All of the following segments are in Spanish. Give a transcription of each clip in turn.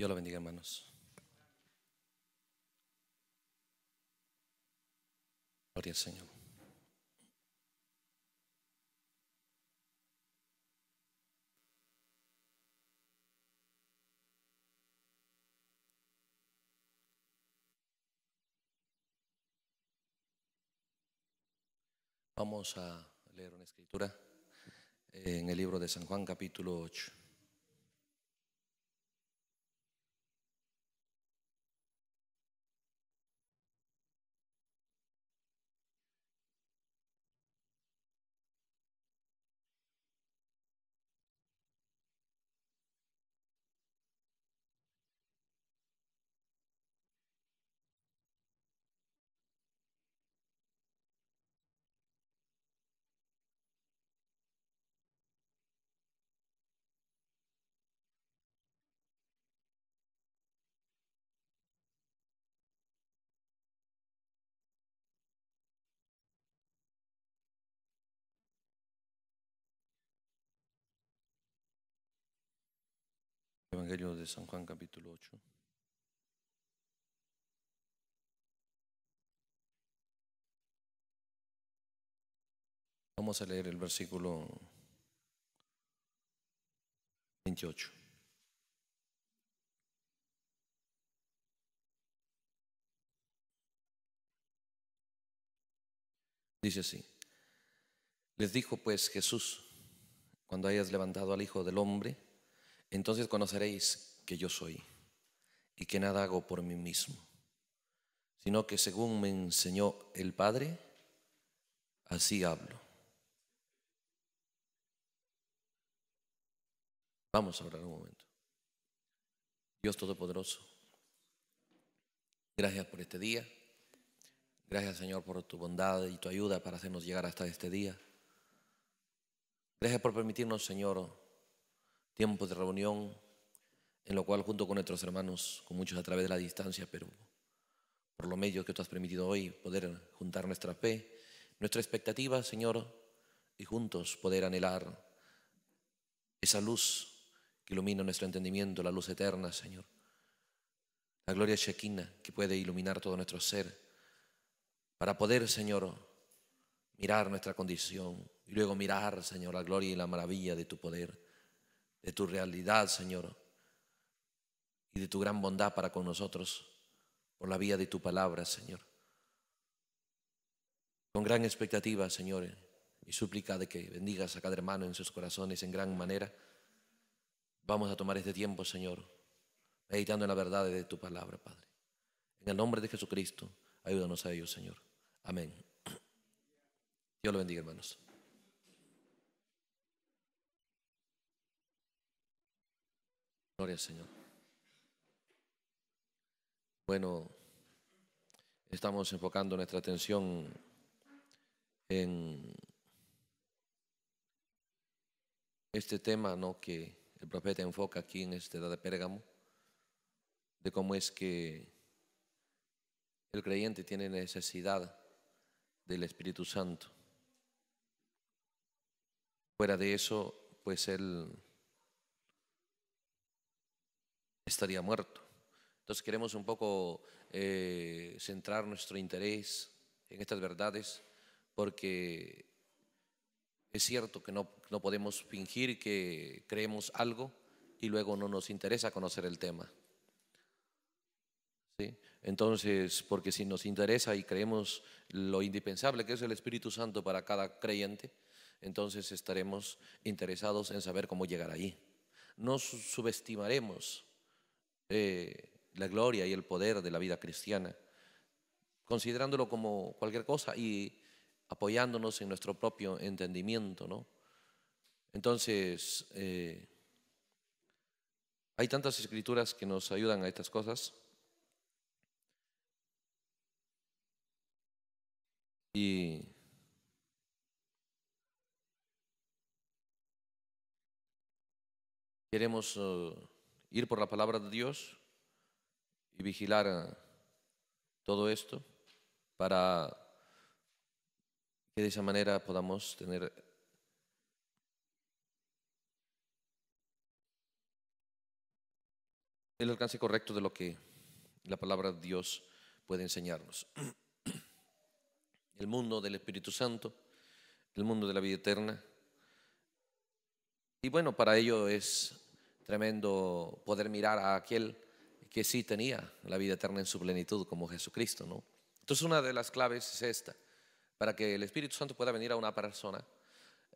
Dios lo bendiga, hermanos. Gloria al Señor. Vamos a leer una escritura eh, en el libro de San Juan capítulo 8. Evangelio de San Juan capítulo 8. Vamos a leer el versículo 28. Dice así, les dijo pues Jesús, cuando hayas levantado al Hijo del Hombre, entonces conoceréis que yo soy y que nada hago por mí mismo, sino que según me enseñó el Padre, así hablo. Vamos a hablar un momento. Dios Todopoderoso, gracias por este día. Gracias Señor por tu bondad y tu ayuda para hacernos llegar hasta este día. Gracias por permitirnos, Señor, tiempo de reunión, en lo cual junto con nuestros hermanos, con muchos a través de la distancia, pero por lo medio que tú has permitido hoy poder juntar nuestra fe, nuestra expectativa, Señor, y juntos poder anhelar esa luz que ilumina nuestro entendimiento, la luz eterna, Señor. La gloria chequina que puede iluminar todo nuestro ser, para poder, Señor, mirar nuestra condición y luego mirar, Señor, la gloria y la maravilla de tu poder de tu realidad, Señor, y de tu gran bondad para con nosotros por la vía de tu palabra, Señor. Con gran expectativa, Señor, y súplica de que bendigas a cada hermano en sus corazones en gran manera. Vamos a tomar este tiempo, Señor, meditando en la verdad de tu palabra, Padre. En el nombre de Jesucristo, ayúdanos a ellos, Señor. Amén. Dios lo bendiga, hermanos. Gloria al Señor. Bueno, estamos enfocando nuestra atención en este tema ¿no? que el profeta enfoca aquí en esta edad de Pérgamo, de cómo es que el creyente tiene necesidad del Espíritu Santo. Fuera de eso, pues él estaría muerto. Entonces queremos un poco eh, centrar nuestro interés en estas verdades porque es cierto que no, no podemos fingir que creemos algo y luego no nos interesa conocer el tema. ¿Sí? Entonces, porque si nos interesa y creemos lo indispensable que es el Espíritu Santo para cada creyente, entonces estaremos interesados en saber cómo llegar ahí. No subestimaremos eh, la gloria y el poder de la vida cristiana, considerándolo como cualquier cosa y apoyándonos en nuestro propio entendimiento, ¿no? Entonces, eh, hay tantas escrituras que nos ayudan a estas cosas. Y queremos uh, ir por la palabra de Dios y vigilar eh, todo esto para que de esa manera podamos tener el alcance correcto de lo que la palabra de Dios puede enseñarnos. El mundo del Espíritu Santo, el mundo de la vida eterna. Y bueno, para ello es tremendo poder mirar a aquel que sí tenía la vida eterna en su plenitud como Jesucristo, ¿no? Entonces una de las claves es esta, para que el Espíritu Santo pueda venir a una persona,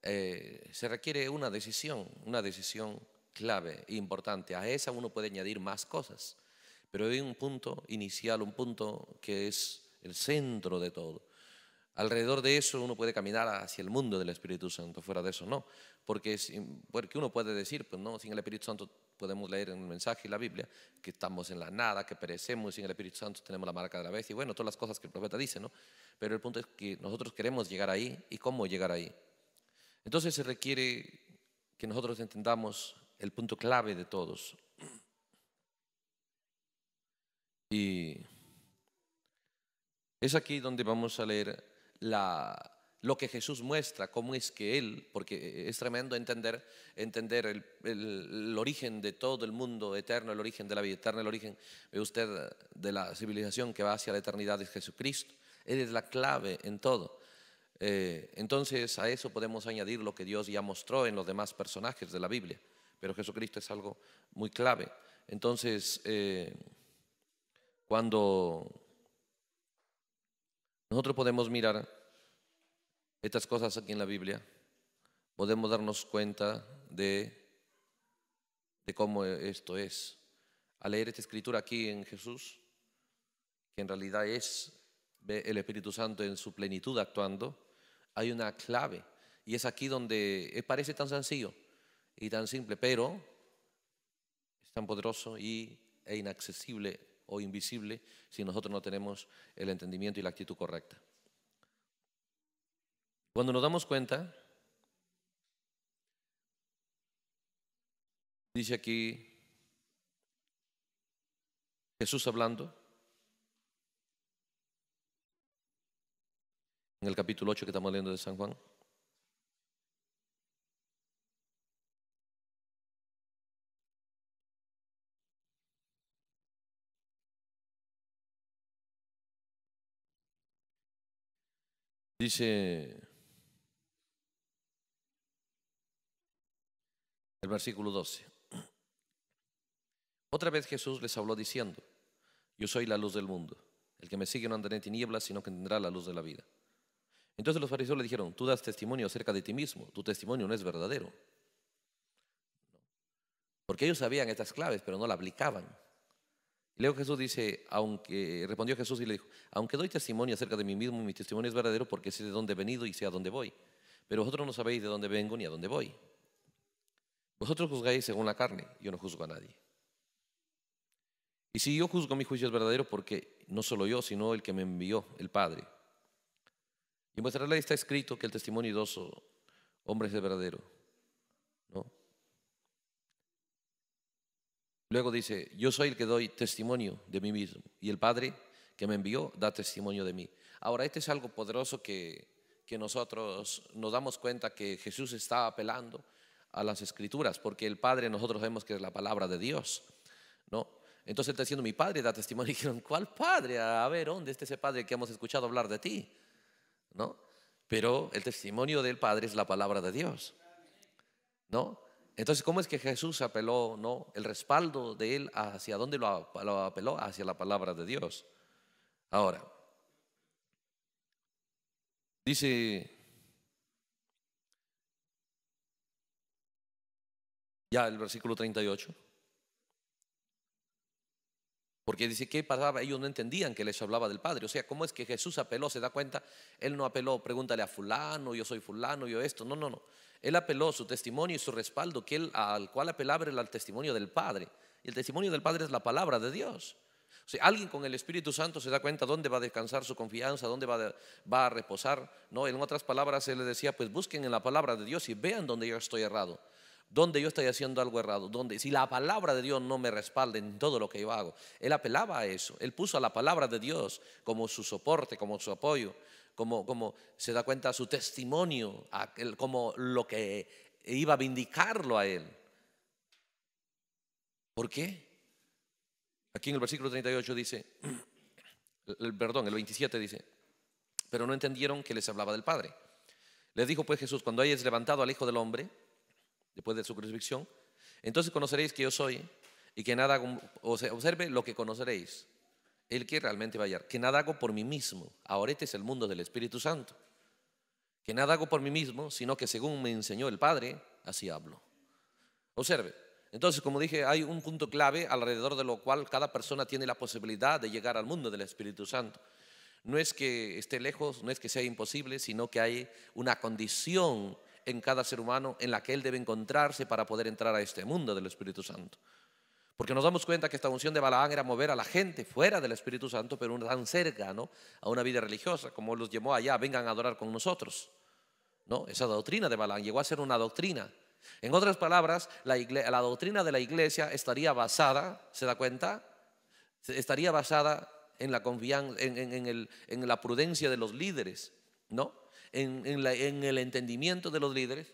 eh, se requiere una decisión, una decisión clave, e importante. A esa uno puede añadir más cosas, pero hay un punto inicial, un punto que es el centro de todo. Alrededor de eso uno puede caminar hacia el mundo del Espíritu Santo, fuera de eso no, porque, porque uno puede decir, pues no, sin el Espíritu Santo podemos leer en el mensaje y la Biblia que estamos en la nada, que perecemos, sin el Espíritu Santo tenemos la marca de la vez y bueno, todas las cosas que el profeta dice, ¿no? Pero el punto es que nosotros queremos llegar ahí y cómo llegar ahí. Entonces se requiere que nosotros entendamos el punto clave de todos. Y es aquí donde vamos a leer lo que Jesús muestra, cómo es que Él, porque es tremendo entender, entender el, origen de todo el mundo eterno, el origen de la vida eterna, el origen, ve usted, de la civilización que va hacia la eternidad es Jesucristo. Él es la clave en todo. Eh, entonces a eso podemos añadir lo que Dios ya mostró en los demás personajes de la Biblia, pero Jesucristo es algo muy clave. Entonces, eh, cuando nosotros podemos mirar estas cosas aquí en la Biblia, podemos darnos cuenta de, cómo esto es. Al leer esta escritura aquí en Jesús, que en realidad es el Espíritu Santo en su plenitud actuando, hay una clave. Y es aquí donde eh, parece tan sencillo y tan simple, pero es tan poderoso y, e inaccesible o invisible si nosotros no tenemos el entendimiento y la actitud correcta. Cuando nos damos cuenta, dice aquí Jesús hablando en el capítulo 8 que estamos leyendo de San Juan. Dice el versículo 12. Otra vez Jesús les habló diciendo, yo soy la luz del mundo. El que me sigue no andará en tinieblas, sino que tendrá la luz de la vida. Entonces los fariseos le dijeron, tú das testimonio acerca de ti mismo, tu testimonio no es verdadero. Porque ellos sabían estas claves, pero no la aplicaban luego Jesús dice, aunque respondió Jesús y le dijo, aunque doy testimonio acerca de mí mismo, mi testimonio es verdadero porque sé de dónde he venido y sé a dónde voy. Pero vosotros no sabéis de dónde vengo ni a dónde voy. Vosotros juzgáis según la carne, yo no juzgo a nadie. Y si yo juzgo, mi juicio es verdadero porque no solo yo, sino el que me envió, el Padre. Y en vuestra ley está escrito que el testimonio idoso, hombre es verdadero. Luego dice, yo soy el que doy testimonio de mí mismo y el Padre que me envió da testimonio de mí. Ahora, este es algo poderoso que, que nosotros nos damos cuenta que Jesús está apelando a las escrituras, porque el Padre nosotros vemos que es la palabra de Dios, ¿no? Entonces él está diciendo, mi Padre da testimonio. dijeron, ¿cuál Padre? A ver, ¿dónde está ese Padre que hemos escuchado hablar de ti? ¿No? Pero el testimonio del Padre es la palabra de Dios, ¿no? Entonces, ¿cómo es que Jesús apeló, no? El respaldo de él, ¿hacia dónde lo, apeló? Hacia la palabra de Dios. Ahora, dice ya el versículo 38. Porque dice, ¿qué pasaba? Ellos no entendían que les hablaba del Padre. O sea, ¿cómo es que Jesús apeló? ¿Se da cuenta? Él no apeló, pregúntale a fulano, yo soy fulano, yo esto. No, no, no. Él apeló su testimonio y su respaldo, que él, al cual apelaba el testimonio del Padre. Y el testimonio del Padre es la palabra de Dios. si alguien con el Espíritu Santo se da cuenta dónde va a descansar su confianza, dónde va, a reposar. ¿no? En otras palabras, se le decía, pues busquen en la palabra de Dios y vean dónde yo estoy errado dónde yo estoy haciendo algo errado, dónde. si la palabra de Dios no me respalda en todo lo que yo hago. Él apelaba a eso, él puso a la palabra de Dios como su soporte, como su apoyo como, se da cuenta su testimonio, como lo que iba a vindicarlo a él. ¿Por qué? Aquí en el versículo 38 dice, el, perdón, el 27 dice, pero no entendieron que les hablaba del Padre. Les dijo pues Jesús, cuando hayas levantado al Hijo del Hombre, después de su crucifixión, entonces conoceréis que yo soy y que nada os observe lo que conoceréis él quiere realmente va Que nada hago por mí mismo. Ahora este es el mundo del Espíritu Santo. Que nada hago por mí mismo, sino que según me enseñó el Padre, así hablo. Observe. Entonces, como dije, hay un punto clave alrededor de lo cual cada persona tiene la posibilidad de llegar al mundo del Espíritu Santo. No es que esté lejos, no es que sea imposible, sino que hay una condición en cada ser humano en la que él debe encontrarse para poder entrar a este mundo del Espíritu Santo. Porque nos damos cuenta que esta unción de Balaán era mover a la gente fuera del Espíritu Santo, pero tan cerca ¿no? a una vida religiosa, como los llamó allá, vengan a adorar con nosotros. ¿no? Esa doctrina de Balaán llegó a ser una doctrina. En otras palabras, la, doctrina de la iglesia estaría basada, ¿se da cuenta? Estaría basada en la, en, el, en la prudencia de los líderes, ¿no? En, en el entendimiento de los líderes,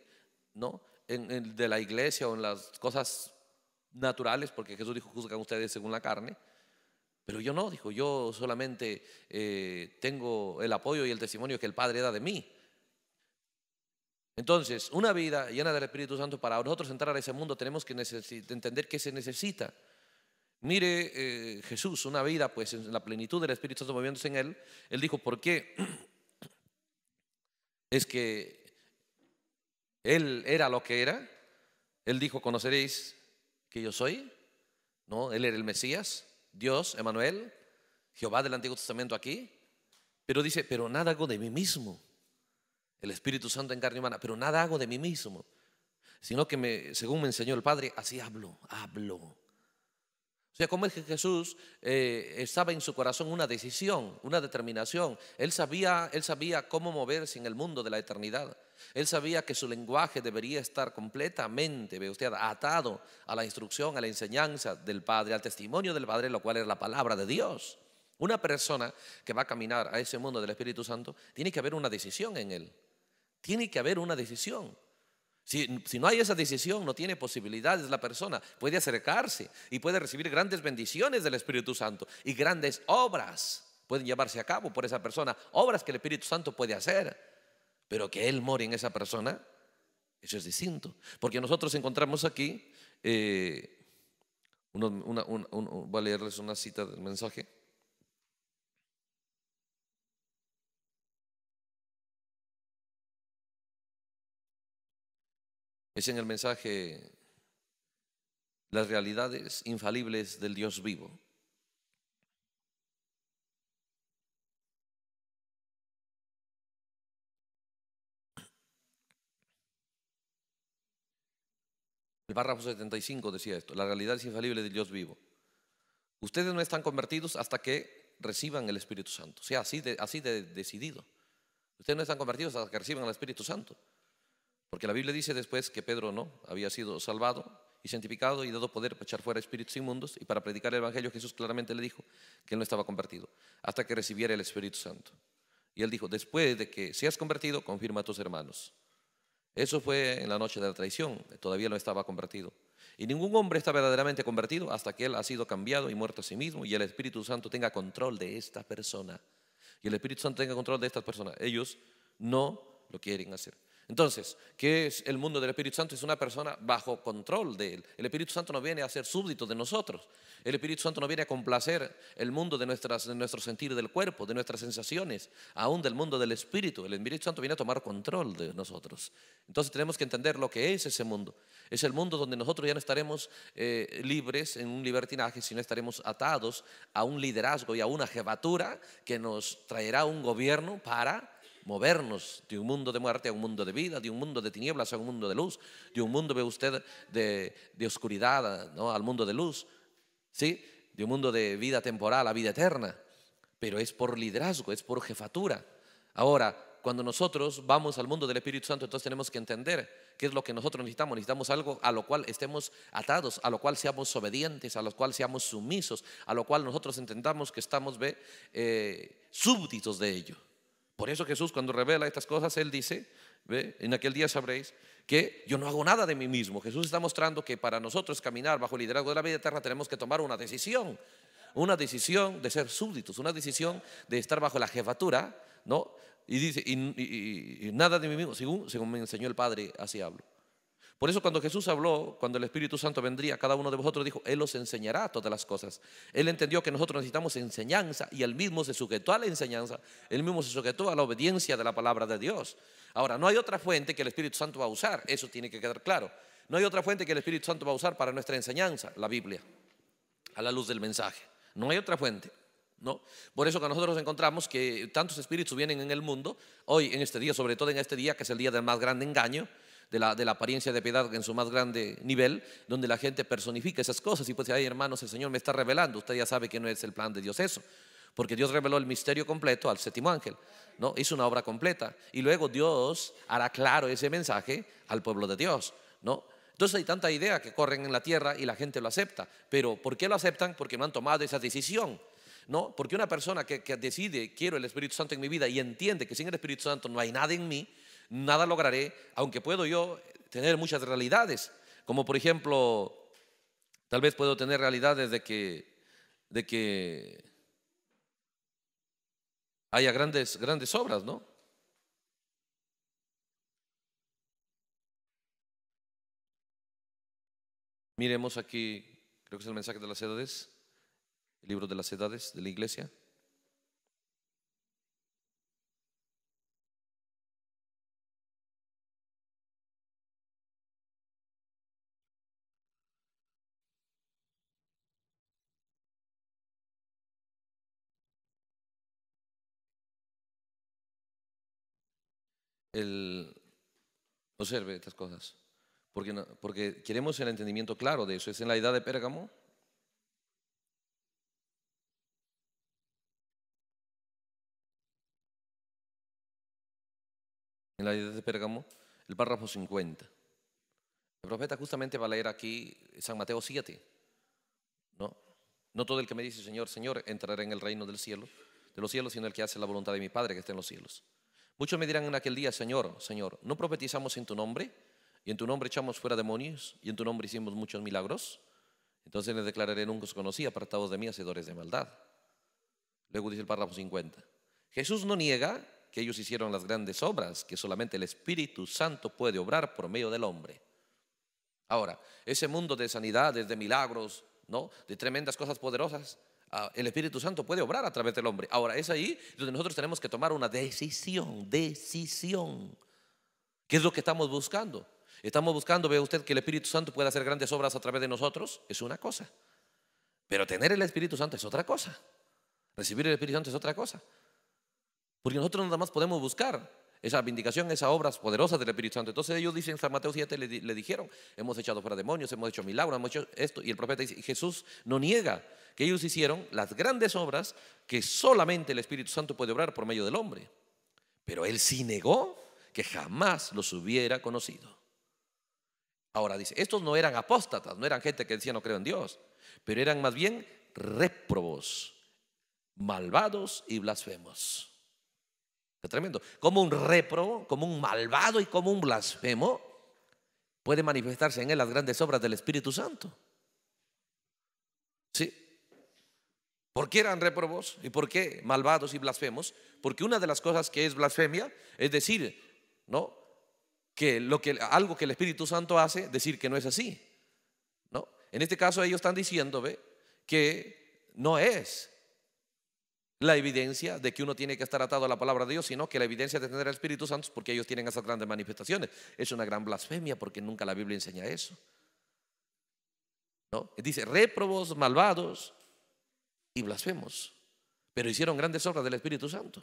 ¿no? En, de la iglesia o en las cosas naturales, porque Jesús dijo, juzgan ustedes según la carne, pero yo no, dijo, yo solamente eh, tengo el apoyo y el testimonio que el Padre da de mí. Entonces, una vida llena del Espíritu Santo, para nosotros entrar a ese mundo tenemos que entender que se necesita. Mire eh, Jesús, una vida pues en la plenitud del Espíritu Santo moviéndose en él, él dijo, ¿por qué? Es que él era lo que era. Él dijo, conoceréis que yo soy. No, él era el Mesías, Dios, Emanuel, Jehová del Antiguo Testamento aquí. Pero dice, pero nada hago de mí mismo. El Espíritu Santo en carne humana, pero nada hago de mí mismo. Sino que me, según me enseñó el Padre, así hablo, hablo. O sea, como es que Jesús eh, estaba en su corazón una decisión, una determinación. Él sabía, él sabía cómo moverse en el mundo de la eternidad. Él sabía que su lenguaje debería estar completamente, ve usted, atado a la instrucción, a la enseñanza del Padre, al testimonio del Padre, lo cual es la palabra de Dios. Una persona que va a caminar a ese mundo del Espíritu Santo, tiene que haber una decisión en él. Tiene que haber una decisión. Si, no hay esa decisión, no tiene posibilidades la persona. Puede acercarse y puede recibir grandes bendiciones del Espíritu Santo y grandes obras pueden llevarse a cabo por esa persona, obras que el Espíritu Santo puede hacer, pero que Él more en esa persona, eso es distinto. Porque nosotros encontramos aquí, eh, voy a leerles una cita del mensaje. es en el mensaje las realidades infalibles del Dios vivo. El párrafo 75 decía esto, la realidad es infalible del Dios vivo. Ustedes no están convertidos hasta que reciban el Espíritu Santo. O sea, así de, así de decidido. Ustedes no están convertidos hasta que reciban el Espíritu Santo. Porque la Biblia dice después que Pedro no había sido salvado y santificado y dado poder para echar fuera espíritus inmundos y para predicar el Evangelio Jesús claramente le dijo que él no estaba convertido hasta que recibiera el Espíritu Santo. Y él dijo, después de que seas convertido, confirma a tus hermanos. Eso fue en la noche de la traición, todavía no estaba convertido. Y ningún hombre está verdaderamente convertido hasta que él ha sido cambiado y muerto a sí mismo y el Espíritu Santo tenga control de esta persona. Y el Espíritu Santo tenga control de estas personas. Ellos no lo quieren hacer. Entonces, ¿qué es el mundo del Espíritu Santo? Es una persona bajo control de él. El Espíritu Santo no viene a ser súbdito de nosotros. El Espíritu Santo no viene a complacer el mundo de, nuestras, nuestro sentir del cuerpo, de nuestras sensaciones, aún del mundo del Espíritu. El Espíritu Santo viene a tomar control de nosotros. Entonces tenemos que entender lo que es ese mundo. Es el mundo donde nosotros ya no estaremos eh, libres en un libertinaje, sino estaremos atados a un liderazgo y a una jefatura que nos traerá un gobierno para movernos de un mundo de muerte a un mundo de vida, de un mundo de tinieblas a un mundo de luz, de un mundo, ve usted, de, oscuridad ¿no? al mundo de luz, ¿sí? de un mundo de vida temporal a vida eterna, pero es por liderazgo, es por jefatura. Ahora, cuando nosotros vamos al mundo del Espíritu Santo, entonces tenemos que entender qué es lo que nosotros necesitamos. Necesitamos algo a lo cual estemos atados, a lo cual seamos obedientes, a lo cual seamos sumisos, a lo cual nosotros entendamos que estamos ve, eh, súbditos de ello. Por eso Jesús cuando revela estas cosas, Él dice, ¿ve? en aquel día sabréis que yo no hago nada de mí mismo. Jesús está mostrando que para nosotros caminar bajo el liderazgo de la vida eterna tenemos que tomar una decisión, una decisión de ser súbditos, una decisión de estar bajo la jefatura, ¿no? Y dice, y, nada de mí mismo, según, según me enseñó el Padre, así hablo. Por eso cuando Jesús habló, cuando el Espíritu Santo vendría, cada uno de vosotros dijo, Él os enseñará todas las cosas. Él entendió que nosotros necesitamos enseñanza y él mismo se sujetó a la enseñanza, él mismo se sujetó a la obediencia de la palabra de Dios. Ahora, no hay otra fuente que el Espíritu Santo va a usar, eso tiene que quedar claro. No hay otra fuente que el Espíritu Santo va a usar para nuestra enseñanza, la Biblia, a la luz del mensaje. No hay otra fuente. ¿No? Por eso que nosotros encontramos que tantos espíritus vienen en el mundo, hoy en este día, sobre todo en este día, que es el día del más grande engaño, de la, apariencia de piedad en su más grande nivel, donde la gente personifica esas cosas y pues, ay hermanos, el Señor me está revelando, usted ya sabe que no es el plan de Dios eso, porque Dios reveló el misterio completo al séptimo ángel, ¿no? Hizo una obra completa y luego Dios hará claro ese mensaje al pueblo de Dios, ¿no? Entonces hay tanta idea que corren en la tierra y la gente lo acepta, pero ¿por qué lo aceptan? Porque no han tomado esa decisión. ¿No? Porque una persona que, que decide, quiero el Espíritu Santo en mi vida y entiende que sin el Espíritu Santo no hay nada en mí, nada lograré, aunque puedo yo tener muchas realidades, como por ejemplo, tal vez puedo tener realidades de que, de que haya grandes, grandes obras, ¿no? Miremos aquí, creo que es el mensaje de las edades, el libro de las edades de la iglesia. el, observe estas cosas, porque, porque queremos el entendimiento claro de eso. Es en la edad de Pérgamo, en la edad de Pérgamo, el párrafo 50. El profeta justamente va a leer aquí San Mateo 7. ¿no? no todo el que me dice Señor, Señor, entrará en el reino del cielo, de los cielos, sino el que hace la voluntad de mi Padre que está en los cielos. Muchos me dirán en aquel día, Señor, Señor, ¿no profetizamos en tu nombre? Y en tu nombre echamos fuera demonios, y en tu nombre hicimos muchos milagros. Entonces les declararé, nunca os conocí, apartados de mí, hacedores de maldad. Luego dice el párrafo 50. Jesús no niega que ellos hicieron las grandes obras, que solamente el Espíritu Santo puede obrar por medio del hombre. Ahora, ese mundo de sanidades, de milagros, ¿no? de tremendas cosas poderosas, Ah, el Espíritu Santo puede obrar a través del hombre. Ahora, es ahí donde nosotros tenemos que tomar una decisión, decisión. ¿Qué es lo que estamos buscando? Estamos buscando, vea usted, que el Espíritu Santo pueda hacer grandes obras a través de nosotros, es una cosa. Pero tener el Espíritu Santo es otra cosa. Recibir el Espíritu Santo es otra cosa. Porque nosotros nada más podemos buscar, esa vindicación, esas obras poderosas del Espíritu Santo. Entonces ellos dicen, San Mateo 7 le, dijeron, hemos echado fuera demonios, hemos hecho milagros, hemos hecho esto. Y el profeta dice, Jesús no niega que ellos hicieron las grandes obras que solamente el Espíritu Santo puede obrar por medio del hombre. Pero él sí negó que jamás los hubiera conocido. Ahora dice, estos no eran apóstatas, no eran gente que decía no creo en Dios, pero eran más bien réprobos, malvados y blasfemos tremendo. Como un réprobo como un malvado y como un blasfemo puede manifestarse en él las grandes obras del Espíritu Santo. ¿Sí? ¿Por qué eran réprobos y por qué malvados y blasfemos? Porque una de las cosas que es blasfemia es decir, ¿no? Que, lo que algo que el Espíritu Santo hace, decir que no es así. ¿No? En este caso ellos están diciendo, ¿ve? Que no es la evidencia de que uno tiene que estar atado a la palabra de Dios, sino que la evidencia de tener al Espíritu Santo es porque ellos tienen esas grandes manifestaciones. Es una gran blasfemia porque nunca la Biblia enseña eso. ¿No? Dice, réprobos, malvados y blasfemos, pero hicieron grandes obras del Espíritu Santo.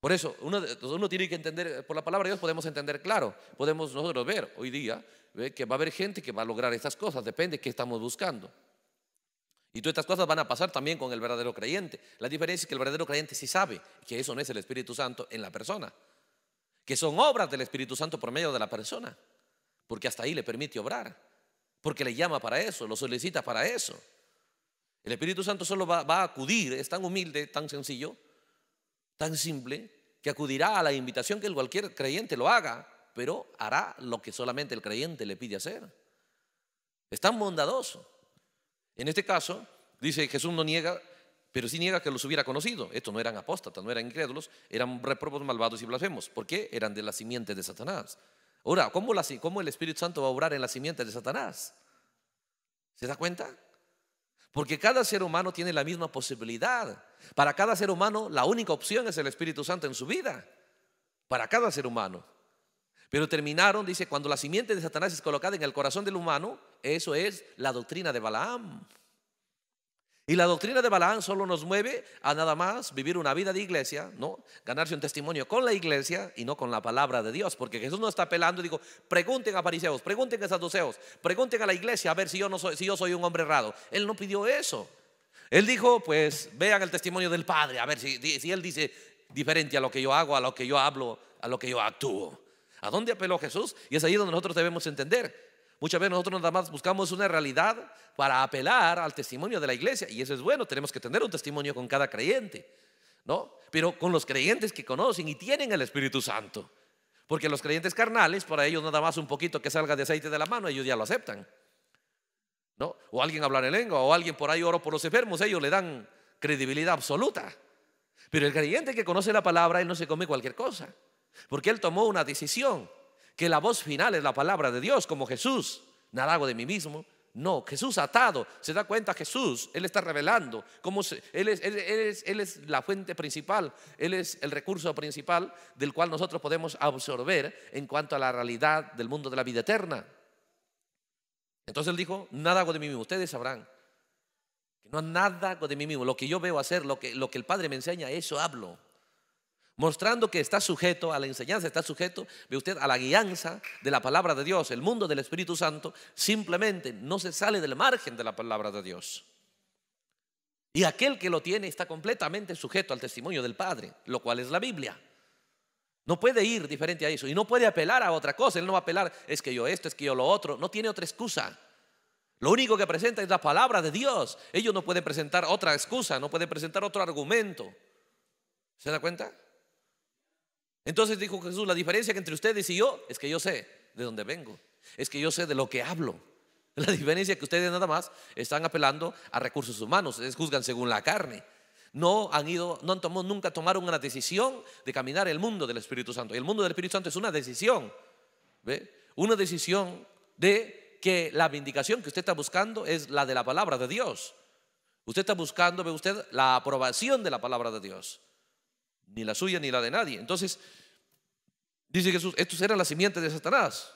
Por eso, uno, tiene que entender, por la palabra de Dios podemos entender claro, podemos nosotros ver hoy día que va a haber gente que va a lograr estas cosas, depende de qué estamos buscando. Y todas estas cosas van a pasar también con el verdadero creyente. La diferencia es que el verdadero creyente sí sabe que eso no es el Espíritu Santo en la persona, que son obras del Espíritu Santo por medio de la persona, porque hasta ahí le permite obrar, porque le llama para eso, lo solicita para eso. El Espíritu Santo solo va, a acudir, es tan humilde, tan sencillo, tan simple, que acudirá a la invitación que cualquier creyente lo haga, pero hará lo que solamente el creyente le pide hacer. Es tan bondadoso. En este caso, dice Jesús no niega, pero sí niega que los hubiera conocido. Estos no eran apóstatas, no eran incrédulos, eran reprobos malvados y blasfemos. ¿Por qué? Eran de la simiente de Satanás. Ahora, ¿cómo, ¿cómo el Espíritu Santo va a obrar en la simiente de Satanás? ¿Se da cuenta? Porque cada ser humano tiene la misma posibilidad. Para cada ser humano la única opción es el Espíritu Santo en su vida. Para cada ser humano. Pero terminaron, dice, cuando la simiente de Satanás es colocada en el corazón del humano, eso es la doctrina de Balaam. Y la doctrina de Balaam solo nos mueve a nada más vivir una vida de iglesia, ¿no? Ganarse un testimonio con la iglesia y no con la palabra de Dios, porque Jesús no está apelando, digo, pregunten a fariseos, pregunten a saduceos, pregunten a la iglesia a ver si yo no soy, si yo soy un hombre errado. Él no pidió eso. Él dijo, pues vean el testimonio del Padre, a ver si, si él dice diferente a lo que yo hago, a lo que yo hablo, a lo que yo actúo. ¿A dónde apeló Jesús? Y es ahí donde nosotros debemos entender Muchas veces nosotros nada más buscamos una realidad para apelar al testimonio de la iglesia y eso es bueno, tenemos que tener un testimonio con cada creyente, ¿no? Pero con los creyentes que conocen y tienen el Espíritu Santo. Porque los creyentes carnales, para ellos nada más un poquito que salga de aceite de la mano, ellos ya lo aceptan. ¿No? O alguien hablar en lengua, o alguien por ahí oro por los enfermos, ellos le dan credibilidad absoluta. Pero el creyente que conoce la palabra, él no se come cualquier cosa, porque él tomó una decisión que la voz final es la palabra de Dios, como Jesús. Nada hago de mí mismo. No, Jesús atado. Se da cuenta Jesús, Él está revelando. Cómo él, es, él, es, la fuente principal, Él es el recurso principal del cual nosotros podemos absorber en cuanto a la realidad del mundo de la vida eterna. Entonces Él dijo, nada hago de mí mismo, ustedes sabrán. Que no nada hago de mí mismo, lo que yo veo hacer, lo que, lo que el Padre me enseña, eso hablo mostrando que está sujeto a la enseñanza, está sujeto, ve usted, a la guianza de la palabra de Dios. El mundo del Espíritu Santo simplemente no se sale del margen de la palabra de Dios. Y aquel que lo tiene está completamente sujeto al testimonio del Padre, lo cual es la Biblia. No puede ir diferente a eso y no puede apelar a otra cosa. Él no va a apelar, es que yo esto, es que yo lo otro. No tiene otra excusa. Lo único que presenta es la palabra de Dios. Ellos no puede presentar otra excusa, no puede presentar otro argumento. ¿Se da cuenta? Entonces dijo Jesús, la diferencia entre ustedes y yo es que yo sé de dónde vengo, es que yo sé de lo que hablo. La diferencia que ustedes nada más están apelando a recursos humanos, ustedes juzgan según la carne. No han ido, no han tomado, nunca tomaron una decisión de caminar el mundo del Espíritu Santo. Y el mundo del Espíritu Santo es una decisión, una decisión de que la vindicación que usted está buscando es la de la palabra de Dios. Usted está buscando, ve usted, la aprobación de la palabra de Dios ni la suya ni la de nadie. Entonces, dice Jesús, estos eran la simiente de Satanás.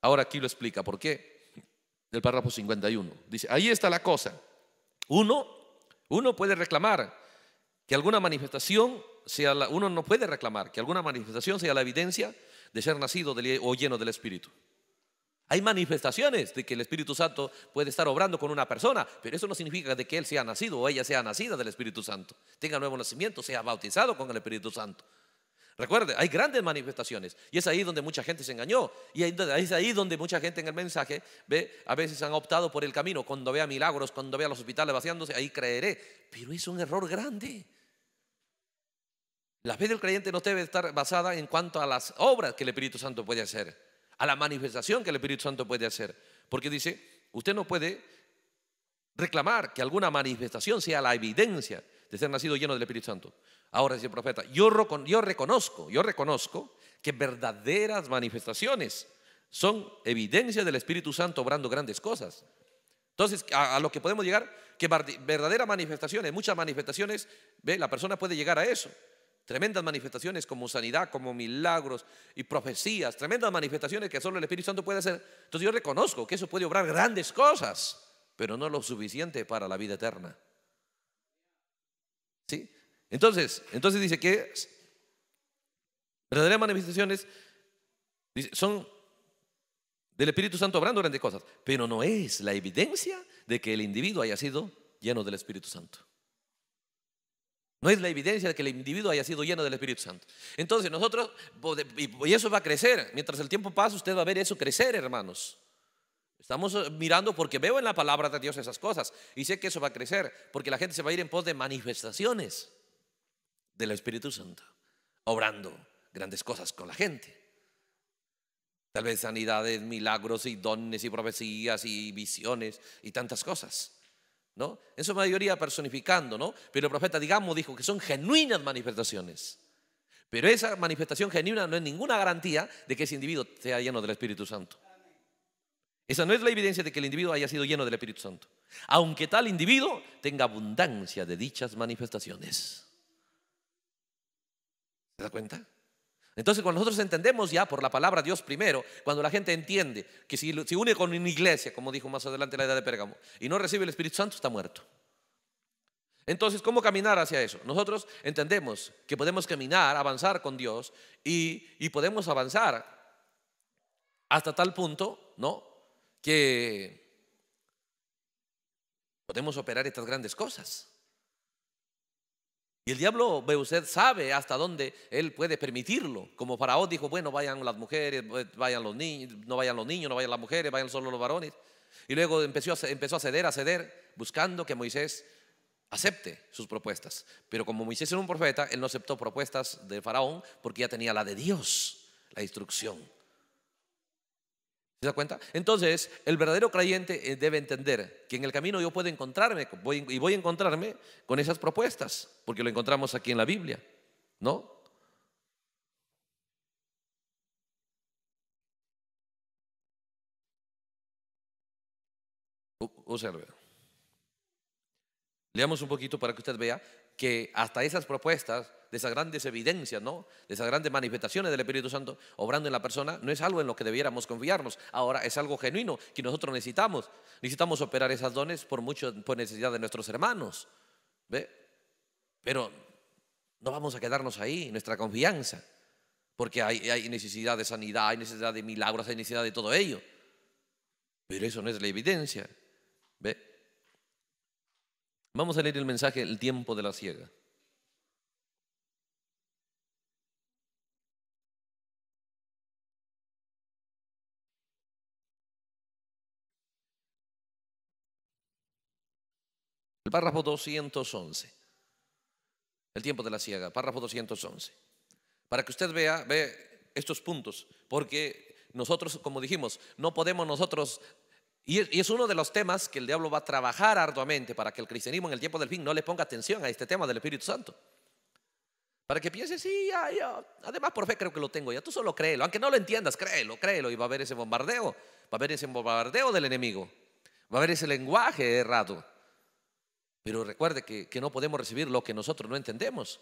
Ahora aquí lo explica, ¿por qué? Del párrafo 51. Dice, ahí está la cosa. Uno, uno puede reclamar que alguna manifestación sea la, uno no puede reclamar que alguna manifestación sea la evidencia de ser nacido o lleno del Espíritu. Hay manifestaciones de que el Espíritu Santo puede estar obrando con una persona, pero eso no significa de que él sea nacido o ella sea nacida del Espíritu Santo, tenga nuevo nacimiento, sea bautizado con el Espíritu Santo. Recuerde, hay grandes manifestaciones y es ahí donde mucha gente se engañó y es ahí donde mucha gente en el mensaje ve, a veces han optado por el camino, cuando vea milagros, cuando vea los hospitales vaciándose, ahí creeré, pero es un error grande. La fe del creyente no debe estar basada en cuanto a las obras que el Espíritu Santo puede hacer a la manifestación que el Espíritu Santo puede hacer. Porque dice, usted no puede reclamar que alguna manifestación sea la evidencia de ser nacido lleno del Espíritu Santo. Ahora dice el profeta, yo, reconozco, yo reconozco que verdaderas manifestaciones son evidencia del Espíritu Santo obrando grandes cosas. Entonces, a, lo que podemos llegar, que verdaderas manifestaciones, muchas manifestaciones, la persona puede llegar a eso. Tremendas manifestaciones como sanidad, como milagros y profecías, tremendas manifestaciones que solo el Espíritu Santo puede hacer. Entonces yo reconozco que eso puede obrar grandes cosas, pero no lo suficiente para la vida eterna. ¿Sí? Entonces, entonces dice que verdaderas manifestaciones son del Espíritu Santo obrando grandes cosas, pero no es la evidencia de que el individuo haya sido lleno del Espíritu Santo. No es la evidencia de que el individuo haya sido lleno del Espíritu Santo. Entonces nosotros, y eso va a crecer. Mientras el tiempo pasa, usted va a ver eso crecer, hermanos. Estamos eh, mirando porque veo en la palabra de Dios esas cosas. Y sé que eso va a crecer, porque la gente se va a ir en pos de manifestaciones del Espíritu Santo, obrando grandes cosas con la gente. Tal vez sanidades, milagros y dones y profecías y visiones y tantas cosas. Eso mayoría personificando, ¿no? Pero el profeta, digamos, dijo que son genuinas manifestaciones. Pero esa manifestación genuina no es ninguna garantía de que ese individuo sea lleno del Espíritu Santo. Esa no es la evidencia de que el individuo haya sido lleno del Espíritu Santo. Aunque tal individuo tenga abundancia de dichas manifestaciones. ¿Se da cuenta? Entonces, cuando nosotros entendemos ya por la palabra Dios primero, cuando la gente entiende que si se une con una iglesia, como dijo más adelante la edad de Pérgamo, y no recibe el Espíritu Santo, está muerto. Entonces, ¿cómo caminar hacia eso? Nosotros entendemos que podemos caminar, avanzar con Dios y, y podemos avanzar hasta tal punto, ¿no? Que podemos operar estas grandes cosas. Y el diablo, ve usted, sabe hasta dónde él puede permitirlo. Como Faraón dijo, bueno, vayan las mujeres, vayan los niños, no vayan los niños, no vayan las mujeres, vayan solo los varones. Y luego empezó empezó a ceder, a ceder, buscando que Moisés acepte sus propuestas. Pero como Moisés era un profeta, él no aceptó propuestas de Faraón porque ya tenía la de Dios, la instrucción. ¿Se da cuenta? Entonces, el verdadero creyente eh, debe entender que en el camino yo puedo encontrarme y voy a encontrarme con esas propuestas, porque lo encontramos aquí en la Biblia, ¿no? Observe. Leamos un poquito para que usted vea que hasta esas propuestas, de esas grandes evidencias, ¿no? de esas grandes manifestaciones del Espíritu Santo obrando en la persona, no es algo en lo que debiéramos confiarnos. Ahora es algo genuino que nosotros necesitamos. Necesitamos operar esas dones por, necesidad de nuestros hermanos. Pero no vamos a quedarnos ahí, nuestra confianza, porque hay necesidad de sanidad, hay necesidad de milagros, hay necesidad de todo ello. Pero eso no es la evidencia. Vamos a leer el mensaje El tiempo de la ciega. El párrafo 211. El tiempo de la ciega, párrafo 211. Para que usted vea, ve estos puntos, porque nosotros, como dijimos, no podemos nosotros y es uno de los temas que el diablo va a trabajar arduamente para que el cristianismo en el tiempo del fin no le ponga atención a este tema del Espíritu Santo. Para que piense, sí, ya, ya. además por fe creo que lo tengo ya, tú solo créelo, aunque no lo entiendas, créelo, créelo, y va a haber ese bombardeo, va a haber ese bombardeo del enemigo, va a haber ese lenguaje errado. Pero recuerde que, que no podemos recibir lo que nosotros no entendemos.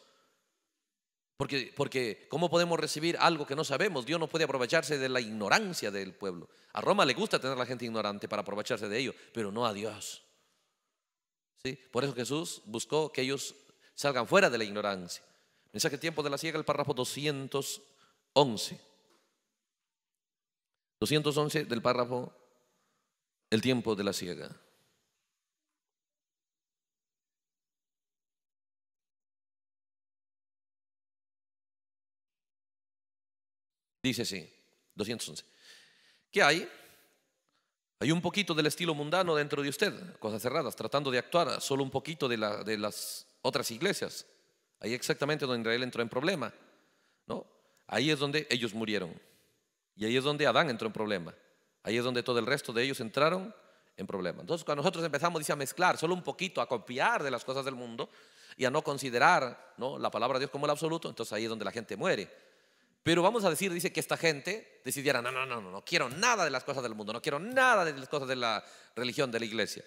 Porque, ¿cómo podemos recibir algo que no sabemos? Dios no puede aprovecharse de la ignorancia del pueblo. A Roma le gusta tener a la gente ignorante para aprovecharse de ello, pero no a Dios. ¿Sí? Por eso Jesús buscó que ellos salgan fuera de la ignorancia. Mensaje tiempo de la ciega, el párrafo 211. 211 del párrafo El tiempo de la ciega. Dice sí, 211. ¿Qué hay? Hay un poquito del estilo mundano dentro de usted, cosas cerradas, tratando de actuar solo un poquito de, las otras iglesias. Ahí exactamente donde Israel entró en problema. ¿no? Ahí es donde ellos murieron. Y ahí es donde Adán entró en problema. Ahí es donde todo el resto de ellos entraron en problema. Entonces, cuando nosotros empezamos dice, a mezclar solo un poquito, a copiar de las cosas del mundo y a no considerar la palabra de Dios como el absoluto, entonces ahí es donde la gente muere. Pero vamos a decir, dice que esta gente decidiera, no, no, no, no, no quiero nada de las cosas del mundo, no quiero nada de las cosas de la religión, de la iglesia.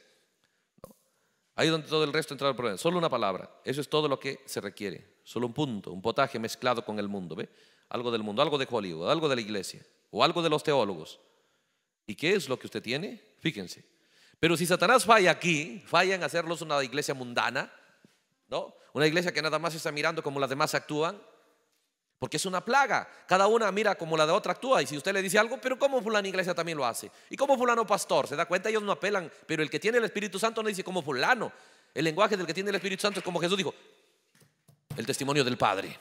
Ahí es donde todo el resto entra el problema. Solo una palabra, eso es todo lo que se requiere. Solo un punto, un potaje mezclado con el mundo, ¿ve? Algo del mundo, algo de Hollywood, algo de la iglesia o algo de los teólogos. ¿Y qué es lo que usted tiene? Fíjense. Pero si Satanás falla aquí, falla en hacerlos una iglesia mundana, ¿no? Una iglesia que nada más está mirando cómo las demás actúan, porque es una plaga. Cada una mira como la de otra actúa. Y si usted le dice algo, pero como fulano iglesia también lo hace? ¿Y como fulano pastor? ¿Se da cuenta? Ellos no apelan. Pero el que tiene el Espíritu Santo no dice como fulano. El lenguaje del que tiene el Espíritu Santo es como Jesús dijo, el testimonio del Padre.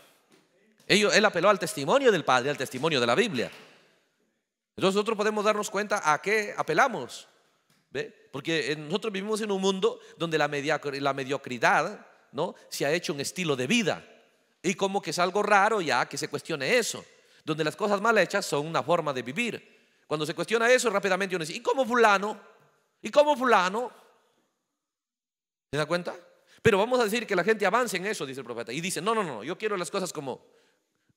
Ellos, él apeló al testimonio del Padre, al testimonio de la Biblia. Entonces nosotros podemos darnos cuenta a qué apelamos. Porque eh, nosotros vivimos en un mundo donde la, mediocridad ¿no? se ha hecho un estilo de vida. Y como que es algo raro ya que se cuestione eso, donde las cosas mal hechas son una forma de vivir. Cuando se cuestiona eso, rápidamente uno dice, ¿y cómo fulano? ¿Y cómo fulano? ¿Se da cuenta? Pero vamos a decir que la gente avance en eso, dice el profeta. Y dice, no, no, no, yo quiero las cosas como,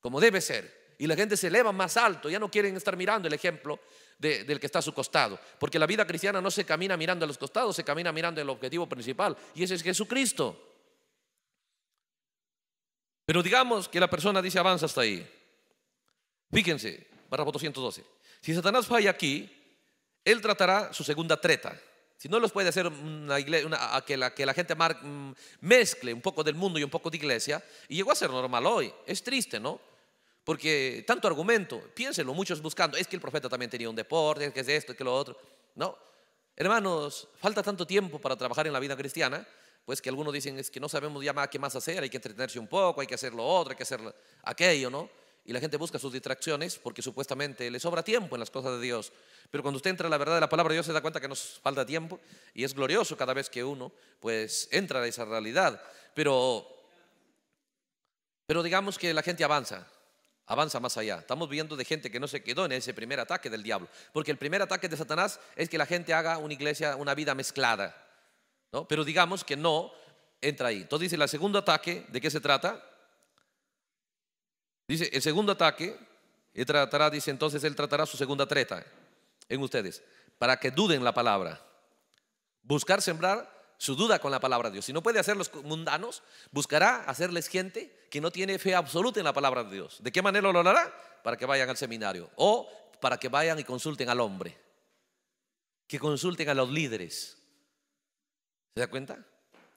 como debe ser. Y la gente se eleva más alto, ya no quieren estar mirando el ejemplo del que está a su costado. Porque la vida cristiana no se camina mirando a los costados, se camina mirando el objetivo principal. Y ese es Jesucristo. Pero digamos que la persona dice avanza hasta ahí. Fíjense, párrafo 212. Si Satanás falla aquí, él tratará su segunda treta. Si no los puede hacer a que, la, gente mm, mezcle un poco del mundo y un poco de iglesia, y llegó a ser normal hoy. Es triste, ¿no? Porque tanto argumento, piénsenlo muchos buscando, es que el profeta también tenía un deporte, es que es esto, es que lo otro. No, hermanos, falta tanto tiempo para trabajar en la vida cristiana pues que algunos dicen es que no sabemos ya qué más hacer, hay que entretenerse un poco, hay que hacer lo otro, hay que hacer aquello, ¿no? Y la gente busca sus distracciones porque supuestamente le sobra tiempo en las cosas de Dios. Pero cuando usted entra en la verdad de la palabra de Dios se da cuenta que nos falta tiempo y es glorioso cada vez que uno pues entra a esa realidad. Pero, pero digamos que la gente avanza, avanza más allá. Estamos viendo de gente que no se quedó en ese primer ataque del diablo. Porque el primer ataque de Satanás es que la gente haga una iglesia, una vida mezclada. Pero digamos que no entra ahí. Entonces dice, el segundo ataque, ¿de qué se trata? Dice, el segundo ataque, él tratará, dice entonces, él tratará su segunda treta en ustedes, para que duden la palabra. Buscar sembrar su duda con la palabra de Dios. Si no puede hacer los mundanos, buscará hacerles gente que no tiene fe absoluta en la palabra de Dios. ¿De qué manera lo hará? Para que vayan al seminario o para que vayan y consulten al hombre, que consulten a los líderes, ¿Se da cuenta?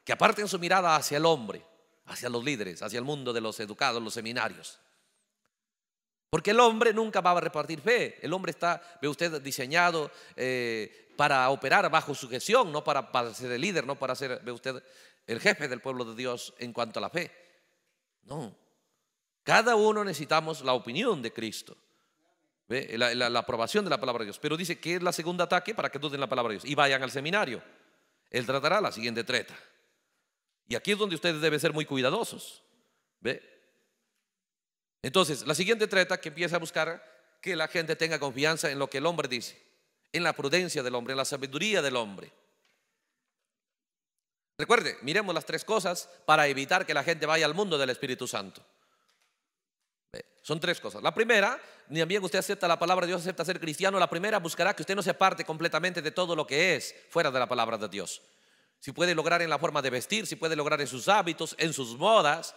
Que aparten su mirada hacia el hombre, hacia los líderes, hacia el mundo de los educados, los seminarios. Porque el hombre nunca va a repartir fe. El hombre está, ve usted, diseñado eh, para operar bajo sujeción, no para, ser el líder, no para ser, ve usted, el jefe del pueblo de Dios en cuanto a la fe. No. Cada uno necesitamos la opinión de Cristo, ¿ve? La, la, aprobación de la palabra de Dios. Pero dice que es la segunda ataque para que duden la palabra de Dios y vayan al seminario. Él tratará la siguiente treta. Y aquí es donde ustedes deben ser muy cuidadosos. ¿Ve? Entonces, la siguiente treta que empieza a buscar que la gente tenga confianza en lo que el hombre dice, en la prudencia del hombre, en la sabiduría del hombre. Recuerde, miremos las tres cosas para evitar que la gente vaya al mundo del Espíritu Santo. Son tres cosas. La primera, ni bien usted acepta la palabra de Dios, acepta ser cristiano, la primera buscará que usted no se aparte completamente de todo lo que es fuera de la palabra de Dios. Si puede lograr en la forma de vestir, si puede lograr en sus hábitos, en sus modas,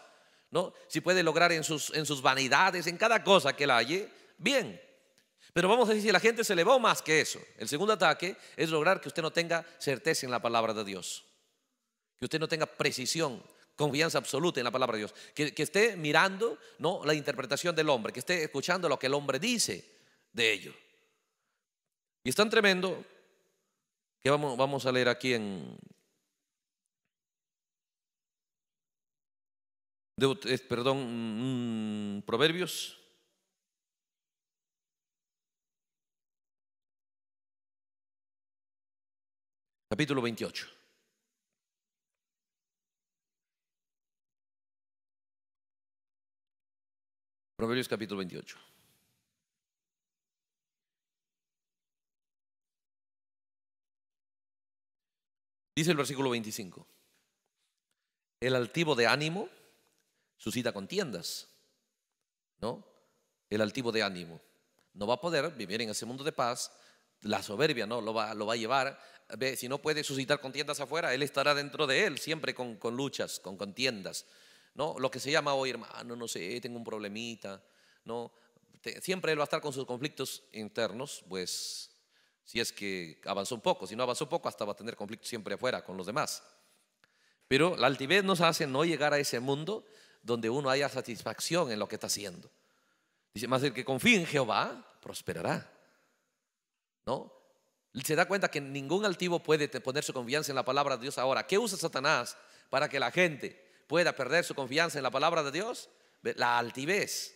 ¿no? si puede lograr en sus, en sus vanidades, en cada cosa que la halle, bien. Pero vamos a decir, si la gente se elevó más que eso. El segundo ataque es lograr que usted no tenga certeza en la palabra de Dios, que usted no tenga precisión confianza absoluta en la palabra de Dios. Que, que, esté mirando ¿no? la interpretación del hombre, que esté escuchando lo que el hombre dice de ello. Y es tan tremendo que vamos, vamos a leer aquí en... Eh, perdón, mm, Proverbios. Capítulo 28. Proverbios capítulo 28. Dice el versículo 25, el altivo de ánimo suscita contiendas, ¿no? El altivo de ánimo no va a poder vivir en ese mundo de paz, la soberbia no lo va, a llevar, si no puede suscitar contiendas afuera, él estará dentro de él, siempre con luchas, con contiendas. ¿no? Lo que se llama hoy, hermano, no sé, tengo un problemita, ¿no? siempre él va a estar con sus conflictos internos, pues si es que avanzó un poco, si no avanzó poco, hasta va a tener conflictos siempre afuera con los demás. Pero la altivez nos hace no llegar a ese mundo donde uno haya satisfacción en lo que está haciendo. Dice, más el que confíe en Jehová prosperará. ¿No? Se da cuenta que ningún altivo puede poner su confianza en la palabra de Dios ahora. ¿Qué usa Satanás para que la gente pueda perder su confianza en la palabra de Dios? La altivez.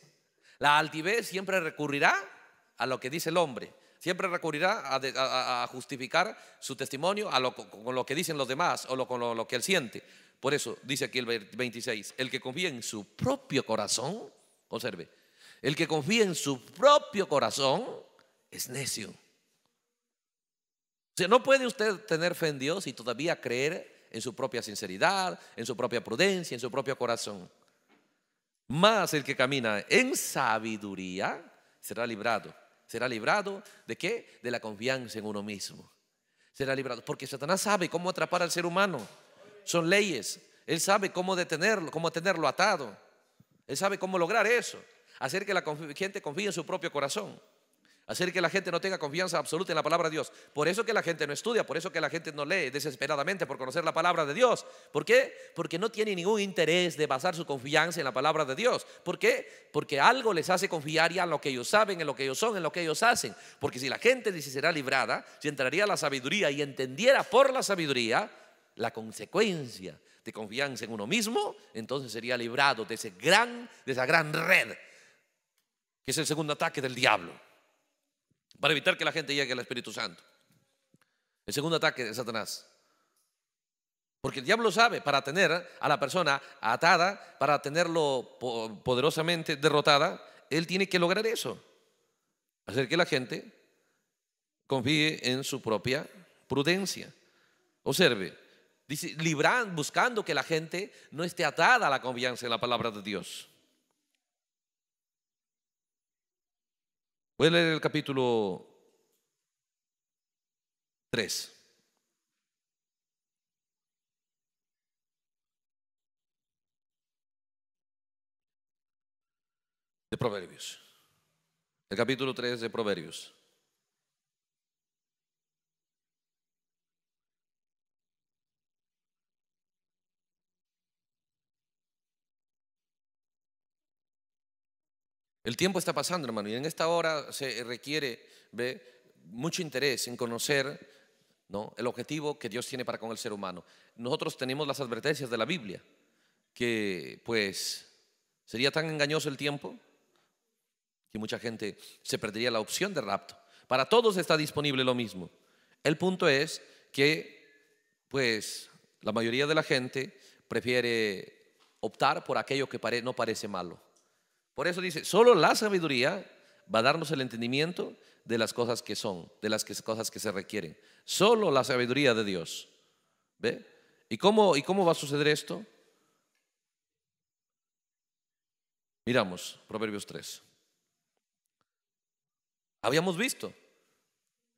La altivez siempre recurrirá a lo que dice el hombre. Siempre recurrirá a, justificar su testimonio a lo, con lo que dicen los demás o lo, con lo, que él siente. Por eso dice aquí el 26, el que confía en su propio corazón, observe, el que confía en su propio corazón es necio. O sea, no puede usted tener fe en Dios y todavía creer en su propia sinceridad, en su propia prudencia, en su propio corazón. Más el que camina en sabiduría será librado. Será librado de qué? De la confianza en uno mismo. Será librado. Porque Satanás sabe cómo atrapar al ser humano. Son leyes. Él sabe cómo detenerlo, cómo tenerlo atado. Él sabe cómo lograr eso. Hacer que la gente confíe en su propio corazón hacer que la gente no tenga confianza absoluta en la palabra de Dios. Por eso que la gente no estudia, por eso que la gente no lee desesperadamente por conocer la palabra de Dios. ¿Por qué? Porque no tiene ningún interés de basar su confianza en la palabra de Dios. ¿Por qué? Porque algo les hace confiar ya en lo que ellos saben, en lo que ellos son, en lo que ellos hacen. Porque si la gente dice será librada, si entraría a la sabiduría y entendiera por la sabiduría la consecuencia de confianza en uno mismo, entonces sería librado de, ese gran, de esa gran red, que es el segundo ataque del diablo para evitar que la gente llegue al Espíritu Santo. El segundo ataque de Satanás. Porque el diablo sabe para tener a la persona atada, para tenerlo poderosamente derrotada, él tiene que lograr eso. Hacer que la gente confíe en su propia prudencia. Observe, dice, buscando que la gente no esté atada a la confianza en la palabra de Dios. Voy a leer el capítulo 3. De Proverbios. El capítulo 3 de Proverbios. El tiempo está pasando, hermano, y en esta hora se requiere mucho interés en conocer el objetivo que Dios tiene para con el ser humano. Nosotros tenemos las advertencias de la Biblia, que pues sería tan engañoso el tiempo que mucha gente se perdería la opción de rapto. Para todos está disponible lo mismo. El punto es que pues la mayoría de la gente prefiere optar por aquello que no parece malo. Por eso dice, solo la sabiduría va a darnos el entendimiento de las cosas que son, de las cosas que se requieren. Solo la sabiduría de Dios. ¿Ve? ¿Y cómo, y cómo va a suceder esto? Miramos Proverbios 3. Habíamos visto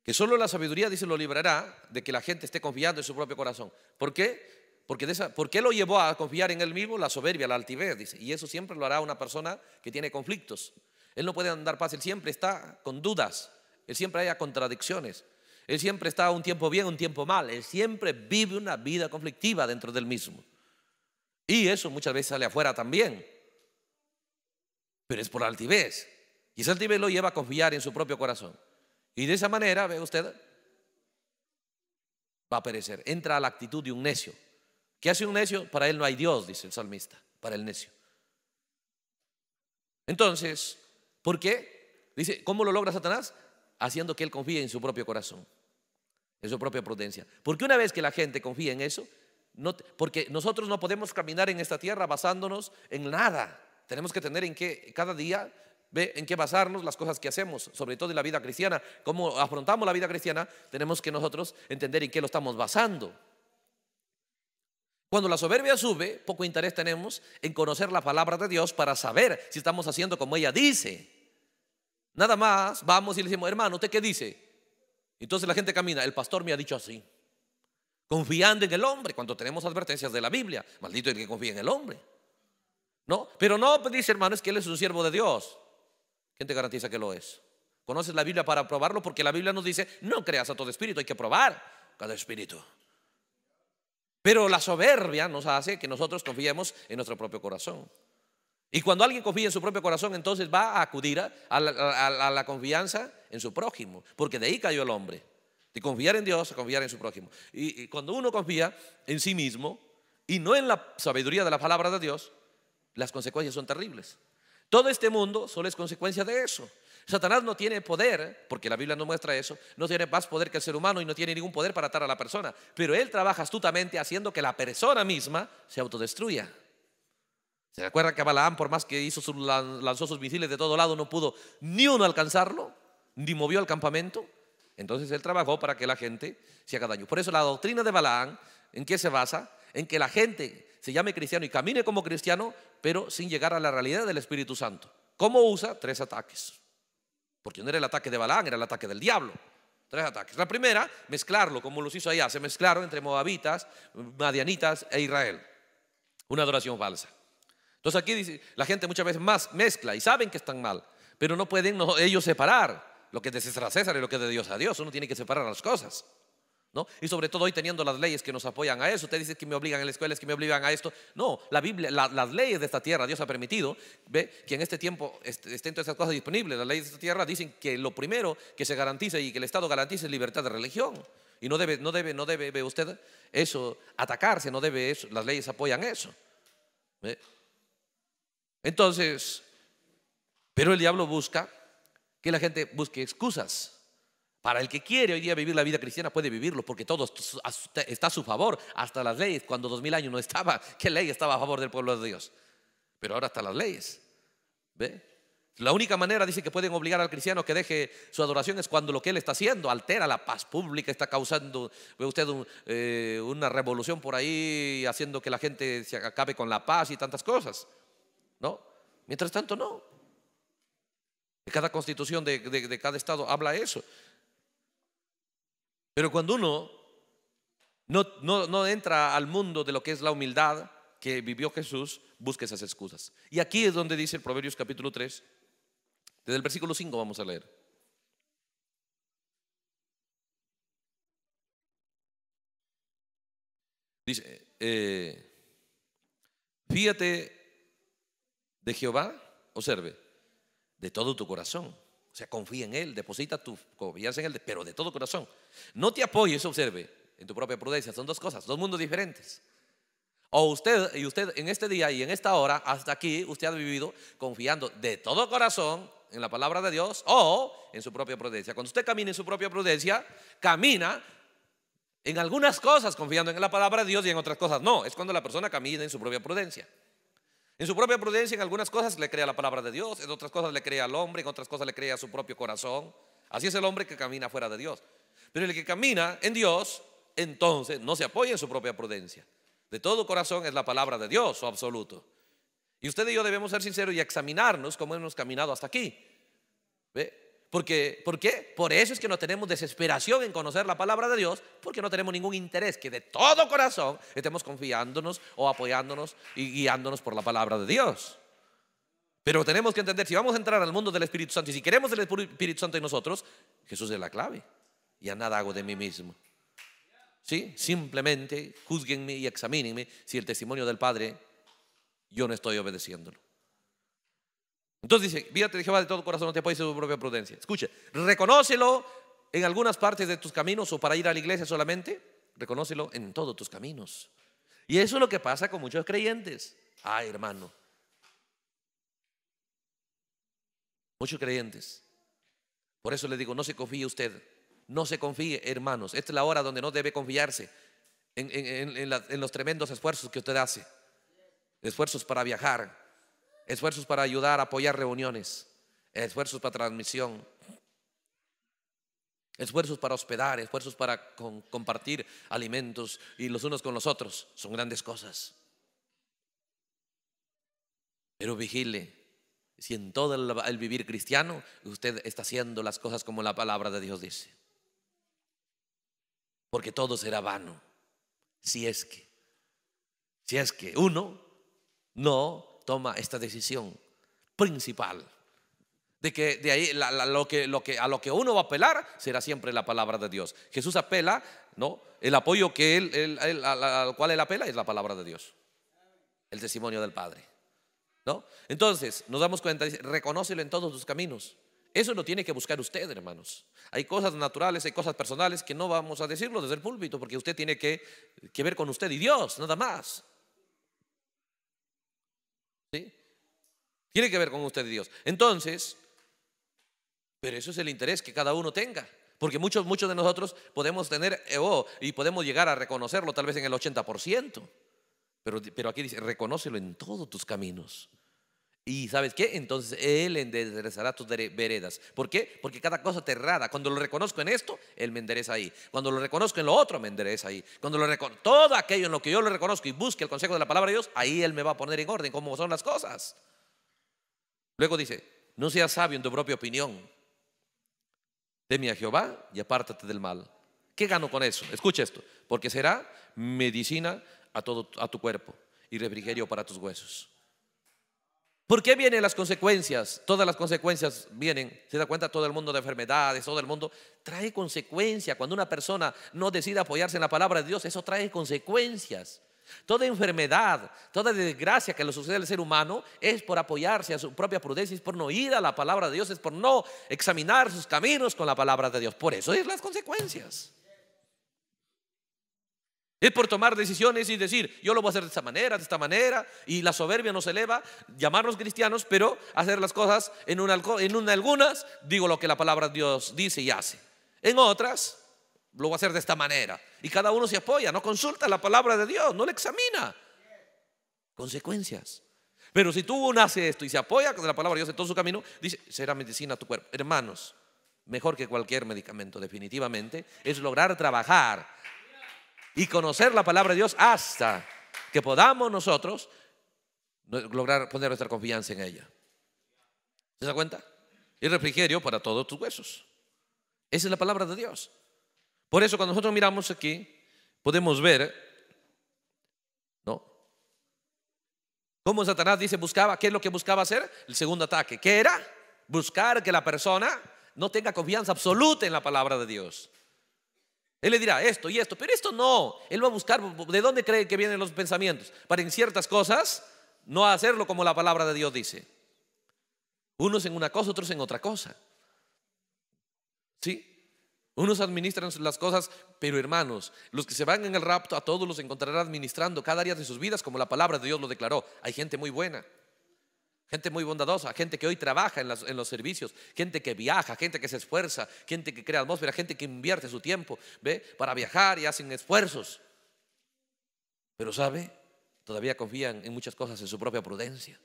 que solo la sabiduría, dice, lo librará de que la gente esté confiando en su propio corazón. ¿Por qué? Porque, de lo llevó a confiar en él mismo? La soberbia, la altivez, Y eso siempre lo hará una persona que tiene conflictos. Él no puede andar paz, él siempre está con dudas, él siempre haya contradicciones, él siempre está un tiempo bien, un tiempo mal, él siempre vive una vida conflictiva dentro del mismo. Y eso muchas veces sale afuera también, pero es por la altivez. Y esa altivez lo lleva a confiar en su propio corazón. Y de esa manera, ve usted, va a perecer. Entra a la actitud de un necio. ¿Qué hace un necio? Para él no hay Dios, dice el salmista, para el necio. Entonces, ¿por qué? Dice, ¿cómo lo logra Satanás? Haciendo que él confíe en su propio corazón, en su propia prudencia. Porque una vez que la gente confía en eso, porque nosotros no podemos caminar en esta tierra basándonos en nada. Tenemos que tener en qué cada día ve en qué basarnos las cosas que hacemos, sobre todo en la vida cristiana. Cómo afrontamos la vida cristiana, tenemos que nosotros entender en qué lo estamos basando. Cuando la soberbia sube, poco interés tenemos en conocer la palabra de Dios para saber si estamos haciendo como ella dice. Nada más vamos y le decimos, hermano, ¿usted qué dice? Entonces la gente camina, el pastor me ha dicho así, confiando en el hombre, cuando tenemos advertencias de la Biblia, maldito el que confía en el hombre. No, pero no pues dice hermano, es que él es un siervo de Dios. ¿Quién te garantiza que lo es? ¿Conoces la Biblia para probarlo? Porque la Biblia nos dice, no creas a todo espíritu, hay que probar cada espíritu. Pero la soberbia nos hace que nosotros confiemos en nuestro propio corazón. Y cuando alguien confía en su propio corazón, entonces va a acudir a, la, confianza en su prójimo, porque de ahí cayó el hombre, de confiar en Dios a confiar en su prójimo. Y, y cuando uno confía en sí mismo y no en la sabiduría de la palabra de Dios, las consecuencias son terribles. Todo este mundo solo es consecuencia de eso. Satanás no tiene poder, porque la Biblia no muestra eso, no tiene más poder que el ser humano y no tiene ningún poder para atar a la persona, pero él trabaja astutamente haciendo que la persona misma se autodestruya. ¿Se acuerdan que Balaam, por más que hizo lanzó sus misiles de todo lado, no pudo ni uno alcanzarlo, ni movió al campamento? Entonces él trabajó para que la gente se haga daño. Por eso la doctrina de Balaán ¿en qué se basa? En que la gente se llame cristiano y camine como cristiano, pero sin llegar a la realidad del Espíritu Santo. ¿Cómo usa? Tres ataques. Porque no era el ataque de Balán, era el ataque del diablo. Tres ataques. La primera, mezclarlo, como los hizo allá. Se mezclaron entre moabitas, madianitas e Israel. Una adoración falsa. Entonces aquí dice, la gente muchas veces más mezcla y saben que están mal, pero no pueden ellos separar lo que es de César a César y lo que es de Dios a Dios. Uno tiene que separar las cosas. Y sobre todo hoy teniendo las leyes que nos apoyan a eso. Usted dice que me obligan a la escuela, es que me obligan a esto. No, la Biblia, las leyes de esta tierra, Dios ha permitido ¿ve? que en este tiempo estén todas esas cosas disponibles. Las leyes de esta tierra dicen que lo primero que se garantice y que el Estado garantice es libertad de religión. Y no debe, no debe, no debe usted eso atacarse, no debe eso. Las leyes apoyan eso. Entonces, pero el diablo busca que la gente busque excusas para el que quiere hoy día vivir la vida cristiana puede vivirlo porque todo está a su favor, hasta las leyes. Cuando 2000 mil años no estaba, ¿qué ley estaba a favor del pueblo de Dios? Pero ahora hasta las leyes. ¿Ve? La única manera, dice, que pueden obligar al cristiano que deje su adoración es cuando lo que él está haciendo altera la paz pública, está causando, ve usted, eh, una revolución por ahí, haciendo que la gente se acabe con la paz y tantas cosas. ¿No? Mientras tanto, no. Cada constitución de, de cada estado habla eso. Pero cuando uno no, entra al mundo de lo que es la humildad que vivió Jesús, busca esas excusas. Y aquí es donde dice el Proverbios capítulo 3, desde el versículo 5 vamos a leer. Dice, eh, fíjate de Jehová, observe, de todo tu corazón o sea, confía en Él, deposita tu confianza en Él, pero de todo corazón. No te apoyes, observe, en tu propia prudencia. Son dos cosas, dos mundos diferentes. O usted y usted en este día y en esta hora, hasta aquí, usted ha vivido confiando de todo corazón en la palabra de Dios o en su propia prudencia. Cuando usted camina en su propia prudencia, camina en algunas cosas confiando en la palabra de Dios y en otras cosas no. Es cuando la persona camina en su propia prudencia. En su propia prudencia, en algunas cosas le crea la palabra de Dios, en otras cosas le crea al hombre, en otras cosas le crea a su propio corazón. Así es el hombre que camina fuera de Dios. Pero el que camina en Dios, entonces no se apoya en su propia prudencia. De todo corazón es la palabra de Dios, su absoluto. Y usted y yo debemos ser sinceros y examinarnos cómo hemos caminado hasta aquí. ¿Ve? ¿Por qué? Por eso es que no tenemos desesperación en conocer la palabra de Dios, porque no tenemos ningún interés que de todo corazón estemos confiándonos o apoyándonos y guiándonos por la palabra de Dios. Pero tenemos que entender, si vamos a entrar al mundo del Espíritu Santo y si queremos el Espíritu Santo en nosotros, Jesús es la clave. Ya nada hago de mí mismo. ¿Sí? Simplemente juzguenme y examínenme si el testimonio del Padre yo no estoy obedeciéndolo. Entonces dice, fíjate de Jehová de todo corazón, no te apoyes en tu propia prudencia. Escuche, reconócelo en algunas partes de tus caminos o para ir a la iglesia solamente, reconócelo en todos tus caminos. Y eso es lo que pasa con muchos creyentes. Ay, hermano. Muchos creyentes. Por eso le digo, no se confíe usted. No se confíe, hermanos. Esta es la hora donde no debe confiarse en los tremendos esfuerzos que usted hace. Esfuerzos para viajar, esfuerzos para ayudar, apoyar reuniones, esfuerzos para transmisión, esfuerzos para hospedar, esfuerzos para compartir alimentos y los unos con los otros. Son grandes cosas. Pero vigile si en todo el, el vivir cristiano usted está haciendo las cosas como la palabra de Dios dice. Porque todo será vano, si es que, si es que uno no toma esta decisión principal de que de ahí lo que, lo que, a lo que uno va a apelar será siempre la palabra de Dios. Jesús apela, ¿no? El apoyo que él, al cual él apela es la palabra de Dios, el testimonio del Padre, ¿no? Entonces, nos damos cuenta, dice, reconócelo en todos sus caminos. Eso lo tiene que buscar usted, hermanos. Hay cosas naturales, hay cosas personales que no vamos a decirlo desde el púlpito porque usted tiene que, que ver con usted y Dios, nada más. ¿Sí? Tiene que ver con usted y Dios. Entonces, pero eso es el interés que cada uno tenga. Porque muchos, muchos de nosotros podemos tener eh, oh, y podemos llegar a reconocerlo tal vez en el 80%. Pero, pero aquí dice, reconócelo en todos tus caminos. Y sabes qué? Entonces Él enderezará tus veredas. ¿Por qué? Porque cada cosa te errada. Cuando lo reconozco en esto, Él me endereza ahí. Cuando lo reconozco en lo otro, me endereza ahí. Cuando lo todo aquello en lo que yo lo reconozco y busque el consejo de la palabra de Dios, ahí Él me va a poner en orden como son las cosas. Luego dice, no seas sabio en tu propia opinión. Teme a Jehová y apártate del mal. ¿Qué gano con eso? Escucha esto, porque será medicina a, todo, a tu cuerpo y refrigerio para tus huesos. ¿Por qué vienen las consecuencias? Todas las consecuencias vienen, se da cuenta todo el mundo de enfermedades, todo el mundo trae consecuencias Cuando una persona no decide apoyarse en la palabra de Dios, eso trae consecuencias. Toda enfermedad, toda desgracia que le sucede al ser humano es por apoyarse a su propia prudencia, es por no ir a la palabra de Dios, es por no examinar sus caminos con la palabra de Dios. Por eso es las consecuencias. Es por tomar decisiones y decir, yo lo voy a hacer de esta manera, de esta manera, y la soberbia nos eleva, llamarnos cristianos, pero hacer las cosas en, una, en algunas, digo lo que la palabra de Dios dice y hace. En otras, lo voy a hacer de esta manera. Y cada uno se apoya, no consulta la palabra de Dios, no la examina. Consecuencias. Pero si tú hace esto y se apoya con la palabra de Dios en todo su camino, dice, será medicina a tu cuerpo. Hermanos, mejor que cualquier medicamento, definitivamente, es lograr trabajar y conocer la palabra de Dios hasta que podamos nosotros lograr poner nuestra confianza en ella. ¿Se da cuenta? Y refrigerio para todos tus huesos. Esa es la palabra de Dios. Por eso cuando nosotros miramos aquí, podemos ver, ¿no? Cómo Satanás dice, buscaba, ¿qué es lo que buscaba hacer? El segundo ataque. ¿Qué era? Buscar que la persona no tenga confianza absoluta en la palabra de Dios. Él le dirá esto y esto, pero esto no. Él va a buscar de dónde cree que vienen los pensamientos, para en ciertas cosas no hacerlo como la palabra de Dios dice. Unos en una cosa, otros en otra cosa. ¿Sí? Unos administran las cosas, pero hermanos, los que se van en el rapto a todos los encontrarán administrando cada día de sus vidas como la palabra de Dios lo declaró. Hay gente muy buena, Gente muy bondadosa, gente que hoy trabaja en, los servicios, gente que viaja, gente que se esfuerza, gente que crea atmósfera, gente que invierte su tiempo, ¿ve? Para viajar y hacen esfuerzos. Pero ¿sabe? Todavía confían en muchas cosas en su propia prudencia.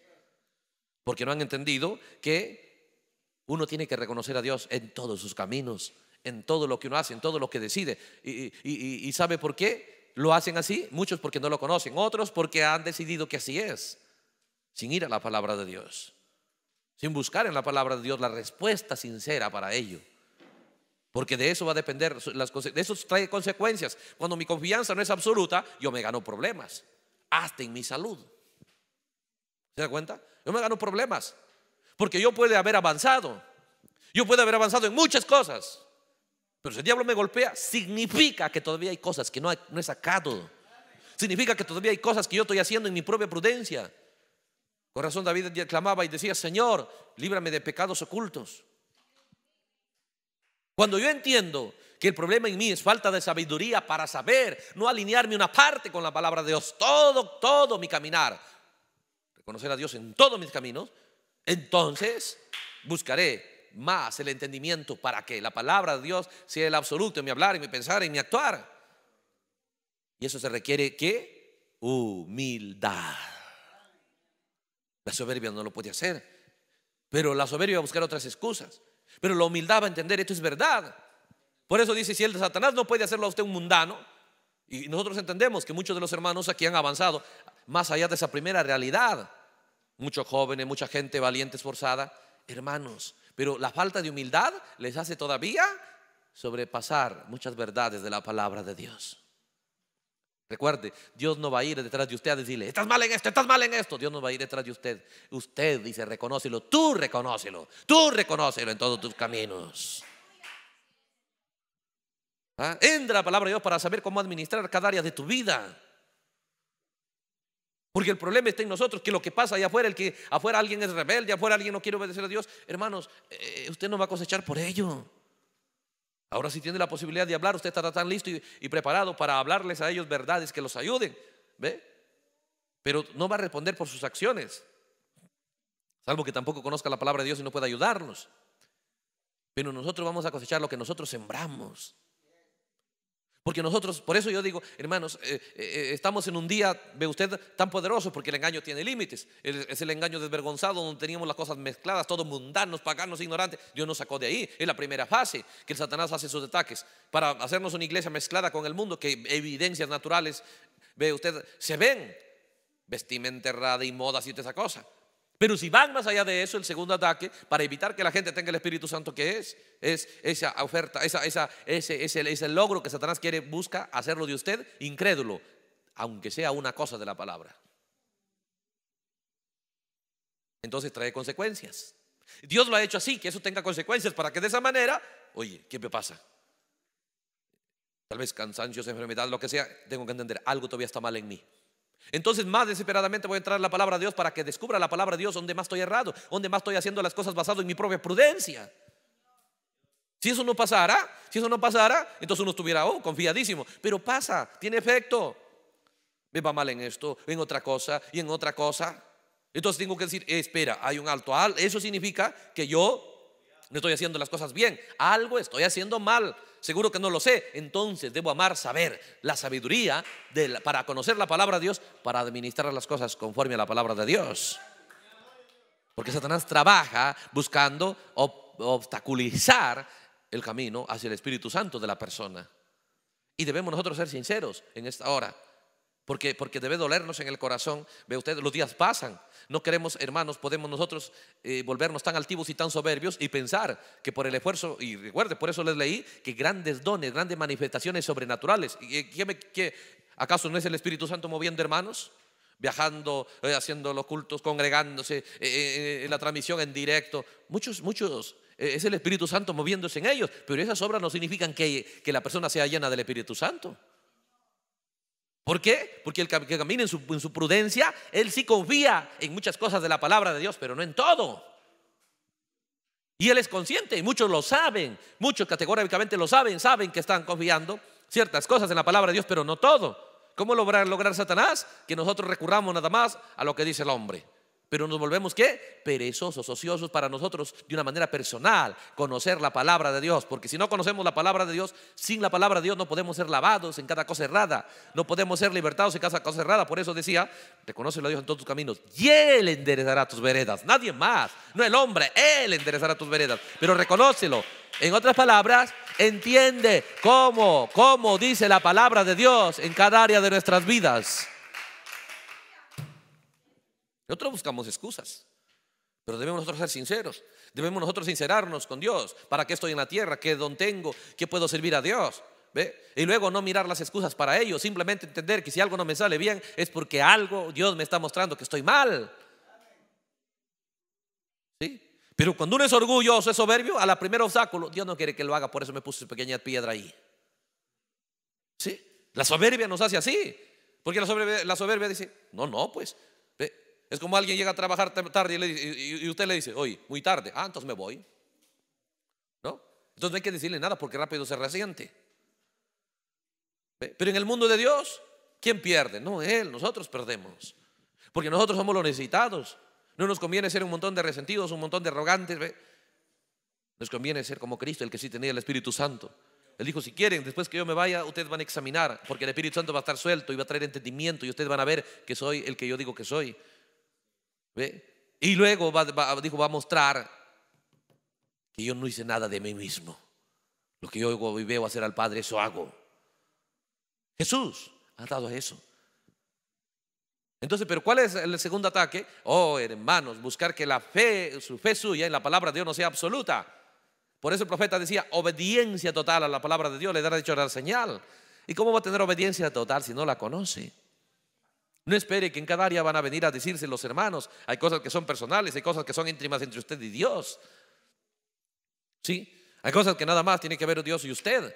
Porque no han entendido que uno tiene que reconocer a Dios en todos sus caminos, en todo lo que uno hace, en todo lo que decide. y sabe por qué lo hacen así? Muchos porque no lo conocen, otros porque han decidido que así es sin ir a la palabra de Dios, sin buscar en la palabra de Dios la respuesta sincera para ello. Porque de eso va a depender, las, de eso trae consecuencias. Cuando mi confianza no es absoluta, yo me gano problemas, hasta en mi salud. ¿Se da cuenta? Yo me gano problemas, porque yo puede haber avanzado, yo puedo haber avanzado en muchas cosas, pero si el diablo me golpea, significa que todavía hay cosas que no, no he sacado. Significa que todavía hay cosas que yo estoy haciendo en mi propia prudencia. Con razón David clamaba y decía, Señor, líbrame de pecados ocultos. Cuando yo entiendo que el problema en mí es falta de sabiduría para saber, no alinearme una parte con la palabra de Dios, todo, todo mi caminar, reconocer a Dios en todos mis caminos, entonces buscaré más el entendimiento para que la palabra de Dios sea el absoluto en mi hablar, en mi pensar, en mi actuar. Y eso se requiere que humildad. La soberbia no lo podía hacer. Pero la soberbia va a buscar otras excusas. Pero la humildad va a entender, esto es verdad. Por eso dice, si el de Satanás no puede hacerlo a usted un mundano, y nosotros entendemos que muchos de los hermanos aquí han avanzado más allá de esa primera realidad. Muchos jóvenes, mucha gente valiente, esforzada, hermanos. Pero la falta de humildad les hace todavía sobrepasar muchas verdades de la palabra de Dios. Recuerde, Dios no va a ir detrás de usted a decirle, estás mal en esto, estás mal en esto. Dios no va a ir detrás de usted. Usted dice, reconócelo, tú reconócelo, tú reconócelo en todos tus caminos. ¿Ah? Entra la palabra de Dios para saber cómo administrar cada área de tu vida. Porque el problema está en nosotros, que lo que pasa allá afuera, el que afuera alguien es rebelde, afuera alguien no quiere obedecer a Dios, hermanos, eh, usted no va a cosechar por ello. Ahora si tiene la posibilidad de hablar, usted está tan listo y, preparado para hablarles a ellos verdades que los ayuden. ¿Ve? Pero no va a responder por sus acciones. Salvo que tampoco conozca la palabra de Dios y no pueda ayudarnos. Pero nosotros vamos a cosechar lo que nosotros sembramos. Porque nosotros, por eso yo digo, hermanos, eh, eh, estamos en un día, ve usted, tan poderoso porque el engaño tiene límites. Es el engaño desvergonzado donde teníamos las cosas mezcladas, todos mundanos, paganos, ignorantes. Dios nos sacó de ahí. Es la primera fase que el Satanás hace sus ataques para hacernos una iglesia mezclada con el mundo, que evidencias naturales, ve usted, se ven. Vestimenta errada y modas y toda esa cosa. Pero si van más allá de eso, el segundo ataque, para evitar que la gente tenga el Espíritu Santo que es, es esa oferta, esa, ese, ese logro que Satanás quiere, busca hacerlo de usted incrédulo, aunque sea una cosa de la palabra. Entonces trae consecuencias. Dios lo ha hecho así, que eso tenga consecuencias, para que de esa manera, oye, ¿qué me pasa? Tal vez cansancio, enfermedad, lo que sea, tengo que entender, algo todavía está mal en mí. Entonces más desesperadamente voy a entrar en la palabra de Dios para que descubra la palabra de Dios donde más estoy errado, donde más estoy haciendo las cosas basado en mi propia prudencia. Si eso no pasara, si eso no pasara, entonces uno estuviera oh, confiadísimo. Pero pasa, tiene efecto. Me va mal en esto, en otra cosa y en otra cosa. Entonces tengo que decir, espera, hay un alto. Eso significa que yo no estoy haciendo las cosas bien, algo estoy haciendo mal, seguro que no lo sé. Entonces debo amar saber la sabiduría para conocer la palabra de Dios, para administrar las cosas conforme a la palabra de Dios. Porque Satanás trabaja buscando obstaculizar el camino hacia el Espíritu Santo de la persona. Y debemos nosotros ser sinceros en esta hora. Porque, debe dolernos en el corazón. Ve usted, los días pasan. No queremos, hermanos, podemos nosotros eh, volvernos tan altivos y tan soberbios y pensar que por el esfuerzo, y recuerde, por eso les leí, que grandes dones, grandes manifestaciones sobrenaturales. ¿Y, ¿Acaso no es el Espíritu Santo moviendo, hermanos? Viajando, eh, haciendo los cultos, congregándose, eh, en la transmisión en directo. Muchos, muchos, es el Espíritu Santo moviéndose en ellos, pero esas obras no significan que, que la persona sea llena del Espíritu Santo. ¿Por qué? Porque el que camina en su, prudencia, él sí confía en muchas cosas de la palabra de Dios, pero no en todo. Y él es consciente, y muchos lo saben, muchos categóricamente lo saben, saben que están confiando ciertas cosas en la palabra de Dios, pero no todo. ¿Cómo lograr, lograr Satanás? Que nosotros recurramos nada más a lo que dice el hombre pero nos volvemos qué? Perezosos, ociosos para nosotros de una manera personal, conocer la palabra de Dios, porque si no conocemos la palabra de Dios, sin la palabra de Dios no podemos ser lavados en cada cosa errada, no podemos ser libertados en cada cosa errada, por eso decía, reconócelo a Dios en todos tus caminos, y Él enderezará tus veredas, nadie más, no el hombre, Él enderezará tus veredas, pero reconócelo. En otras palabras, entiende cómo, cómo dice la palabra de Dios en cada área de nuestras vidas. Nosotros buscamos excusas, pero debemos nosotros ser sinceros. Debemos nosotros sincerarnos con Dios. ¿Para qué estoy en la tierra? ¿Qué don tengo? ¿Qué puedo servir a Dios? Y luego no mirar las excusas para ello, simplemente entender que si algo no me sale bien es porque algo Dios me está mostrando que estoy mal. ¿Sí? Pero cuando uno es orgulloso, es soberbio, a la primera obstáculo, Dios no quiere que lo haga, por eso me puse su pequeña piedra ahí. ¿Sí? La soberbia nos hace así. Porque la soberbia dice, no, no, pues es como alguien llega a trabajar tarde y, usted le dice, oye, muy tarde, ah, entonces me voy. ¿No? Entonces no hay que decirle nada porque rápido se resiente. Pero en el mundo de Dios, ¿quién pierde? No, Él, nosotros perdemos. Porque nosotros somos los necesitados. No nos conviene ser un montón de resentidos, un montón de arrogantes. ¿ve? Nos conviene ser como Cristo, el que sí tenía el Espíritu Santo. Él dijo, si quieren, después que yo me vaya, ustedes van a examinar, porque el Espíritu Santo va a estar suelto y va a traer entendimiento y ustedes van a ver que soy el que yo digo que soy. Y luego dijo, va a mostrar que yo no hice nada de mí mismo. Lo que yo y veo hacer al Padre, eso hago. Jesús ha dado eso. Entonces, pero ¿cuál es el segundo ataque? Oh, hermanos, buscar que la fe, su fe suya en la palabra de Dios no sea absoluta. Por eso el profeta decía, obediencia total a la palabra de Dios le dará a la señal. ¿Y cómo va a tener obediencia total si no la conoce? No espere que en cada área van a venir a decirse los hermanos. Hay cosas que son personales, hay cosas que son íntimas entre usted y Dios. ¿Sí? Hay cosas que nada más tiene que ver Dios y usted.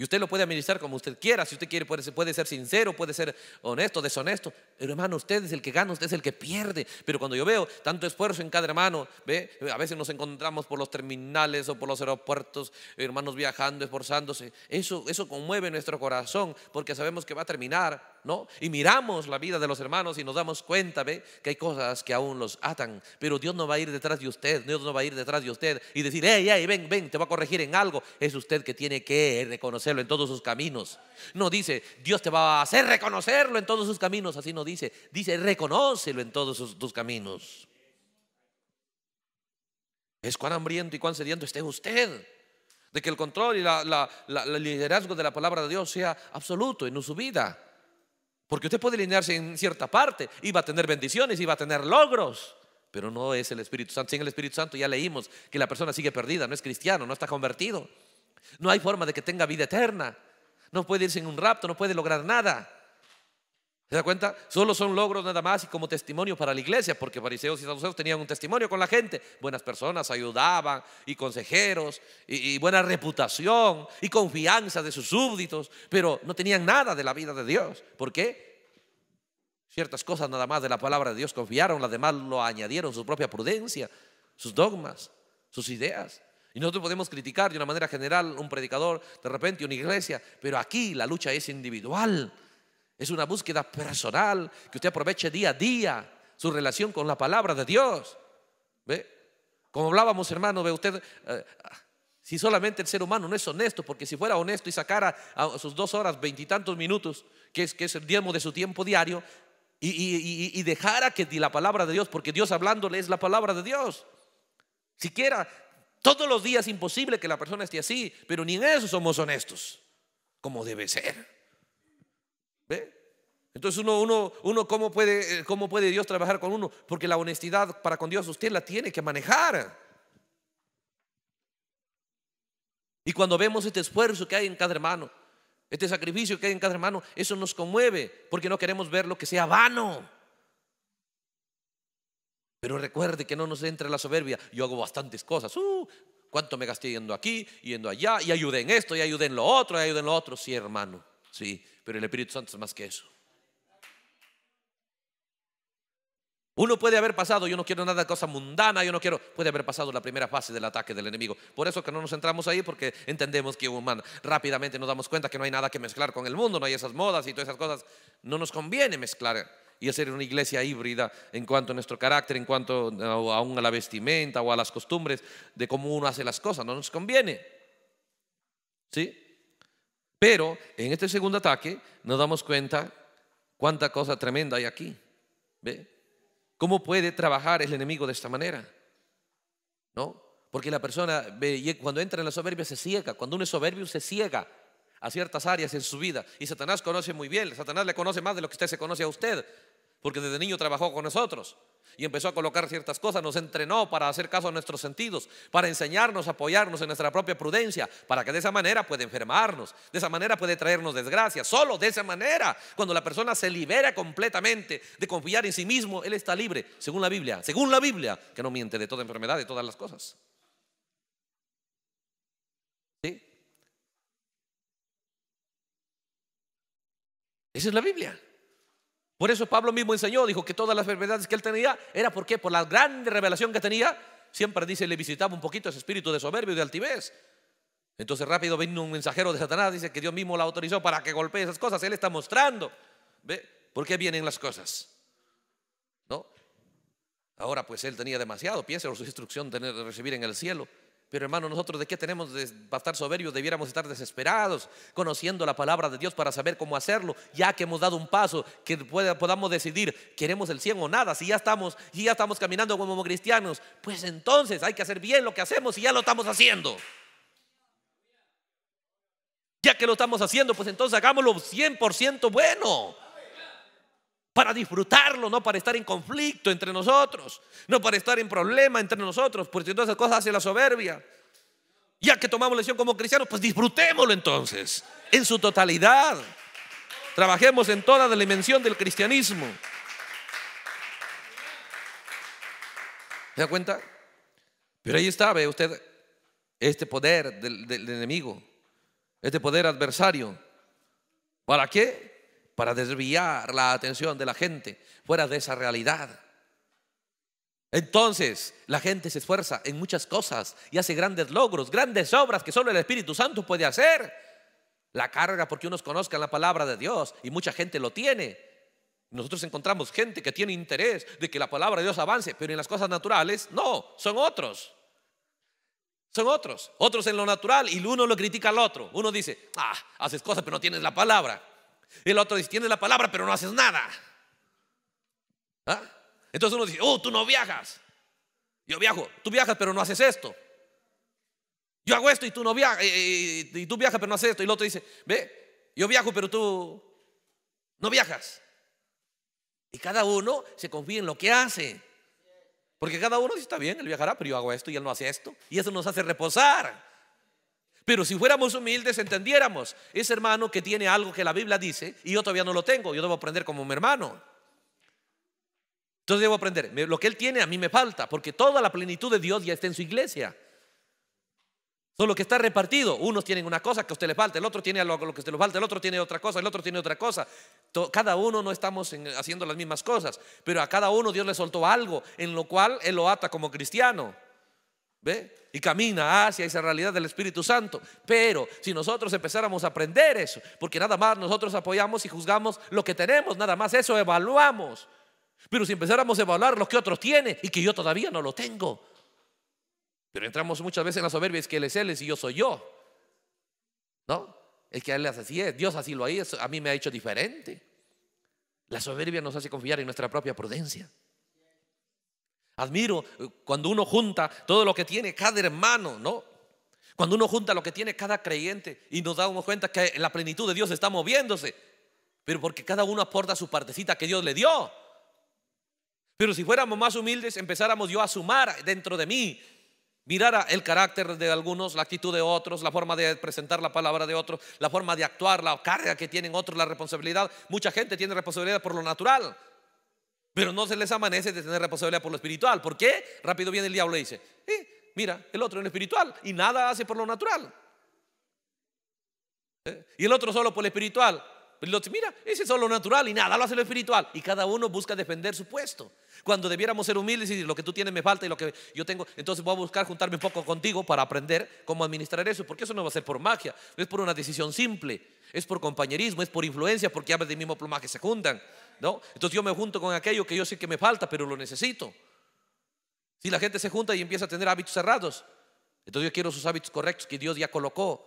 Y usted lo puede administrar como usted quiera. Si usted quiere, puede, puede ser sincero, puede ser honesto, deshonesto. Pero hermano, usted es el que gana, usted es el que pierde. Pero cuando yo veo tanto esfuerzo en cada hermano, ¿ve? a veces nos encontramos por los terminales o por los aeropuertos, hermanos viajando, esforzándose. Eso, eso conmueve nuestro corazón porque sabemos que va a terminar y miramos la vida de los hermanos y nos damos cuenta, Que hay cosas que aún los atan, pero Dios no va a ir detrás de usted, Dios no va a ir detrás de usted y decir, ¡ey, ven, ven, te va a corregir en algo. Es usted que tiene que reconocerlo en todos sus caminos. No dice, Dios te va a hacer reconocerlo en todos sus caminos, así no dice, dice, reconócelo en todos sus, tus caminos. Es cuán hambriento y cuán sediento esté usted de que el control y el liderazgo de la palabra de Dios sea absoluto en su vida. Porque usted puede alinearse en cierta parte y va a tener bendiciones y va a tener logros, pero no es el Espíritu Santo. Sin el Espíritu Santo ya leímos que la persona sigue perdida, no es cristiano, no está convertido. No hay forma de que tenga vida eterna. No puede irse en un rapto, no puede lograr nada. ¿Se da cuenta? Solo son logros nada más y como testimonio para la iglesia, porque fariseos y saduceos tenían un testimonio con la gente. Buenas personas, ayudaban y consejeros y, y, buena reputación y confianza de sus súbditos, pero no tenían nada de la vida de Dios. ¿Por qué? Ciertas cosas nada más de la palabra de Dios confiaron, las demás lo añadieron, su propia prudencia, sus dogmas, sus ideas. Y nosotros podemos criticar de una manera general un predicador, de repente una iglesia, pero aquí la lucha es individual es una búsqueda personal que usted aproveche día a día su relación con la palabra de Dios. ¿Ve? Como hablábamos, hermano, ve usted, eh, si solamente el ser humano no es honesto, porque si fuera honesto y sacara a sus dos horas, veintitantos minutos, que es, el diezmo de su tiempo diario, y, y dejara que di la palabra de Dios, porque Dios hablándole es la palabra de Dios. Siquiera todos los días es imposible que la persona esté así, pero ni en eso somos honestos, como debe ser. ¿Ve? Entonces uno, uno, uno ¿cómo, puede, eh, ¿cómo puede Dios trabajar con uno? Porque la honestidad para con Dios usted la tiene que manejar. Y cuando vemos este esfuerzo que hay en cada hermano, este sacrificio que hay en cada hermano, eso nos conmueve porque no queremos ver lo que sea vano. Pero recuerde que no nos entra la soberbia. Yo hago bastantes cosas. Uh, ¿Cuánto me gasté yendo aquí, yendo allá? Y ayudé en esto, y ayuden lo otro, y ayudé en lo otro. Sí, hermano. Sí, pero el Espíritu Santo es más que eso. Uno puede haber pasado, yo no quiero nada de cosa mundana, yo no quiero, puede haber pasado la primera fase del ataque del enemigo. Por eso que no nos centramos ahí porque entendemos que humana, oh, rápidamente nos damos cuenta que no hay nada que mezclar con el mundo, no hay esas modas y todas esas cosas. No nos conviene mezclar y hacer una iglesia híbrida en cuanto a nuestro carácter, en cuanto eh, aún a la vestimenta o a las costumbres de cómo uno hace las cosas, no nos conviene. ¿Sí? Pero en este segundo ataque nos damos cuenta cuánta cosa tremenda hay aquí. ¿Cómo puede trabajar el enemigo de esta manera? ¿No? Porque la persona cuando entra en la soberbia se ciega, cuando uno es soberbio se ciega a ciertas áreas en su vida. Y Satanás conoce muy bien, Satanás le conoce más de lo que usted se conoce a usted porque desde niño trabajó con nosotros y empezó a colocar ciertas cosas, nos entrenó para hacer caso a nuestros sentidos, para enseñarnos, apoyarnos en nuestra propia prudencia, para que de esa manera puede enfermarnos, de esa manera puede traernos desgracia, solo de esa manera, cuando la persona se libera completamente de confiar en sí mismo, él está libre, según la Biblia, según la Biblia, que no miente de toda enfermedad, de todas las cosas. ¿Sí? Esa es la Biblia. Por eso Pablo mismo enseñó, dijo que todas las enfermedades que él tenía era porque por la grande revelación que tenía, siempre dice, le visitaba un poquito ese espíritu de soberbia y de altivez. Entonces rápido viene un mensajero de Satanás, dice que Dios mismo la autorizó para que golpee esas cosas. Él está mostrando, ¿ve? ¿Por qué vienen las cosas? ¿No? Ahora pues él tenía demasiado, piensa en su instrucción tener, recibir en el cielo. Pero hermano, nosotros de qué tenemos de estar soberbios, debiéramos estar desesperados, conociendo la palabra de Dios para saber cómo hacerlo, ya que hemos dado un paso, que podamos decidir, queremos el 100 o nada, si ya estamos, si ya estamos caminando como cristianos, pues entonces hay que hacer bien lo que hacemos y ya lo estamos haciendo. Ya que lo estamos haciendo, pues entonces hagámoslo 100% bueno para disfrutarlo, no para estar en conflicto entre nosotros, no para estar en problema entre nosotros, porque todas esas cosas hace la soberbia. Ya que tomamos lección como cristianos, pues disfrutémoslo entonces, en su totalidad. Trabajemos en toda la dimensión del cristianismo. ¿Se da cuenta? Pero ahí está, ve usted, este poder del, del enemigo, este poder adversario. ¿Para qué? para desviar la atención de la gente fuera de esa realidad. Entonces, la gente se esfuerza en muchas cosas y hace grandes logros, grandes obras que solo el Espíritu Santo puede hacer. La carga porque unos conozcan la palabra de Dios y mucha gente lo tiene. Nosotros encontramos gente que tiene interés de que la palabra de Dios avance, pero en las cosas naturales no, son otros. Son otros, otros en lo natural y uno lo critica al otro. Uno dice, ah, haces cosas pero no tienes la palabra. El otro dice, tienes la palabra, pero no haces nada. ¿Ah? Entonces uno dice, oh, tú no viajas. Yo viajo, tú viajas, pero no haces esto. Yo hago esto y tú no viajas, eh, eh, y, tú viajas, pero no haces esto. Y el otro dice, ve, yo viajo, pero tú no viajas. Y cada uno se confía en lo que hace. Porque cada uno dice, está bien, él viajará, pero yo hago esto y él no hace esto. Y eso nos hace reposar. Pero si fuéramos humildes, entendiéramos, ese hermano que tiene algo que la Biblia dice, y yo todavía no lo tengo, yo debo aprender como mi hermano. Entonces debo aprender, lo que él tiene a mí me falta, porque toda la plenitud de Dios ya está en su iglesia. Solo que está repartido, unos tienen una cosa que a usted le falta, el otro tiene algo lo que a usted le falta, el otro tiene otra cosa, el otro tiene otra cosa. Cada uno no estamos haciendo las mismas cosas, pero a cada uno Dios le soltó algo en lo cual él lo ata como cristiano. ¿Ve? Y camina hacia esa realidad del Espíritu Santo. Pero si nosotros empezáramos a aprender eso, porque nada más nosotros apoyamos y juzgamos lo que tenemos, nada más eso evaluamos. Pero si empezáramos a evaluar lo que otros tienen y que yo todavía no lo tengo. Pero entramos muchas veces en la soberbia, es que él es él y yo soy yo. ¿No? Es que él así Dios así lo ha hecho, a mí me ha hecho diferente. La soberbia nos hace confiar en nuestra propia prudencia. Admiro eh, cuando uno junta todo lo que tiene cada hermano, ¿no? Cuando uno junta lo que tiene cada creyente y nos damos cuenta que en la plenitud de Dios está moviéndose, pero porque cada uno aporta su partecita que Dios le dio. Pero si fuéramos más humildes, empezáramos yo a sumar dentro de mí, mirar el carácter de algunos, la actitud de otros, la forma de presentar la palabra de otros, la forma de actuar, la carga que tienen otros, la responsabilidad. Mucha gente tiene responsabilidad por lo natural, pero no se les amanece de tener responsabilidad por lo espiritual. ¿Por qué? Rápido viene el diablo y dice, mira, el otro es lo espiritual y nada hace por lo natural. ¿Eh? Y el otro solo por lo espiritual. El otro, mira, ese es solo natural y nada lo hace lo espiritual. Y cada uno busca defender su puesto. Cuando debiéramos ser humildes y decir, lo que tú tienes me falta y lo que yo tengo, entonces voy a buscar juntarme un poco contigo para aprender cómo administrar eso. Porque eso no va a ser por magia, no es por una decisión simple, es por compañerismo, es por influencia, porque aves del mismo plumaje se juntan. Entonces yo me junto con aquello que yo sé que me falta, pero lo necesito. Si la gente se junta y empieza a tener hábitos cerrados, entonces yo quiero sus hábitos correctos que Dios ya colocó.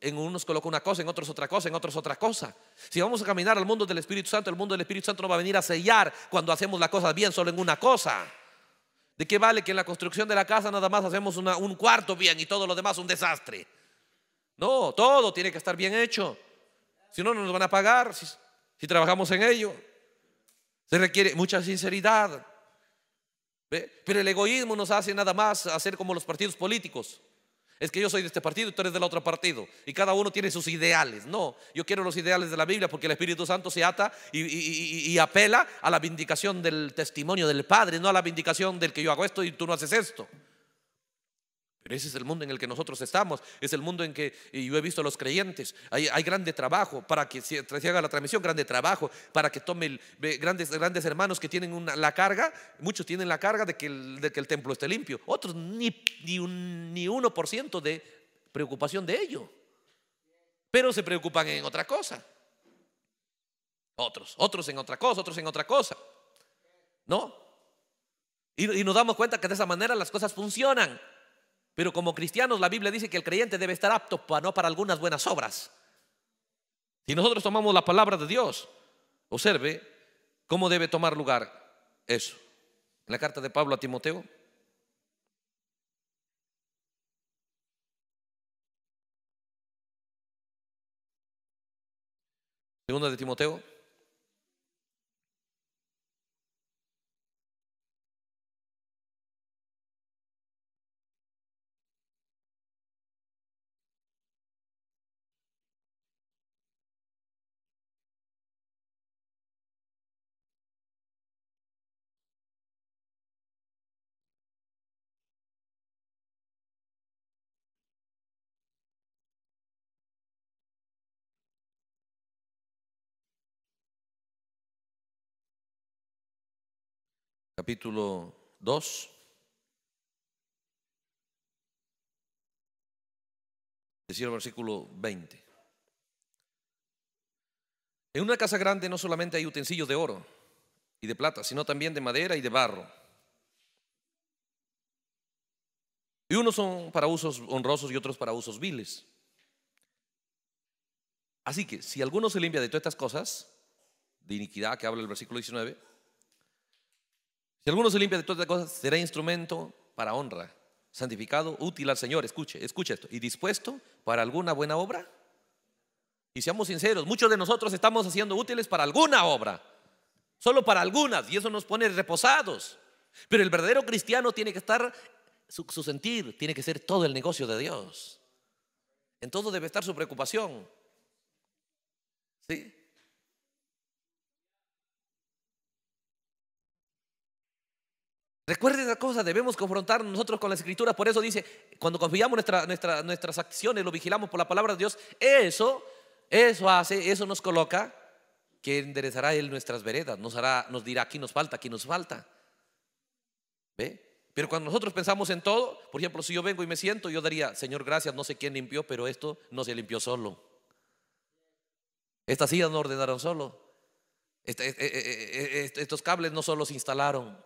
En unos colocó una cosa, en otros otra cosa, en otros otra cosa. Si vamos a caminar al mundo del Espíritu Santo, el mundo del Espíritu Santo no va a venir a sellar cuando hacemos las cosas bien solo en una cosa. ¿De qué vale que en la construcción de la casa nada más hacemos un cuarto bien y todo lo demás un desastre? No, todo tiene que estar bien hecho. Si no, no nos van a pagar si trabajamos en ello. Se requiere mucha sinceridad. Pero el egoísmo nos hace nada más hacer como los partidos políticos. Es que yo soy de este partido y tú eres del otro partido. Y cada uno tiene sus ideales. No, yo quiero los ideales de la Biblia porque el Espíritu Santo se ata y apela a la vindicación del testimonio del Padre, no a la vindicación del que yo hago esto y tú no haces esto ese es el mundo en el que nosotros estamos, es el mundo en que yo he visto a los creyentes. Hay, grande trabajo para que se, haga la transmisión, grande trabajo para que tome grandes, grandes hermanos que tienen la carga, muchos tienen la carga de que el, templo esté limpio, otros ni, ni, un, 1% de preocupación de ello, pero se preocupan en otra cosa. Otros, otros en otra cosa, otros en otra cosa. ¿No? y nos damos cuenta que de esa manera las cosas funcionan. Pero como cristianos la Biblia dice que el creyente debe estar apto para, no para algunas buenas obras. Si nosotros tomamos la palabra de Dios, observe cómo debe tomar lugar eso. En la carta de Pablo a Timoteo. Segunda de Timoteo capítulo 2. decir el versículo 20. En una casa grande no solamente hay utensilios de oro y de plata, sino también de madera y de barro. Y unos son para usos honrosos y otros para usos viles. Así que si alguno se limpia de todas estas cosas, de iniquidad que habla el versículo 19, si alguno se limpia de todas las cosas, será instrumento para honra, santificado, útil al Señor. Escuche, escuche esto. Y dispuesto para alguna buena obra. Y seamos sinceros, muchos de nosotros estamos haciendo útiles para alguna obra, solo para algunas, y eso nos pone reposados. Pero el verdadero cristiano tiene que estar, su, su sentir, tiene que ser todo el negocio de Dios. En todo debe estar su preocupación. ¿Sí? recuerden la cosa, debemos confrontarnos nosotros con la escritura Por eso dice, cuando confiamos nuestra, nuestras acciones, lo vigilamos por la palabra de Dios, eso, eso hace, eso nos coloca que enderezará Él nuestras veredas, nos, hará, nos dirá aquí nos falta, aquí nos falta. ¿Ve? Pero cuando nosotros pensamos en todo, por ejemplo, si yo vengo y me siento, yo daría, Señor, gracias, no sé quién limpió, pero esto no se limpió solo. Estas sillas no ordenaron solo. E, e, e, estos cables no solo se instalaron.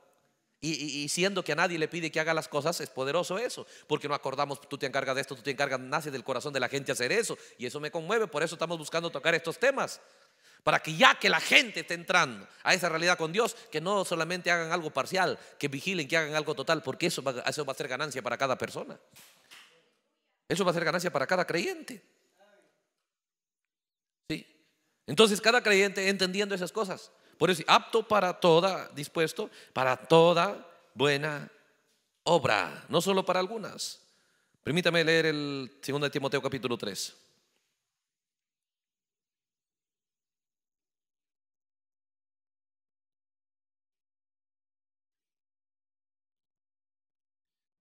Y, siendo que a nadie le pide que haga las cosas, es poderoso eso, porque no acordamos, tú te encargas de esto, tú te encargas, nace del corazón de la gente hacer eso, y eso me conmueve, por eso estamos buscando tocar estos temas, para que ya que la gente esté entrando a esa realidad con Dios, que no solamente hagan algo parcial, que vigilen, que hagan algo total, porque eso va, eso va a ser ganancia para cada persona, eso va a ser ganancia para cada creyente. ¿Sí? Entonces cada creyente entendiendo esas cosas, por eso, apto para toda, dispuesto para toda buena obra, no solo para algunas. Permítame leer el segundo de Timoteo capítulo 3.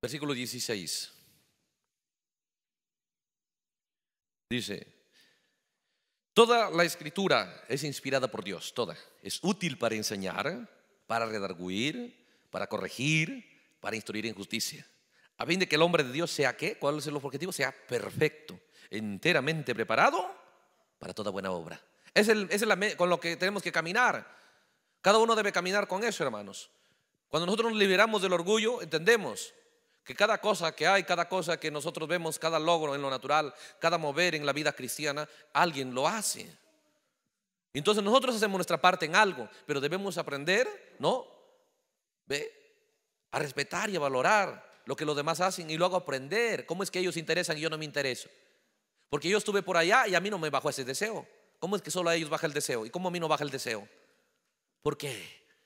Versículo 16. Dice, Toda la escritura es inspirada por Dios, toda. Es útil para enseñar, para redarguir, para corregir, para instruir en justicia. A fin de que el hombre de Dios sea qué? ¿Cuál es el objetivo? Sea perfecto, enteramente preparado para toda buena obra. Es, el, es con lo que tenemos que caminar. Cada uno debe caminar con eso, hermanos. Cuando nosotros nos liberamos del orgullo, entendemos que cada cosa que hay, cada cosa que nosotros vemos, cada logro en lo natural, cada mover en la vida cristiana, alguien lo hace. Entonces nosotros hacemos nuestra parte en algo, pero debemos aprender, ¿no? ¿Ve? A respetar y a valorar lo que los demás hacen y luego aprender cómo es que ellos interesan y yo no me intereso. Porque yo estuve por allá y a mí no me bajó ese deseo. ¿Cómo es que solo a ellos baja el deseo? ¿Y cómo a mí no baja el deseo? ¿Por qué?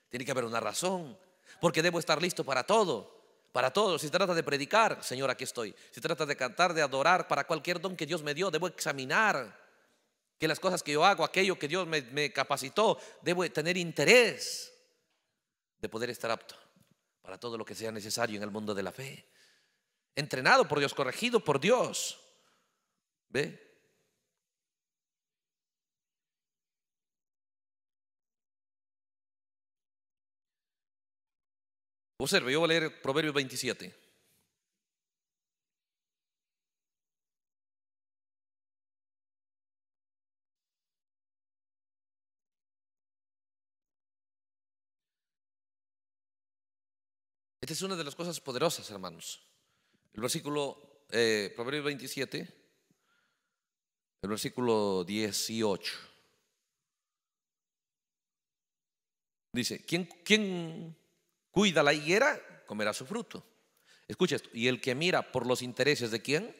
Tiene que haber una razón. Porque debo estar listo para todo para todos. Si trata de predicar, Señor, aquí estoy. Si trata de cantar, de adorar, para cualquier don que Dios me dio, debo examinar que las cosas que yo hago, aquello que Dios me, me capacitó, debo tener interés de poder estar apto para todo lo que sea necesario en el mundo de la fe. Entrenado por Dios, corregido por Dios. ¿Ve? Observe, yo voy a leer Proverbios 27. Esta es una de las cosas poderosas, hermanos. El versículo, eh, Proverbios 27, el versículo 18. Dice, ¿quién, quién cuida la higuera, comerá su fruto. Escucha esto, y el que mira por los intereses de quién?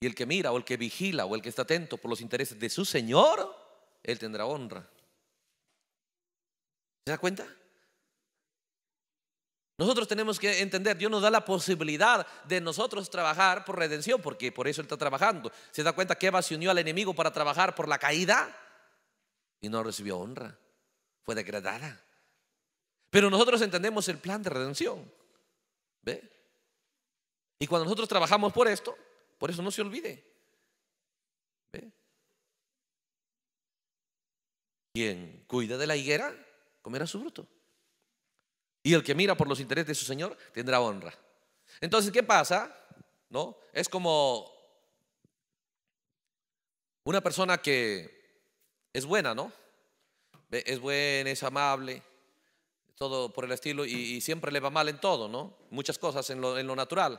Y el que mira o el que vigila o el que está atento por los intereses de su Señor, él tendrá honra. ¿Se da cuenta? Nosotros tenemos que entender, Dios nos da la posibilidad de nosotros trabajar por redención, porque por eso Él está trabajando. ¿Se da cuenta que Eva se unió al enemigo para trabajar por la caída? Y no recibió honra, fue degradada. Pero nosotros entendemos el plan de redención. ¿Ve? Y cuando nosotros trabajamos por esto, por eso no se olvide. ¿Ve? Quien cuida de la higuera, comerá su fruto. Y el que mira por los intereses de su Señor, tendrá honra. Entonces, ¿qué pasa? ¿No? Es como una persona que es buena, ¿no? Es buena, es amable, todo por el estilo, y, siempre le va mal en todo, ¿no? Muchas cosas en lo, natural.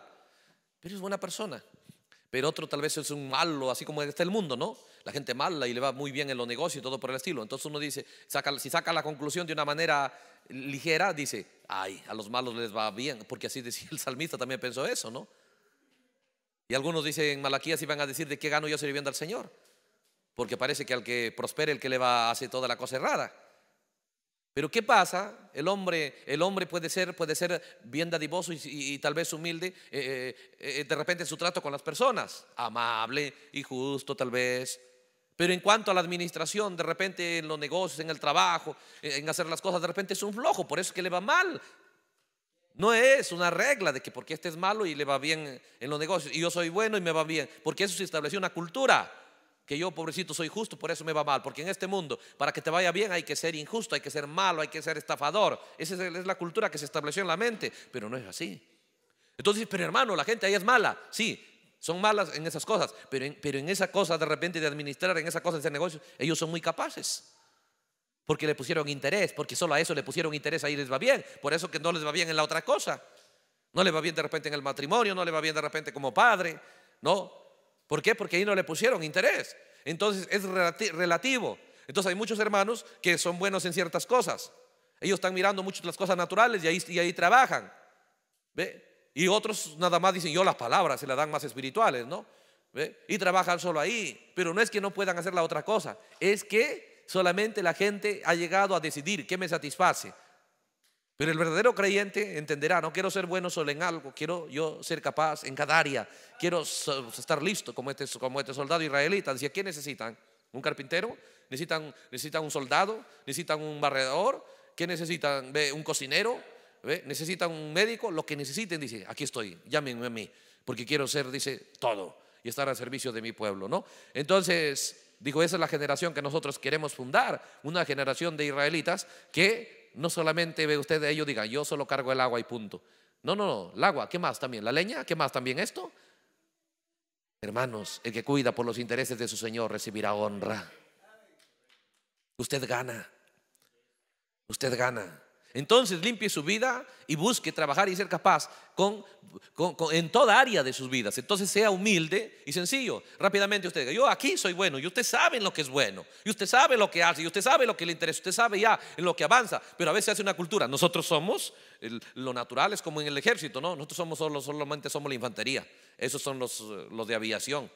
Pero es buena persona. Pero otro tal vez es un malo, así como está el mundo, ¿no? La gente mala y le va muy bien en los negocios y todo por el estilo. Entonces uno dice, si saca la conclusión de una manera ligera, dice, ay, a los malos les va bien, porque así decía el salmista, también pensó eso, ¿no? Y algunos dicen, Malaquías, y van a decir, ¿de qué gano yo sirviendo al Señor? Porque parece que al que prospere, el que le va hace toda la cosa errada. Pero ¿qué pasa? El hombre, el hombre puede, ser, puede ser bien dadivoso y, tal vez humilde, eh, eh, eh, de repente su trato con las personas, amable y justo tal vez. Pero en cuanto a la administración, de repente en los negocios, en el trabajo, en hacer las cosas, de repente es un flojo, por eso es que le va mal. No es una regla de que porque este es malo y le va bien en los negocios, y yo soy bueno y me va bien, porque eso se estableció una cultura que yo, pobrecito, soy justo, por eso me va mal. Porque en este mundo, para que te vaya bien, hay que ser injusto, hay que ser malo, hay que ser estafador. Esa es la cultura que se estableció en la mente, pero no es así. Entonces, pero hermano, la gente ahí es mala, sí. Son malas en esas cosas, pero en, pero en esa cosa de repente de administrar, en esa cosa de hacer negocios, ellos son muy capaces. Porque le pusieron interés, porque solo a eso le pusieron interés, ahí les va bien. Por eso que no les va bien en la otra cosa. No les va bien de repente en el matrimonio, no les va bien de repente como padre, ¿no? ¿Por qué? Porque ahí no le pusieron interés. Entonces es relativo. Entonces hay muchos hermanos que son buenos en ciertas cosas. Ellos están mirando muchas las cosas naturales y ahí, y ahí trabajan. Y otros nada más dicen yo las palabras, se las dan más espirituales, ¿no? Y trabajan solo ahí. Pero no es que no puedan hacer la otra cosa, es que solamente la gente ha llegado a decidir qué me satisface, pero el verdadero creyente entenderá, no quiero ser bueno solo en algo, quiero yo ser capaz en cada área, quiero estar listo como este, como este soldado israelita. Decía, ¿qué necesitan? ¿Un carpintero? ¿Necesitan, necesitan un soldado? ¿Necesitan un barredor? ¿Qué necesitan? ¿Un cocinero? ¿Necesitan un médico? Lo que necesiten, dice, aquí estoy, llámenme a mí, porque quiero ser, dice, todo y estar al servicio de mi pueblo, ¿no? Entonces, digo, esa es la generación que nosotros queremos fundar, una generación de israelitas que no solamente ve usted ellos, digan yo solo cargo el agua y punto. No, no, no, el agua, ¿qué más también? ¿La leña? ¿Qué más también esto? Hermanos, el que cuida por los intereses de su Señor recibirá honra. Usted gana. Usted gana. Entonces limpie su vida y busque trabajar y ser capaz en toda área de sus vidas. Entonces sea humilde y sencillo. Rápidamente usted diga, yo aquí soy bueno y usted sabe lo que es bueno. Y usted sabe lo que hace y usted sabe lo que le interesa. Usted sabe ya en lo que avanza. Pero a veces hace una cultura. Nosotros somos, lo natural es como en el ejército, ¿no? Nosotros somos solamente somos la infantería. Esos son los, los de aviación,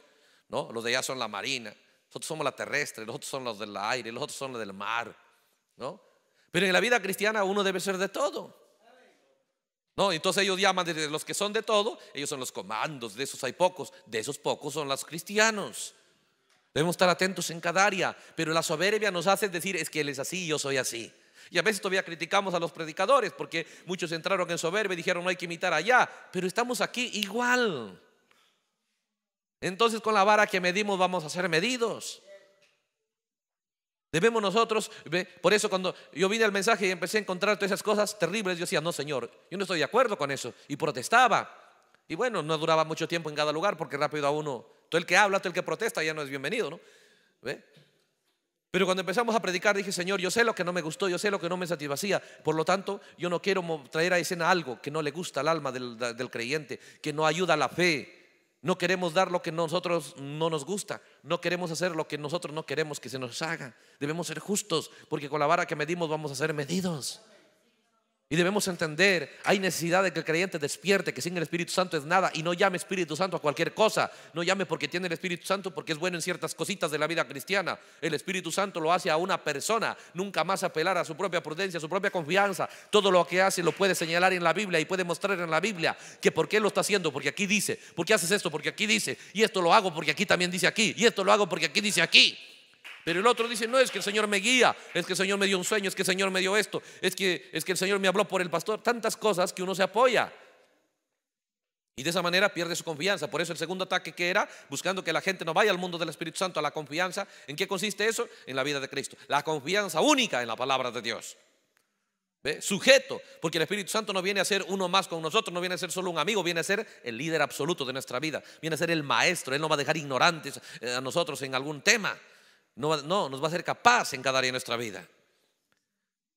¿no? Los de allá son la marina. Nosotros somos la terrestre, los otros son los del aire, los otros son los del mar, ¿no? Pero en la vida cristiana uno debe ser de todo. No, entonces ellos llaman de los que son de todo, ellos son los comandos, de esos hay pocos, de esos pocos son los cristianos. Debemos estar atentos en cada área, pero la soberbia nos hace decir es que él es así, yo soy así. Y a veces todavía criticamos a los predicadores porque muchos entraron en soberbia y dijeron no hay que imitar allá, pero estamos aquí igual. Entonces con la vara que medimos vamos a ser medidos. Debemos nosotros, ¿ve? por eso cuando yo vine al mensaje y empecé a encontrar todas esas cosas terribles, yo decía, no, Señor, yo no estoy de acuerdo con eso. Y protestaba. Y bueno, no duraba mucho tiempo en cada lugar porque rápido a uno, todo el que habla, todo el que protesta ya no es bienvenido, ¿no? Pero cuando empezamos a predicar dije, Señor, yo sé lo que no me gustó, yo sé lo que no me satisfacía, por lo tanto yo no quiero traer a escena algo que no le gusta al alma del, del creyente, que no ayuda a la fe, no queremos dar lo que nosotros no nos gusta. No queremos hacer lo que nosotros no queremos que se nos haga. Debemos ser justos porque con la vara que medimos vamos a ser medidos. Y debemos entender, hay necesidad de que el creyente despierte, que sin el Espíritu Santo es nada y no llame Espíritu Santo a cualquier cosa. No llame porque tiene el Espíritu Santo, porque es bueno en ciertas cositas de la vida cristiana. El Espíritu Santo lo hace a una persona, nunca más apelar a su propia prudencia, a su propia confianza. Todo lo que hace lo puede señalar en la Biblia y puede mostrar en la Biblia que por qué lo está haciendo, porque aquí dice, porque haces esto, porque aquí dice, y esto lo hago porque aquí también dice aquí, y esto lo hago porque aquí dice aquí. Pero el otro dice, no, es que el Señor me guía, es que el Señor me dio un sueño, es que el Señor me dio esto, es que, es que el Señor me habló por el pastor, tantas cosas que uno se apoya. Y de esa manera pierde su confianza. Por eso el segundo ataque que era, buscando que la gente no vaya al mundo del Espíritu Santo, a la confianza. ¿En qué consiste eso? En la vida de Cristo. La confianza única en la palabra de Dios. Sujeto, porque el Espíritu Santo no viene a ser uno más con nosotros, no viene a ser solo un amigo, viene a ser el líder absoluto de nuestra vida, viene a ser el maestro. Él no va a dejar ignorantes eh, a nosotros en algún tema. No, nos va a ser capaz en cada área de nuestra vida.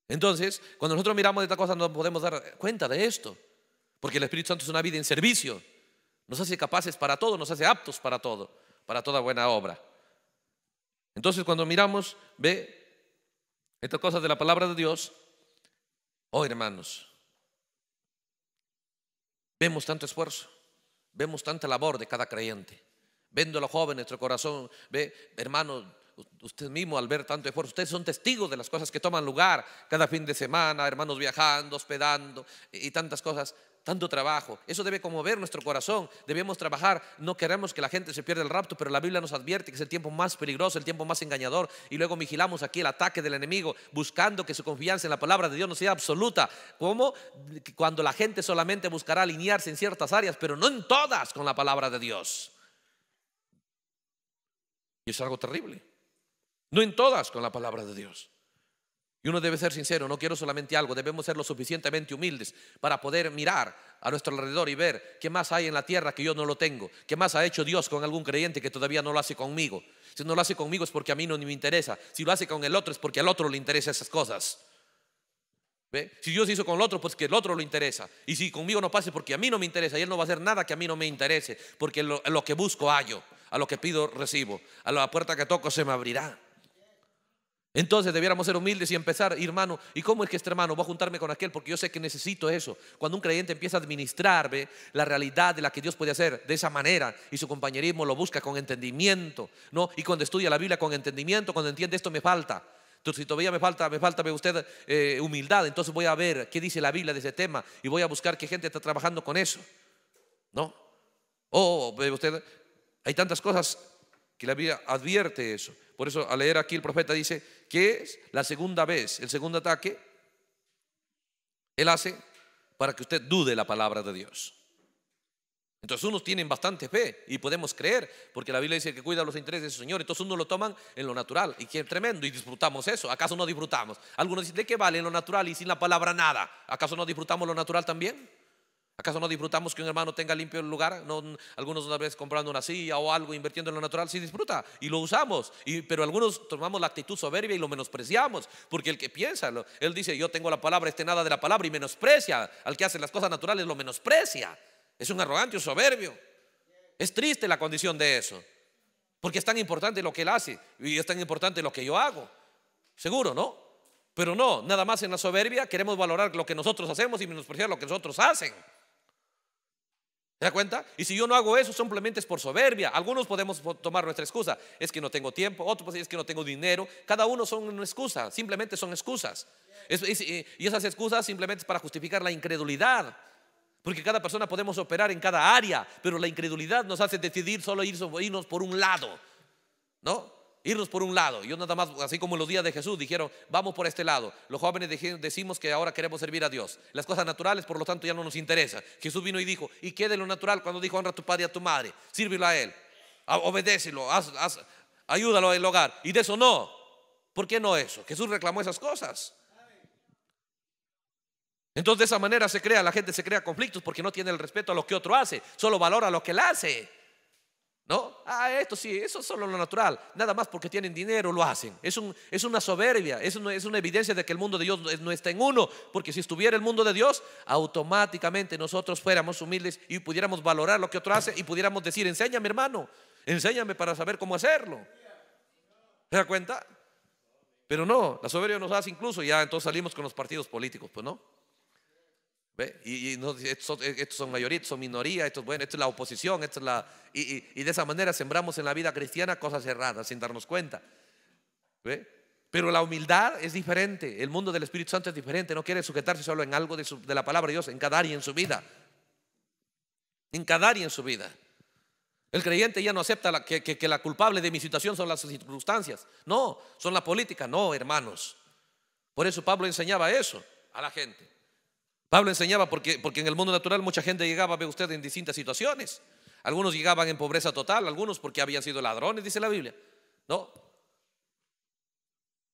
Entonces, cuando nosotros miramos esta cosa, no podemos dar cuenta de esto. Porque el Espíritu Santo es una vida en servicio. Nos hace capaces para todo, nos hace aptos para todo, para toda buena obra. Entonces, cuando miramos, ve estas cosas de la palabra de Dios, oh hermanos, vemos tanto esfuerzo, vemos tanta labor de cada creyente. Vendo a joven, jóvenes nuestro corazón, ve, hermanos, usted mismo al ver tanto esfuerzo, ustedes son testigos de las cosas que toman lugar cada fin de semana, hermanos viajando, hospedando y, tantas cosas, tanto trabajo. Eso debe conmover nuestro corazón, debemos trabajar, no queremos que la gente se pierda el rapto, pero la Biblia nos advierte que es el tiempo más peligroso, el tiempo más engañador, y luego vigilamos aquí el ataque del enemigo, buscando que su confianza en la palabra de Dios no sea absoluta, como cuando la gente solamente buscará alinearse en ciertas áreas, pero no en todas con la palabra de Dios. Y es algo terrible. No en todas con la palabra de Dios. Y uno debe ser sincero, no quiero solamente algo, debemos ser lo suficientemente humildes para poder mirar a nuestro alrededor y ver qué más hay en la tierra que yo no lo tengo, qué más ha hecho Dios con algún creyente que todavía no lo hace conmigo. Si no lo hace conmigo es porque a mí no me interesa, si lo hace con el otro es porque al otro le interesa esas cosas. ¿Ve? Si Dios hizo con el otro, pues que el otro lo interesa. Y si conmigo no pase, porque a mí no me interesa. Y Él no va a hacer nada que a mí no me interese. Porque lo, lo que busco hallo. A lo que pido recibo. A la puerta que toco se me abrirá. Entonces debiéramos ser humildes y empezar, hermano, ¿y cómo es que este hermano va a juntarme con aquel? Porque yo sé que necesito eso. Cuando un creyente empieza a administrar ¿ve? la realidad de la que Dios puede hacer de esa manera y su compañerismo lo busca con entendimiento, ¿no? Y cuando estudia la Biblia con entendimiento, cuando entiende esto me falta. Entonces, si todavía me falta, me falta, ve usted, eh, humildad, entonces voy a ver qué dice la Biblia de ese tema y voy a buscar qué gente está trabajando con eso, ¿no? O, ve usted, hay tantas cosas que la Biblia advierte eso. Por eso, al leer aquí, el profeta dice, que es la segunda vez, el segundo ataque, Él hace para que usted dude la palabra de Dios. Entonces unos tienen bastante fe y podemos creer, porque la Biblia dice que cuida los intereses de su Señor. Entonces unos lo toman en lo natural y que es tremendo y disfrutamos eso. ¿Acaso no disfrutamos? Algunos dicen, ¿de qué vale en lo natural y sin la palabra nada? ¿Acaso no disfrutamos lo natural también? ¿Acaso no disfrutamos que un hermano tenga limpio el lugar? algunos una vez comprando una silla o algo, invirtiendo en lo natural, sí disfruta y lo usamos. pero algunos tomamos la actitud soberbia y lo menospreciamos, porque el que piensa, él dice, yo tengo la palabra, este nada de la palabra y menosprecia. Al que hace las cosas naturales lo menosprecia. Es un arrogante, un soberbio. Es triste la condición de eso, porque es tan importante lo que él hace y es tan importante lo que yo hago. Seguro, ¿no? Pero no, nada más en la soberbia queremos valorar lo que nosotros hacemos y menospreciar lo que nosotros hacen. ¿Se da cuenta? Y si yo no hago eso, simplemente es por soberbia. Algunos podemos tomar nuestra excusa. Es que no tengo tiempo, otros pues, es que no tengo dinero. Cada uno son una excusa, simplemente son excusas. Eh, y esas excusas simplemente es para justificar la incredulidad. Porque cada persona podemos operar en cada área, pero la incredulidad nos hace decidir solo irnos por un lado. ¿No? irnos por un lado. Y nada más, así como en los días de Jesús, dijeron, vamos por este lado. Los jóvenes decimos que ahora queremos servir a Dios. Las cosas naturales, por lo tanto, ya no nos interesa Jesús vino y dijo, ¿y qué de lo natural cuando dijo, honra a tu padre y a tu madre? Sírvelo a él, obedécelo, ayúdalo en el hogar. Y de eso no. ¿Por qué no eso? Jesús reclamó esas cosas. Entonces de esa manera se crea, la gente se crea conflictos porque no tiene el respeto a lo que otro hace, solo valora lo que él hace. ¿No? Ah, esto sí, eso es solo lo natural. Nada más porque tienen dinero lo hacen. Es, un, es una soberbia, es una, es una evidencia de que el mundo de Dios no está en uno. Porque si estuviera el mundo de Dios, automáticamente nosotros fuéramos humildes y pudiéramos valorar lo que otro hace y pudiéramos decir, enséñame hermano, enséñame para saber cómo hacerlo. ¿Se da cuenta? Pero no, la soberbia nos hace incluso, ya entonces salimos con los partidos políticos, pues no. Y, estos, son mayoritos, son minoría, bueno, esto es la oposición, esto la, y, de esa manera sembramos en la vida cristiana cosas erradas sin darnos cuenta. Pero la humildad es diferente, el mundo del Espíritu Santo es diferente, no quiere sujetarse solo en algo de, la palabra de Dios, en cada área en su vida. En cada área en su vida. El creyente ya no acepta que, que la culpable de mi situación son las circunstancias, no, son la política, no, hermanos. Por eso Pablo enseñaba eso a la gente. Pablo enseñaba porque, porque en el mundo natural mucha gente llegaba, ve usted, en distintas situaciones. Algunos llegaban en pobreza total, algunos porque habían sido ladrones, dice la Biblia. ¿No?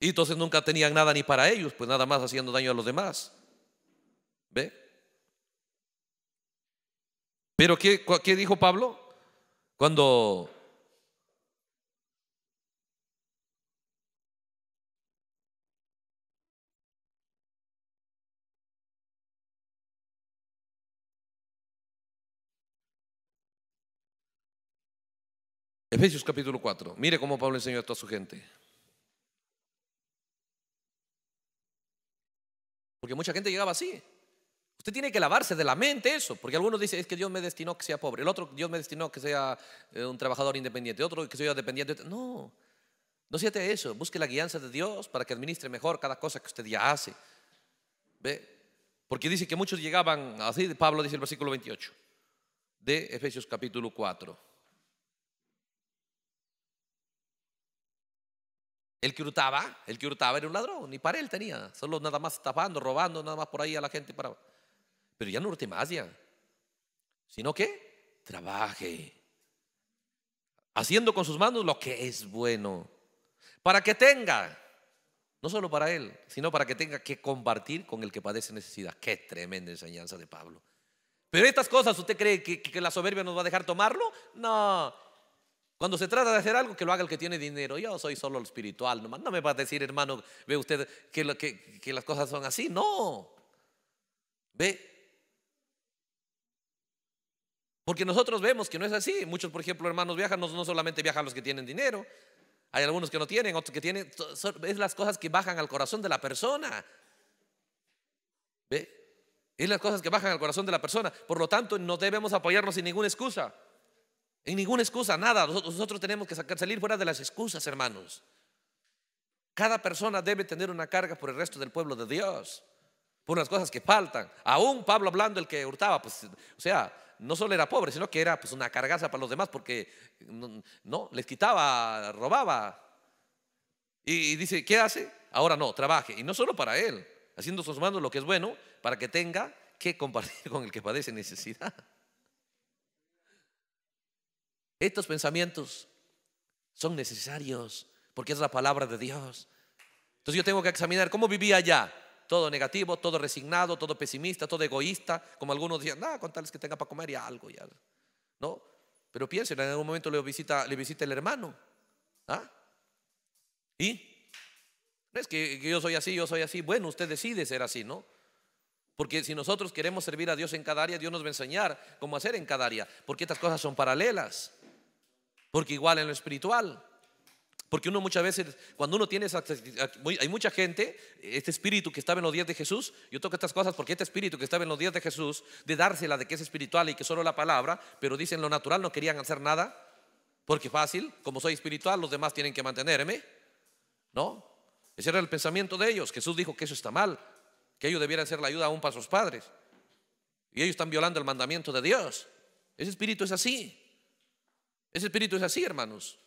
Y entonces nunca tenían nada ni para ellos, pues nada más haciendo daño a los demás. ¿Ve? Pero ¿qué, qué dijo Pablo? Cuando Efesios capítulo 4. Mire cómo Pablo enseñó esto a su gente. Porque mucha gente llegaba así. Usted tiene que lavarse de la mente eso, porque algunos dicen, es que Dios me destinó que sea pobre, el otro Dios me destinó que sea eh, un trabajador independiente, otro que sea dependiente. No, no siente eso, busque la guianza de Dios para que administre mejor cada cosa que usted ya hace. ¿Ve? Porque dice que muchos llegaban, así Pablo dice el versículo 28 de Efesios capítulo 4. El que hurtaba, el que hurtaba era un ladrón, ni para él tenía, solo nada más tapando, robando, nada más por ahí a la gente para. Pero ya no hurte más ya. Sino que trabaje, haciendo con sus manos lo que es bueno, para que tenga, no solo para él, sino para que tenga que compartir con el que padece necesidad. Qué tremenda enseñanza de Pablo. Pero estas cosas, ¿usted cree que, que, la soberbia nos va a dejar tomarlo? No, cuando se trata de hacer algo, que lo haga el que tiene dinero. Yo soy solo el espiritual, No me va a decir, hermano, ve usted que, las cosas son así. No. Ve. Porque nosotros vemos que no es así. Muchos, por ejemplo, hermanos viajan, no, solamente viajan los que tienen dinero. Hay algunos que no tienen, otros que tienen. Es las cosas que bajan al corazón de la persona. ¿Ve? Es las cosas que bajan al corazón de la persona. Por lo tanto, no debemos apoyarnos sin ninguna excusa. En ninguna excusa, nada. Nosotros, tenemos que salir fuera de las excusas, hermanos. Cada persona debe tener una carga por el resto del pueblo de Dios, por las cosas que faltan. Aún Pablo hablando, el que hurtaba, pues, o sea, no solo era pobre, sino que era pues una cargaza para los demás porque no, les quitaba, robaba. y, dice, ¿qué hace? Ahora no, trabaje. Y no solo para él, haciendo sus manos lo que es bueno, para que tenga que compartir con el que padece necesidad. Estos pensamientos son necesarios porque es la palabra de Dios. Entonces yo tengo que examinar cómo vivía allá. Todo negativo, todo resignado, todo pesimista, todo egoísta, como algunos decían, nada, con tales que tenga para comer y algo, ya. ¿No? Pero piensen, en algún momento le visita, le visita el hermano. ¿Ah? ¿Y? es que, que yo soy así, yo soy así. Bueno, usted decide ser así, ¿no? Porque si nosotros queremos servir a Dios en cada área, Dios nos va a enseñar cómo hacer en cada área, porque estas cosas son paralelas. Porque igual en lo espiritual, porque uno muchas veces, cuando uno tiene Hay mucha gente, este espíritu que estaba en los días de Jesús, yo toco estas cosas porque este espíritu que estaba en los días de Jesús, de dársela de que es espiritual y que solo la palabra, pero dicen lo natural, no querían hacer nada, porque fácil, como soy espiritual, los demás tienen que mantenerme, ¿no? Ese era el pensamiento de ellos. Jesús dijo que eso está mal, que ellos debieran ser la ayuda aún para sus padres. Y ellos están violando el mandamiento de Dios. Ese espíritu es así. Ese espíritu es así, hermanos.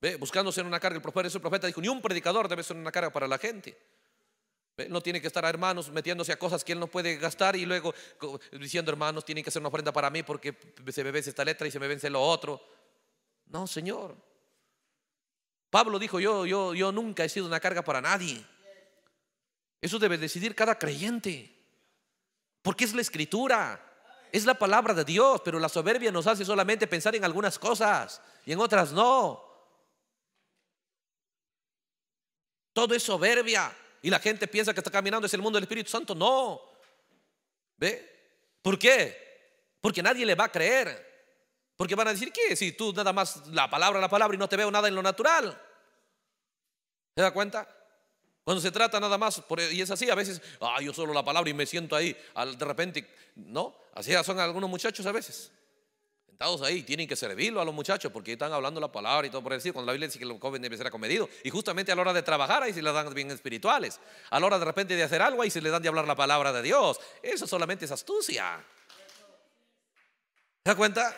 ¿Ve? Buscando ser una carga. El profeta, Ese profeta dijo, ni un predicador debe ser una carga para la gente. No tiene que estar hermanos metiéndose a cosas que él no puede gastar y luego diciendo, hermanos, tienen que hacer una ofrenda para mí porque se me vence esta letra y se me vence lo otro. No, Señor. Pablo dijo, yo, yo, yo nunca he sido una carga para nadie. Eso debe decidir cada creyente. Porque es la escritura. Es la palabra de Dios, pero la soberbia nos hace solamente pensar en algunas cosas y en otras no. Todo es soberbia y la gente piensa que está caminando es el mundo del Espíritu Santo. No. ¿Ve? ¿Por qué? Porque nadie le va a creer. Porque van a decir que si tú nada más la palabra, la palabra y no te veo nada en lo natural. ¿Se da cuenta? Cuando se trata nada más, e, y es así, a veces, ah, yo solo la palabra y me siento ahí, de repente, ¿no? Así son algunos muchachos a veces. Sentados ahí, tienen que servirlo a los muchachos porque están hablando la palabra y todo por decir, cuando la Biblia dice que los jóvenes deben ser acomedidos. Y justamente a la hora de trabajar ahí se les dan bien espirituales. A la hora de repente de hacer algo ahí se les dan de hablar la palabra de Dios. Eso solamente es astucia. ¿Se da cuenta?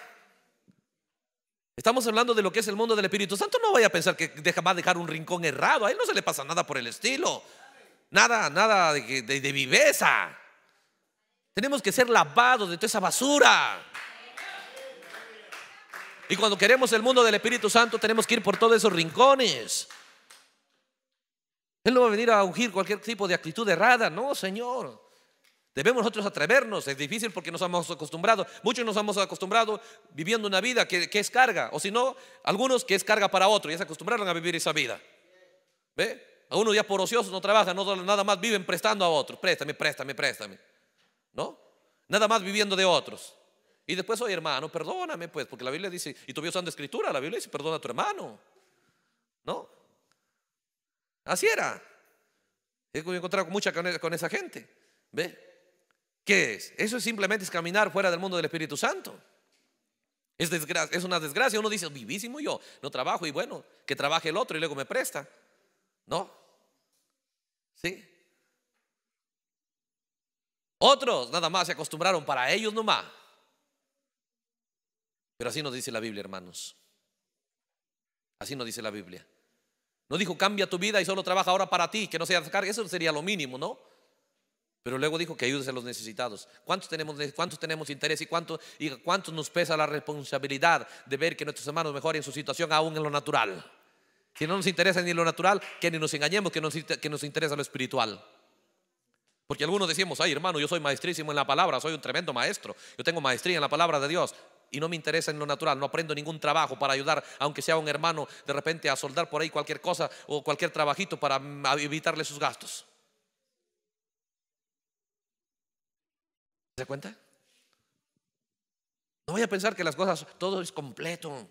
Estamos hablando de lo que es el mundo del Espíritu Santo. No vaya a pensar que va a dejar un rincón errado. A él no se le pasa nada por el estilo. Nada, nada de, de viveza. Tenemos que ser lavados de toda esa basura. Y cuando queremos el mundo del Espíritu Santo, tenemos que ir por todos esos rincones. Él no va a venir a ungir cualquier tipo de actitud errada. No, Señor. Debemos nosotros atrevernos, es difícil porque nos hemos acostumbrado, muchos nos hemos acostumbrado viviendo una vida que, es carga, o si no, algunos que es carga para otros Y se acostumbraron a vivir esa vida. ¿Ve? Algunos ya por ociosos no trabajan, no, nada más viven prestando a otros, préstame, préstame, préstame, ¿no? Nada más viviendo de otros. Y después, oye hermano, perdóname pues, porque la Biblia dice, y tú usando escritura, la Biblia dice, perdona a tu hermano, ¿no? Así era. He encontrado mucha con e, esa gente, ¿ve? ¿Qué es? Eso es simplemente es caminar fuera del mundo del Espíritu Santo. Es, una desgracia. Uno dice, vivísimo yo, no trabajo y bueno, que trabaje el otro y luego me presta. No. ¿Sí? Otros nada más se acostumbraron para ellos nomás. Pero así nos dice la Biblia, hermanos. Así nos dice la Biblia. No dijo, cambia tu vida y solo trabaja ahora para ti, que no sea cargo, Eso sería lo mínimo, ¿no? Pero luego dijo que ayudes a los necesitados. ¿Cuántos tenemos, interés y cuánto nos pesa la responsabilidad de ver que nuestros hermanos mejoren su situación aún en lo natural? Si no nos interesa ni lo natural, que ni nos engañemos, que nos, que nos interesa lo espiritual. Porque algunos decimos, ay hermano, yo soy maestrísimo en la palabra, soy un tremendo maestro, yo tengo maestría en la palabra de Dios y no me interesa en lo natural, no aprendo ningún trabajo para ayudar, aunque sea un hermano de repente a soldar por ahí cualquier cosa o cualquier trabajito para mm, evitarle sus gastos. ¿Se cuenta? No voy a pensar que las cosas, todo es completo.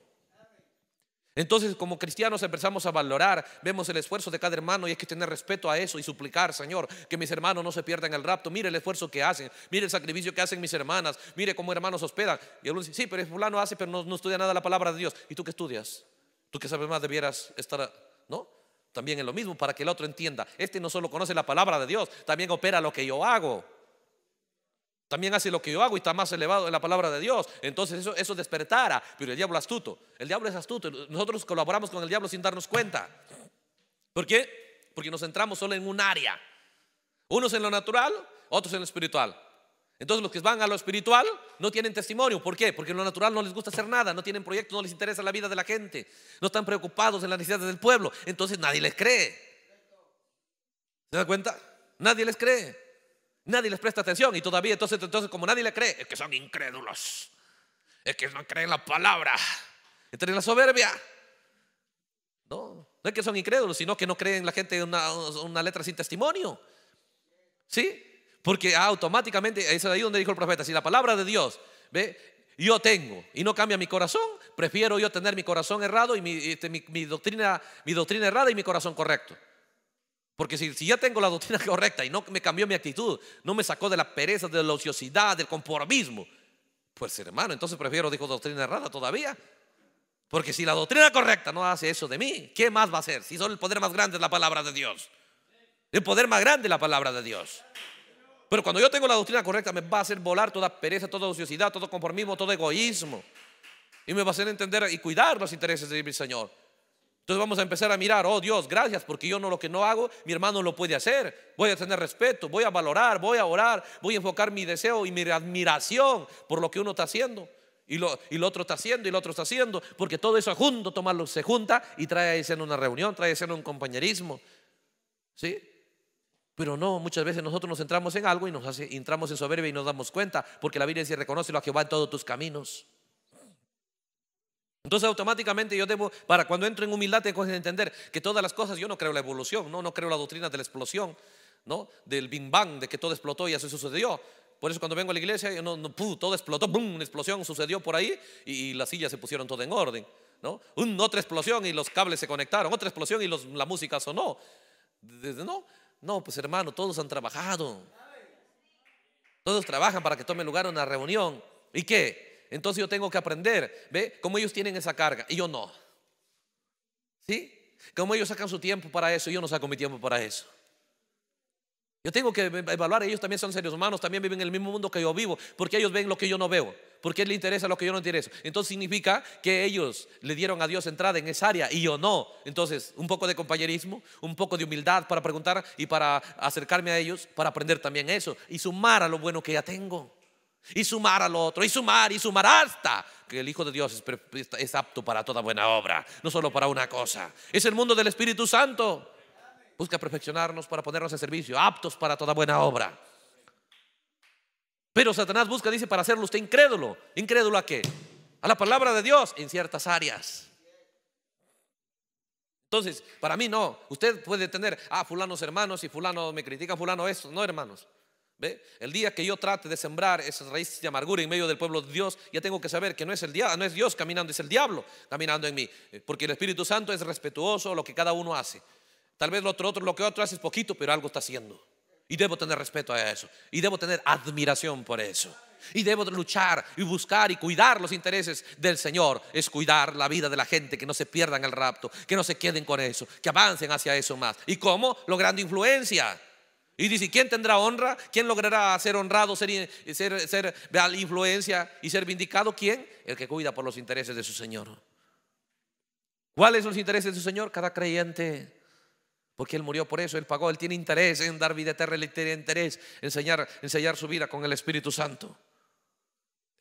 Entonces, como cristianos empezamos a valorar, vemos el esfuerzo de cada hermano y hay que tener respeto a eso y suplicar, Señor, que mis hermanos no se pierdan el rapto. Mire el esfuerzo que hacen, mire el sacrificio que hacen mis hermanas, mire cómo hermanos hospedan. Y algunos dice, sí, pero el fulano hace, pero no, estudia nada la palabra de Dios. ¿Y tú qué estudias? Tú que sabes más debieras estar, ¿no? También en lo mismo, para que el otro entienda. Este no solo conoce la palabra de Dios, también opera lo que yo hago. También hace lo que yo hago y está más elevado en la palabra de Dios. Entonces eso, eso despertara. Pero el diablo es astuto. El diablo es astuto. Nosotros colaboramos con el diablo sin darnos cuenta. ¿Por qué? Porque nos centramos solo en un área. Unos en lo natural, otros en lo espiritual. Entonces los que van a lo espiritual no tienen testimonio. ¿Por qué? Porque en lo natural no les gusta hacer nada, no tienen proyectos, no les interesa la vida de la gente, no están preocupados en las necesidades del pueblo. Entonces nadie les cree. ¿Se da cuenta? Nadie les cree. Nadie les presta atención y todavía entonces, entonces como nadie le cree, es que son incrédulos. Es que no creen la palabra. Entren en la soberbia. No, no es que son incrédulos, sino que no creen la gente una, una letra sin testimonio. ¿Sí? Porque ah, automáticamente, ahí es ahí donde dijo el profeta, si la palabra de Dios, ve, yo tengo y no cambia mi corazón, prefiero yo tener mi corazón errado y mi este, doctrina, mi doctrina errada y mi corazón correcto. Porque si, ya tengo la doctrina correcta y no me cambió mi actitud, no me sacó de la pereza, de la ociosidad, del conformismo, pues hermano, entonces prefiero, dijo, doctrina errada todavía. Porque si la doctrina correcta no hace eso de mí, ¿qué más va a hacer? Si solo el poder más grande es la palabra de Dios. El poder más grande es la palabra de Dios. Pero cuando yo tengo la doctrina correcta, me va a hacer volar toda pereza, toda ociosidad, todo conformismo, todo egoísmo. Y me va a hacer entender y cuidar los intereses de mi Señor. Entonces vamos a empezar a mirar, oh Dios, gracias porque yo no lo que no hago, mi hermano lo puede hacer. Voy a tener respeto, voy a valorar, voy a orar, voy a enfocar mi deseo y mi admiración por lo que uno está haciendo. Y lo, y otro está haciendo, y lo otro está haciendo, porque todo eso junto, tomarlo se junta y trae a en una reunión, trae a en un compañerismo. ¿Sí? Pero no, muchas veces nosotros nos entramos en algo y nos entramos en soberbia y nos damos cuenta, porque la Biblia dice, lo a Jehová en todos tus caminos. Entonces automáticamente yo debo, para cuando entro en humildad, tengo que entender que todas las cosas, yo no creo la evolución, no, no creo la doctrina de la explosión, ¿no? del Big Bang, de que todo explotó y así sucedió. Por eso cuando vengo a la iglesia, yo no, todo explotó, una explosión sucedió por ahí y, las sillas se pusieron todo en orden. ¿no? una otra explosión y los cables se conectaron, otra explosión y la música sonó. No, no, pues hermano, todos han trabajado. Todos trabajan para que tome lugar una reunión. ¿Y qué? Entonces yo tengo que aprender, ¿ve? Como ellos tienen esa carga y yo no. ¿Sí? Como ellos sacan su tiempo para eso, yo no saco mi tiempo para eso. Yo tengo que e-, evaluar, ellos también son seres humanos, también viven en el mismo mundo que yo vivo, porque ellos ven lo que yo no veo, porque les interesa lo que yo no interesa. Entonces significa que ellos le dieron a Dios entrada en esa área y yo no. Entonces, un poco de compañerismo, un poco de humildad para preguntar y para acercarme a ellos, para aprender también eso y sumar a lo bueno que ya tengo y sumar al otro, y sumar, y sumar hasta que el Hijo de Dios es, apto para toda buena obra, no solo para una cosa. Es el mundo del Espíritu Santo. Busca perfeccionarnos para ponernos a servicio, aptos para toda buena obra. Pero Satanás busca, dice, para hacerlo usted incrédulo. ¿Incrédulo a qué? A la palabra de Dios en ciertas áreas. Entonces, para mí no. Usted puede tener, ah, fulanos hermanos y fulano me critica, fulano eso No, hermanos. El día que yo trate de sembrar esas raíces de amargura en medio del pueblo de Dios, ya tengo que saber que no es, el no es Dios caminando, es el diablo caminando en mí. Eh, porque el Espíritu Santo es respetuoso lo que cada uno hace. Tal vez lo, otro, lo que otro hace es poquito, pero algo está haciendo. Y debo tener respeto a eso. Y debo tener admiración por eso. Y debo luchar y buscar y cuidar los intereses del Señor. Es cuidar la vida de la gente, que no se pierdan el rapto, que no se queden con eso, que avancen hacia eso más. ¿Y cómo? Logrando influencia y dice, ¿quién tendrá honra? ¿Quién logrará ser honrado, ser, de influencia y ser vindicado? ¿Quién? El que cuida por los intereses de su Señor. ¿Cuáles son los intereses de su Señor? Cada creyente. Porque Él murió por eso, Él pagó, Él tiene interés en dar vida eterna, Él tiene interés en enseñar, enseñar su vida con el Espíritu Santo.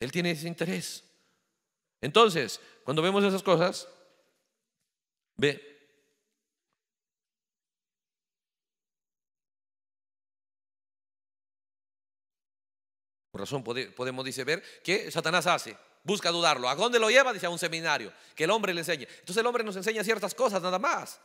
Él tiene ese interés. Entonces, cuando vemos esas cosas, ve, razón podemos dice, ver que Satanás hace, busca dudarlo. ¿A dónde lo lleva? Dice a un seminario, que el hombre le enseñe. Entonces el hombre nos enseña ciertas cosas nada más.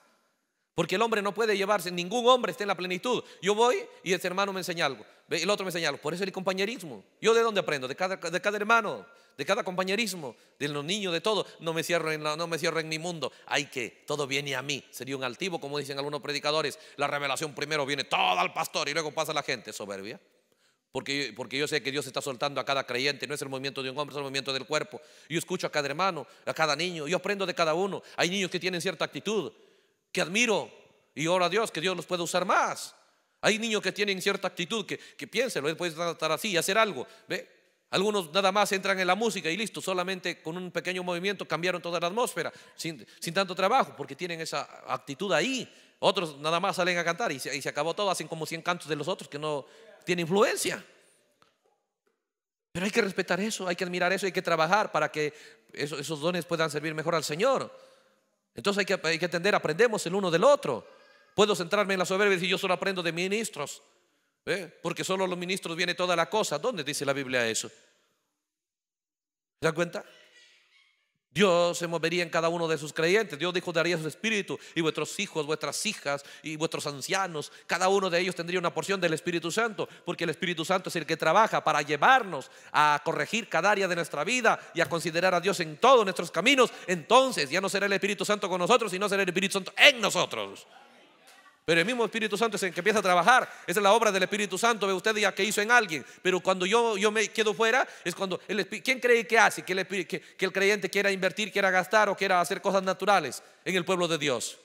Porque el hombre no puede llevarse, ningún hombre está en la plenitud. Yo voy y este hermano me enseña algo, el otro me enseña algo. Por eso el compañerismo. ¿Yo de dónde aprendo? De cada, hermano, de cada compañerismo, de los niños, de todo. No me cierro en, no me cierro en mi mundo. Hay que, todo viene a mí. Sería un altivo, como dicen algunos predicadores. La revelación primero viene toda al pastor y luego pasa a la gente. Soberbia. Porque, yo sé que Dios está soltando a cada creyente, no es el movimiento de un hombre, es el movimiento del cuerpo. Yo escucho a cada hermano, a cada niño, yo aprendo de cada uno. Hay niños que tienen cierta actitud, que admiro y oro a Dios que Dios los puede usar más. Hay niños que tienen cierta actitud, que, que lo pueden estar así y hacer algo. ¿Ve? Algunos nada más entran en la música y listo, solamente con un pequeño movimiento cambiaron toda la atmósfera, sin, sin tanto trabajo, porque tienen esa actitud ahí. Otros nada más salen a cantar y y se acabó todo, hacen como 100 cantos de los otros que no, tiene influencia. Pero hay que respetar eso, hay que admirar eso, hay que trabajar para que esos, dones puedan servir mejor al Señor. Entonces hay que, hay atender, aprendemos el uno del otro. Puedo centrarme en la soberbia y yo solo aprendo de ministros, ¿eh? porque solo los ministros viene toda la cosa. ¿Dónde dice la Biblia eso? ¿Se dan cuenta? Dios se movería en cada uno de sus creyentes. Dios dijo, daría su espíritu y vuestros hijos, vuestras hijas y vuestros ancianos, cada uno de ellos tendría una porción del Espíritu Santo, porque el Espíritu Santo es el que trabaja para llevarnos a corregir cada área de nuestra vida y a considerar a Dios en todos nuestros caminos. Entonces ya no será el Espíritu Santo con nosotros, sino será el Espíritu Santo en nosotros. Pero el mismo Espíritu Santo es el que empieza a trabajar. Esa es la obra del Espíritu Santo. Ve usted ya que hizo en alguien. Pero cuando yo, yo me quedo fuera, es cuando el ¿Quién cree que hace? Que el, creyente quiera invertir, quiera gastar o quiera hacer cosas naturales en el pueblo de Dios.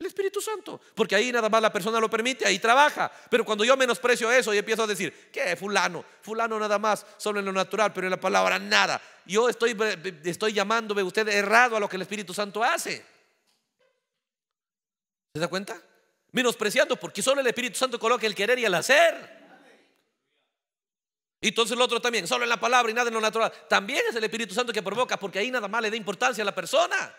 El Espíritu Santo. Porque ahí nada más la persona lo permite, ahí trabaja. Pero cuando yo menosprecio eso y empiezo a decir, ¿qué? Fulano, fulano nada más, solo en lo natural, pero en la palabra nada. Yo estoy, estoy llamándome usted errado a lo que el Espíritu Santo hace. ¿Se da cuenta? Menospreciando porque solo el Espíritu Santo coloca el querer y el hacer. Y entonces el otro también, solo en la palabra y nada en lo natural. También es el Espíritu Santo que provoca porque ahí nada más le da importancia a la persona.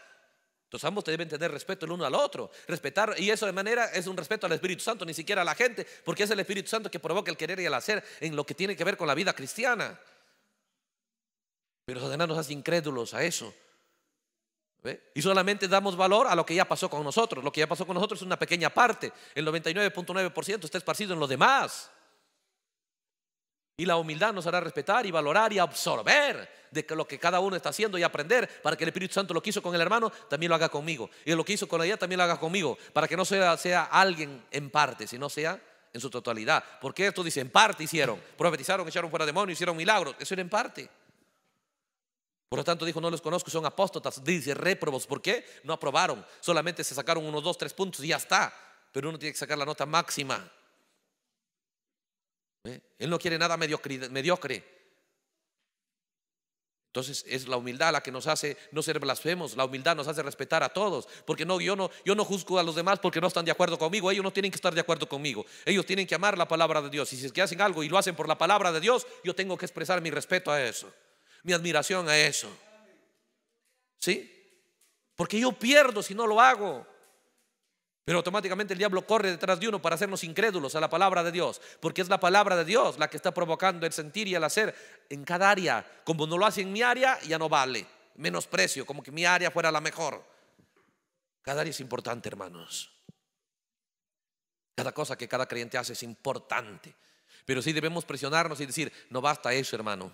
Entonces ambos deben tener respeto el uno al otro. Respetar, y eso de manera es un respeto al Espíritu Santo, ni siquiera a la gente, porque es el Espíritu Santo que provoca el querer y el hacer en lo que tiene que ver con la vida cristiana. Pero Satanás nos hace incrédulos a eso. Y solamente damos valor a lo que ya pasó con nosotros. Lo que ya pasó con nosotros es una pequeña parte. El 99.9% está esparcido en los demás. Y la humildad nos hará respetar y valorar y absorber de lo que cada uno está haciendo y aprender para que el Espíritu Santo lo que hizo con el hermano también lo haga conmigo. Y lo que hizo con ella también lo haga conmigo. Para que no sea, sea alguien en parte, sino sea en su totalidad. Porque esto dice, en parte hicieron. Profetizaron, echaron fuera demonios, hicieron milagros. Eso era en parte. Por lo tanto dijo, no los conozco, son apóstatas, dice réprobos. ¿Por qué? No aprobaron, solamente se sacaron unos dos, tres puntos y ya está. Pero uno tiene que sacar la nota máxima. ¿Eh? Él no quiere nada mediocre, mediocre. Entonces es la humildad la que nos hace no ser blasfemos, la humildad nos hace respetar a todos, porque no yo no yo no juzgo a los demás porque no están de acuerdo conmigo, ellos no tienen que estar de acuerdo conmigo. Ellos tienen que amar la palabra de Dios y si es que hacen algo y lo hacen por la palabra de Dios, yo tengo que expresar mi respeto a eso mi admiración a eso. ¿Sí? Porque yo pierdo si no lo hago. Pero automáticamente el diablo corre detrás de uno para hacernos incrédulos a la palabra de Dios, porque es la palabra de Dios la que está provocando el sentir y el hacer en cada área. Como no lo hace en mi área, ya no vale. menos precio como que mi área fuera la mejor. Cada área es importante, hermanos. Cada cosa que cada creyente hace es importante. Pero sí debemos presionarnos y decir, no basta eso, hermano.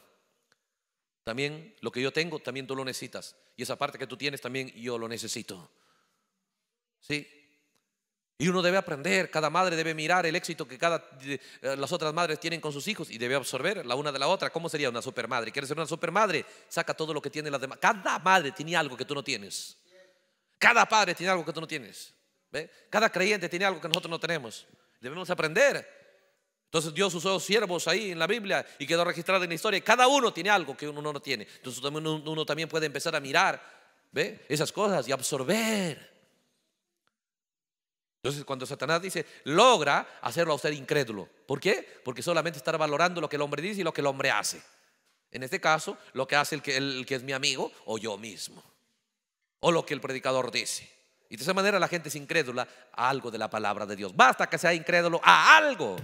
También lo que yo tengo, también tú lo necesitas. Y esa parte que tú tienes, también yo lo necesito. ¿Sí? Y uno debe aprender, cada madre debe mirar el éxito que cada, eh, las otras madres tienen con sus hijos y debe absorber la una de la otra. ¿Cómo sería una supermadre? ¿Quieres ser una supermadre? Saca todo lo que tiene las demás. Cada madre tiene algo que tú no tienes. Cada padre tiene algo que tú no tienes. Cada creyente tiene algo que nosotros no tenemos. Debemos aprender entonces Dios usó siervos ahí en la Biblia y quedó registrado en la historia. Cada uno tiene algo que uno no tiene. Entonces uno, uno también puede empezar a mirar ¿ve? esas cosas y absorber. Entonces cuando Satanás dice, logra hacerlo a usted incrédulo. ¿Por qué? Porque solamente está valorando lo que el hombre dice y lo que el hombre hace. En este caso, lo que hace el que, el que es mi amigo o yo mismo. O lo que el predicador dice. Y de esa manera la gente es incrédula a algo de la palabra de Dios. Basta que sea incrédulo a algo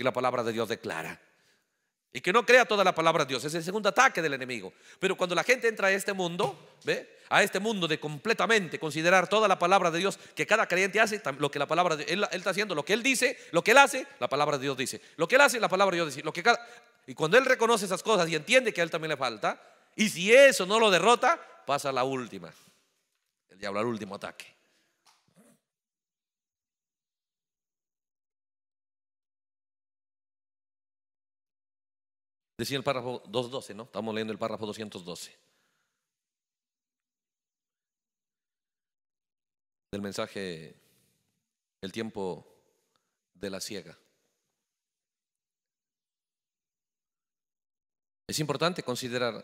que la palabra de Dios declara. Y que no crea toda la palabra de Dios. Es el segundo ataque del enemigo. Pero cuando la gente entra a este mundo, ¿ve? A este mundo de completamente considerar toda la palabra de Dios que cada creyente hace, lo que la palabra de él, está haciendo, lo que él dice, lo que él hace, la palabra de Dios dice. Lo que él hace, la palabra de Dios dice. Lo que cada, y cuando él reconoce esas cosas y entiende que a él también le falta, y si eso no lo derrota, pasa la última. El diablo al último ataque. Decía el párrafo 212, ¿no? Estamos leyendo el párrafo 212 del mensaje El tiempo de la ciega. Es importante considerar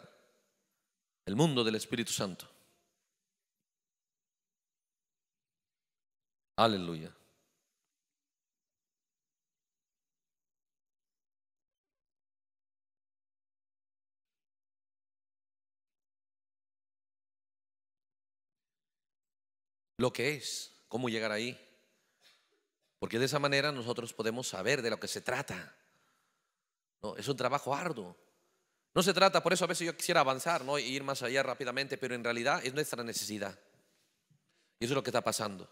el mundo del Espíritu Santo. Aleluya. lo que es, cómo llegar ahí. Porque de esa manera nosotros podemos saber de lo que se trata. es un trabajo arduo. No se trata, por eso a veces yo quisiera avanzar ¿no? ir más allá rápidamente, pero en realidad es nuestra necesidad. Y eso es lo que está pasando.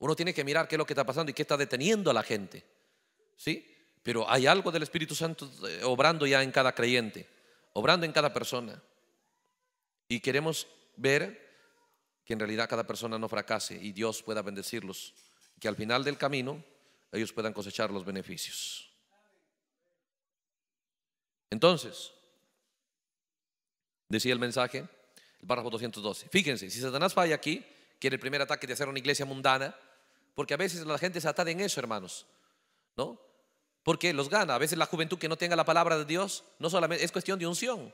Uno tiene que mirar qué es lo que está pasando y qué está deteniendo a la gente. ¿Sí? Pero hay algo del Espíritu Santo eh, obrando ya en cada creyente, obrando en cada persona. Y queremos ver que en realidad cada persona no fracase y Dios pueda bendecirlos, que al final del camino ellos puedan cosechar los beneficios. Entonces, decía el mensaje, el párrafo 212, fíjense, si Satanás falla aquí, quiere el primer ataque de hacer una iglesia mundana, porque a veces la gente se atada en eso, hermanos, ¿no? Porque los gana, a veces la juventud que no tenga la palabra de Dios, no solamente es cuestión de unción,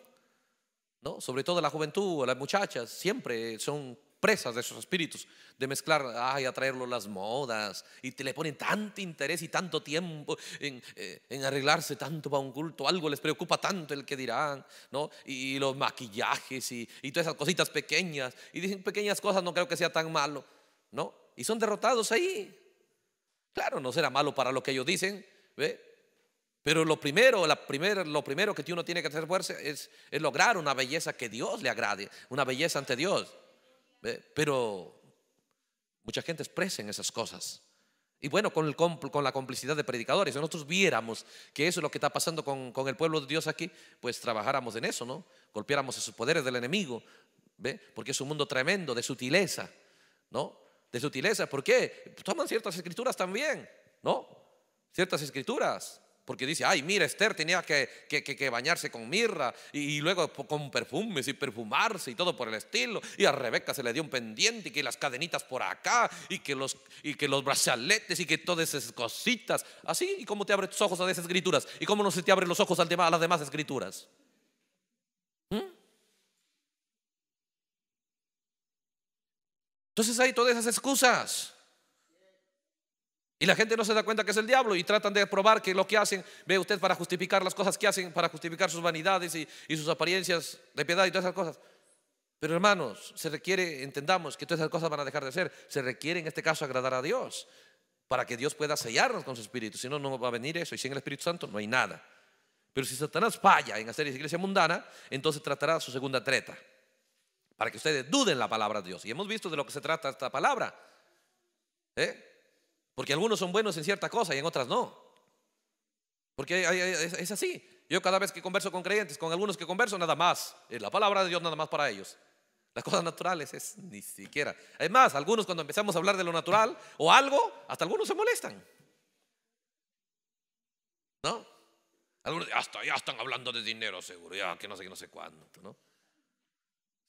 ¿no? Sobre todo la juventud, las muchachas, siempre son presas de esos espíritus, de mezclar, ay, atraerlo las modas, y te le ponen tanto interés y tanto tiempo en, eh, arreglarse tanto para un culto, algo les preocupa tanto el que dirán, ¿no? Y, los maquillajes y, todas esas cositas pequeñas, y dicen pequeñas cosas, no creo que sea tan malo, ¿no? Y son derrotados ahí. Claro, no será malo para lo que ellos dicen, ¿ve? Pero lo primero, la primer, lo primero que uno tiene que hacer fuerza es, es lograr una belleza que Dios le agrade, una belleza ante Dios. Pero mucha gente expresa esas cosas. Y bueno, con, con la complicidad de predicadores, si nosotros viéramos que eso es lo que está pasando con, el pueblo de Dios aquí, pues trabajáramos en eso, ¿no? Golpeáramos a sus poderes del enemigo, ¿ve? Porque es un mundo tremendo de sutileza, ¿no? De sutileza, ¿por qué? Toman ciertas escrituras también, ¿no? Ciertas escrituras. Porque dice, ay, mira, Esther tenía que, bañarse con mirra y, luego con perfumes y perfumarse y todo por el estilo. Y a Rebeca se le dio un pendiente y que las cadenitas por acá y que los, y que los brazaletes y que todas esas cositas. Así, ¿y cómo te abre tus ojos a esas escrituras? ¿Y cómo no se te abren los ojos a las demás escrituras? ¿Mm? Entonces hay todas esas excusas. Y la gente no se da cuenta que es el diablo y tratan de probar que lo que hacen, ve usted, para justificar las cosas que hacen, para justificar sus vanidades y, sus apariencias de piedad y todas esas cosas. Pero hermanos, se requiere, entendamos que todas esas cosas van a dejar de ser. Se requiere en este caso agradar a Dios para que Dios pueda sellarnos con su Espíritu. Si no, no va a venir eso. Y sin el Espíritu Santo no hay nada. Pero si Satanás falla en hacer esa iglesia mundana, entonces tratará su segunda treta. Para que ustedes duden la palabra de Dios. Y hemos visto de lo que se trata esta palabra. ¿Eh? Porque algunos son buenos en cierta cosa y en otras no. Porque es así. Yo cada vez que converso con creyentes, con algunos que converso, nada más. Eh, la palabra de Dios nada más para ellos. Las cosas naturales es ni siquiera. Además, algunos cuando empezamos a hablar de lo natural o algo, hasta algunos se molestan. ¿No? Algunos hasta ya están hablando de dinero seguro, ya que no sé qué, no sé cuánto, ¿no?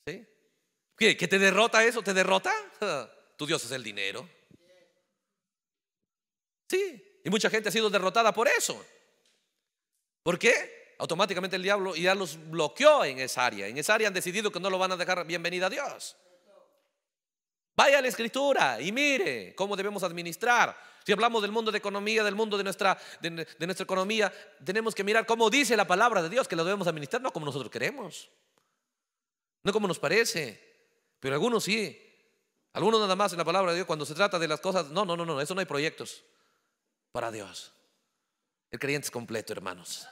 ¿Sí? ¿Qué, te derrota eso? ¿Te derrota? Tu Dios es el dinero. Sí, y mucha gente ha sido derrotada por eso. ¿Por qué? Automáticamente el diablo ya los bloqueó en esa área. En esa área han decidido que no lo van a dejar bienvenida a Dios. Vaya a la escritura y mire cómo debemos administrar. Si hablamos del mundo de economía, del mundo de nuestra, de, de nuestra economía, tenemos que mirar cómo dice la palabra de Dios que la debemos administrar, no como nosotros queremos, no como nos parece, pero algunos sí. Algunos nada más en la palabra de Dios cuando se trata de las cosas, no, no, no, no, eso no hay proyectos para Dios. El creyente es completo, hermanos.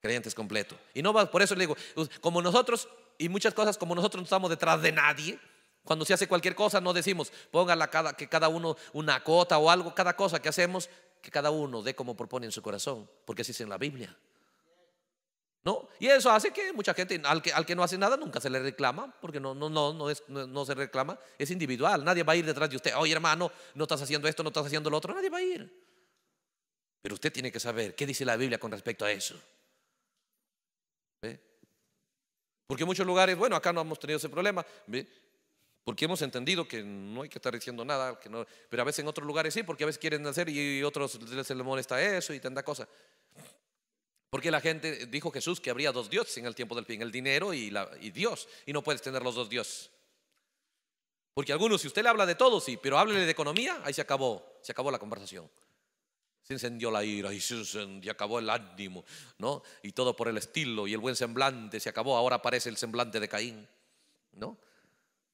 Creyente es completo. Y no va, por eso le digo, como nosotros y muchas cosas, como nosotros no estamos detrás de nadie, cuando se hace cualquier cosa, no decimos, póngala cada, que cada uno una cota o algo, cada cosa que hacemos, que cada uno dé como propone en su corazón, porque así es en la Biblia. ¿No? Y eso hace que mucha gente, al que, al que no hace nada, nunca se le reclama, porque no, no, no, no se reclama, es individual, nadie va a ir detrás de usted, oye hermano, no estás haciendo esto, no estás haciendo lo otro, nadie va a ir. Pero usted tiene que saber qué dice la Biblia con respecto a eso. Porque en muchos lugares, bueno, acá no hemos tenido ese problema, porque hemos entendido que no hay que estar diciendo nada, que no, pero a veces en otros lugares sí, porque a veces quieren hacer y otros les molesta eso y tanta cosa. Porque la gente dijo Jesús que habría dos dioses en el tiempo del fin, el dinero y, Dios, y no puedes tener los dos dioses. Porque algunos, si usted le habla de todo, sí, pero háblele de economía, ahí se acabó, se acabó la conversación. Se encendió la ira y se encendió, acabó el ánimo, ¿no? Y todo por el estilo y el buen semblante se acabó. Ahora aparece el semblante de Caín, ¿no?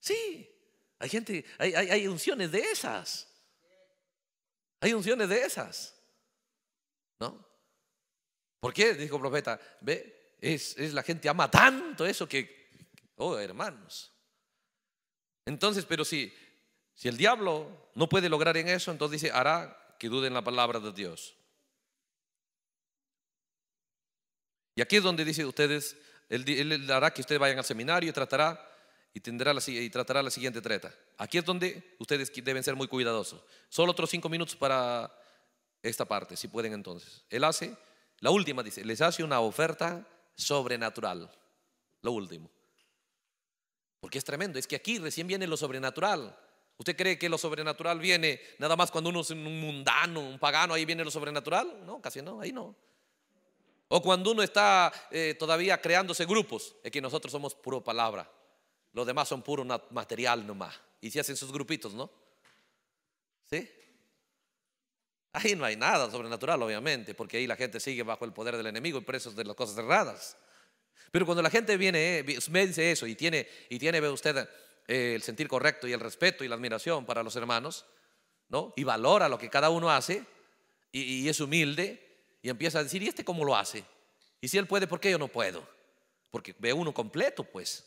Sí, hay gente, hay, hay, unciones de esas. Hay unciones de esas, ¿no? ¿Por qué? Dijo el profeta, ve, es, la gente ama tanto eso que, oh hermanos. Entonces, pero si, si el diablo no puede lograr en eso, entonces dice, hará que duden la palabra de Dios. Y aquí es donde dice ustedes, él, hará que ustedes vayan al seminario y tratará y, tendrá la, y tratará la siguiente treta. Aquí es donde ustedes deben ser muy cuidadosos. Solo otros cinco minutos para esta parte, si pueden entonces. Él hace, la última dice, les hace una oferta sobrenatural. Lo último. Porque es tremendo, es que aquí recién viene lo sobrenatural. ¿Usted cree que lo sobrenatural viene nada más cuando uno es un mundano, un pagano, ahí viene lo sobrenatural? No, casi no, ahí no. O cuando uno está eh, todavía creándose grupos, es que nosotros somos puro palabra. Los demás son puro material nomás. Y se hacen sus grupitos, ¿no? ¿Sí? Ahí no hay nada sobrenatural, obviamente, porque ahí la gente sigue bajo el poder del enemigo y presos de las cosas erradas. Pero cuando la gente viene, eh, me dice eso y tiene, y tiene usted el sentir correcto y el respeto y la admiración para los hermanos, ¿no? Y valora lo que cada uno hace y, es humilde y empieza a decir, ¿y este cómo lo hace? Y si él puede, ¿por qué yo no puedo? Porque ve uno completo, pues.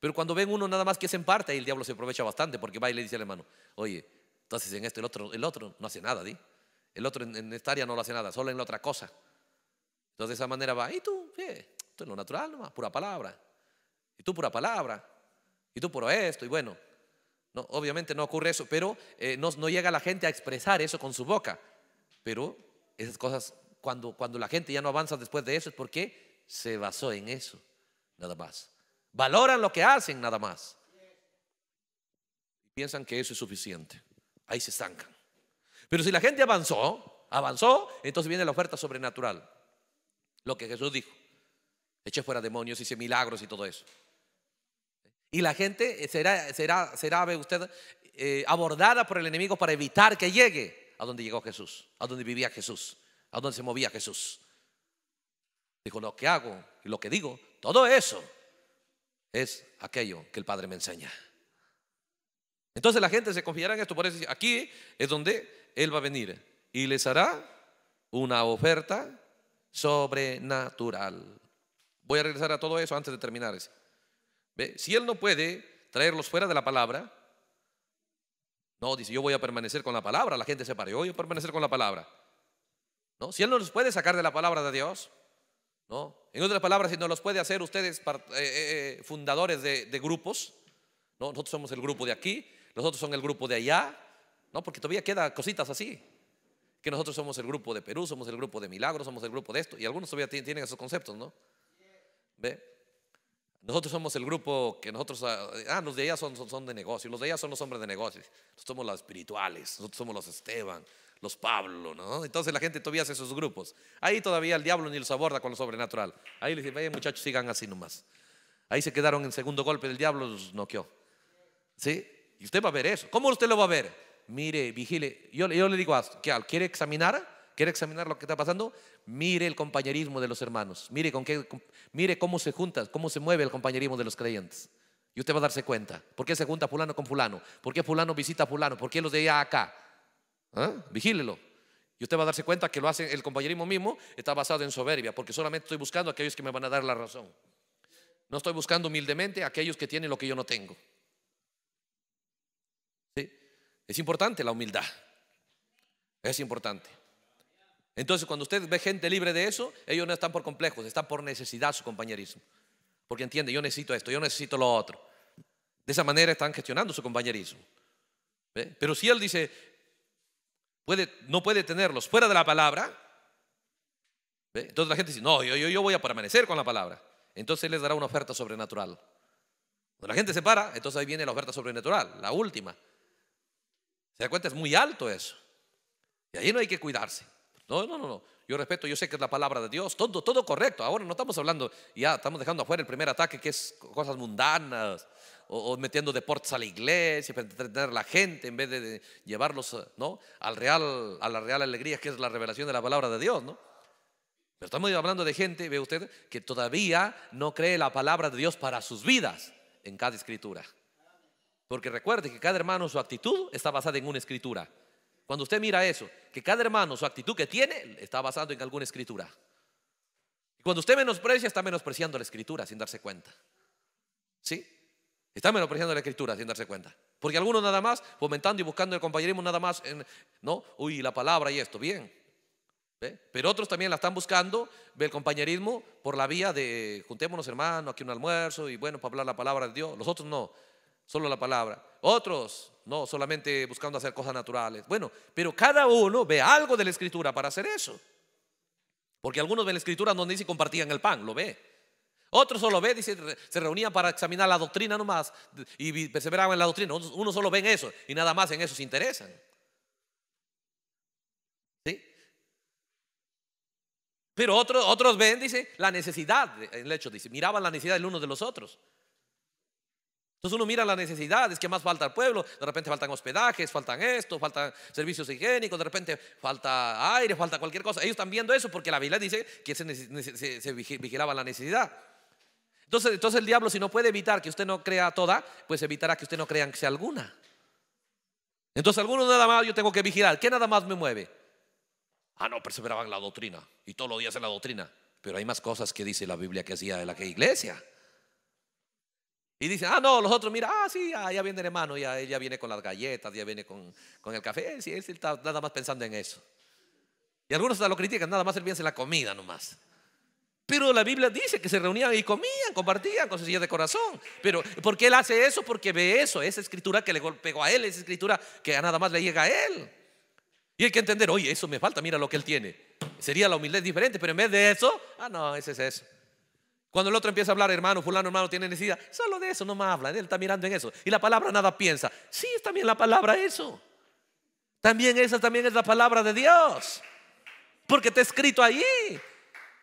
Pero cuando ven uno nada más que es en parte, ahí el diablo se aprovecha bastante porque va y le dice al hermano, oye, entonces en esto, el otro, el otro no hace nada, ¿di? El otro en, esta área no lo hace nada, solo en la otra cosa. Entonces de esa manera va, y tú, esto tú lo natural nomás, pura palabra. Y tú pura palabra. Y tú por esto, y bueno, obviamente no ocurre eso, pero eh, no, llega la gente a expresar eso con su boca. Pero esas cosas, cuando, cuando la gente ya no avanza después de eso, es porque se basó en eso, nada más. Valoran lo que hacen, nada más. Piensan que eso es suficiente. Ahí se estancan. Pero si la gente avanzó, avanzó, entonces viene la oferta sobrenatural. Lo que Jesús dijo. Eché fuera demonios, hice milagros y todo eso. Y la gente será, será, será usted, eh, abordada por el enemigo para evitar que llegue a donde llegó Jesús, a donde vivía Jesús, a donde se movía Jesús. Dijo, lo que hago y lo que digo, todo eso es aquello que el Padre me enseña. Entonces la gente se confiará en esto, por eso aquí es donde Él va a venir y les hará una oferta sobrenatural. Voy a regresar a todo eso antes de terminar. Ese. Si él no puede traerlos fuera de la palabra, no, dice, yo voy a permanecer con la palabra, la gente se parió yo voy a permanecer con la palabra. ¿No? Si él no los puede sacar de la palabra de Dios, ¿no? En otras palabras, si no los puede hacer ustedes eh, eh, eh, fundadores de, grupos, Nosotros somos el grupo de aquí, nosotros somos el grupo de allá, ¿no? Porque todavía quedan cositas así, que nosotros somos el grupo de Perú, somos el grupo de Milagros, somos el grupo de esto, y algunos todavía tienen esos conceptos, ¿no? ¿Ve? Nosotros somos el grupo que nosotros, ah, ah los de ella son, son, de negocio, los de ella son los hombres de negocios, nosotros somos los espirituales, nosotros somos los Esteban, los Pablo, ¿no? Entonces la gente todavía hace esos grupos. Ahí todavía el diablo ni los aborda con lo sobrenatural. Ahí le dicen vaya muchachos, sigan así nomás. Ahí se quedaron en segundo golpe, del diablo los noqueó. ¿Sí? Y usted va a ver eso. ¿Cómo usted lo va a ver? Mire, vigile. Yo, le digo, ¿qué, ¿quiere examinar? ¿Quiere examinar lo que está pasando? Mire el compañerismo de los hermanos. Mire, con qué, mire cómo se junta, cómo se mueve el compañerismo de los creyentes. Y usted va a darse cuenta. ¿Por qué se junta fulano con fulano? ¿Por qué fulano visita fulano? ¿Por qué los de acá? ¿Ah? Vigílelo. Y usted va a darse cuenta que lo hace el compañerismo mismo está basado en soberbia, porque solamente estoy buscando aquellos que me van a dar la razón. No estoy buscando humildemente aquellos que tienen lo que yo no tengo. Es importante la humildad. Es importante. Entonces, cuando usted ve gente libre de eso, ellos no están por complejos, están por necesidad su compañerismo. Porque entiende, yo necesito esto, yo necesito lo otro. De esa manera están gestionando su compañerismo. Pero si él dice, no puede tenerlos fuera de la palabra, entonces la gente dice, no, yo, yo voy a permanecer con la palabra. Entonces les dará una oferta sobrenatural. Cuando la gente se para, entonces ahí viene la oferta sobrenatural, la última. ¿Se da cuenta? Es muy alto eso. Y ahí no hay que cuidarse. No, no, no, Yo respeto, yo sé que es la palabra de Dios, todo, todo correcto. Ahora no estamos hablando, ya estamos dejando afuera el primer ataque que es cosas mundanas o, metiendo deportes a la iglesia para entretener a la gente en vez de, llevarlos eh, ¿no? Al real, a la real alegría que es la revelación de la palabra de Dios, ¿no? Pero estamos hablando de gente, ve usted, que todavía no cree la palabra de Dios para sus vidas en cada escritura. Porque recuerde que cada hermano su actitud está basada en una escritura. Cuando usted mira eso, que cada hermano su actitud que tiene está basado en alguna escritura. Y cuando usted menosprecia, está menospreciando la escritura sin darse cuenta. ¿Sí? Está menospreciando la escritura sin darse cuenta. Porque algunos nada más fomentando y buscando el compañerismo nada más en, no, uy, la palabra y esto, bien. Pero otros también la están buscando, el compañerismo, por la vía de juntémonos hermanos, aquí un almuerzo y bueno, para hablar la palabra de Dios. Los otros no, solo la palabra. Otros no solamente buscando hacer cosas naturales. Bueno, pero cada uno ve algo de la escritura para hacer eso. Porque algunos ven la escritura donde dice compartían el pan, lo ve. Otros solo ven dice, se reunían para examinar la doctrina nomás y perseveraban en la doctrina. Uno solo ven eso y nada más en eso se interesan. ¿Sí? Pero otros, otros ven, dice, la necesidad, el hecho, dice, miraban la necesidad El uno de los otros. Entonces uno mira las necesidades, que más falta al pueblo, de repente faltan hospedajes, faltan esto, faltan servicios higiénicos, de repente falta aire, falta cualquier cosa. Ellos están viendo eso porque la Biblia dice que se, vigilaba la necesidad. Entonces, entonces el diablo si no puede evitar que usted no crea toda, pues evitará que usted no crea que sea alguna. Entonces alguno nada más yo tengo que vigilar. ¿Qué nada más me mueve? Ah, no, perseveraban la doctrina y todos los días en la doctrina. Pero hay más cosas que dice la Biblia que hacía de la que iglesia. Y dicen, ah, no, los otros, mira, ah, sí, ya viene el hermano, ya, viene con las galletas, ya viene con, el café, sí, él está nada más pensando en eso. Y algunos hasta lo critican, nada más él piensa en la comida nomás. Pero la Biblia dice que se reunían y comían, compartían con de corazón. Pero ¿por qué él hace eso? Porque ve eso, esa escritura que le pegó a él, esa escritura que nada más le llega a él. Y hay que entender, oye, eso me falta, mira lo que él tiene. Sería la humildad diferente, pero en vez de eso, ah, no, ese es eso. Cuando el otro empieza a hablar, hermano, fulano, hermano, tiene necesidad, solo de eso no me habla, él está mirando en eso. Y la palabra nada piensa. Sí, es también la palabra eso. También esa también es la palabra de Dios. Porque está escrito ahí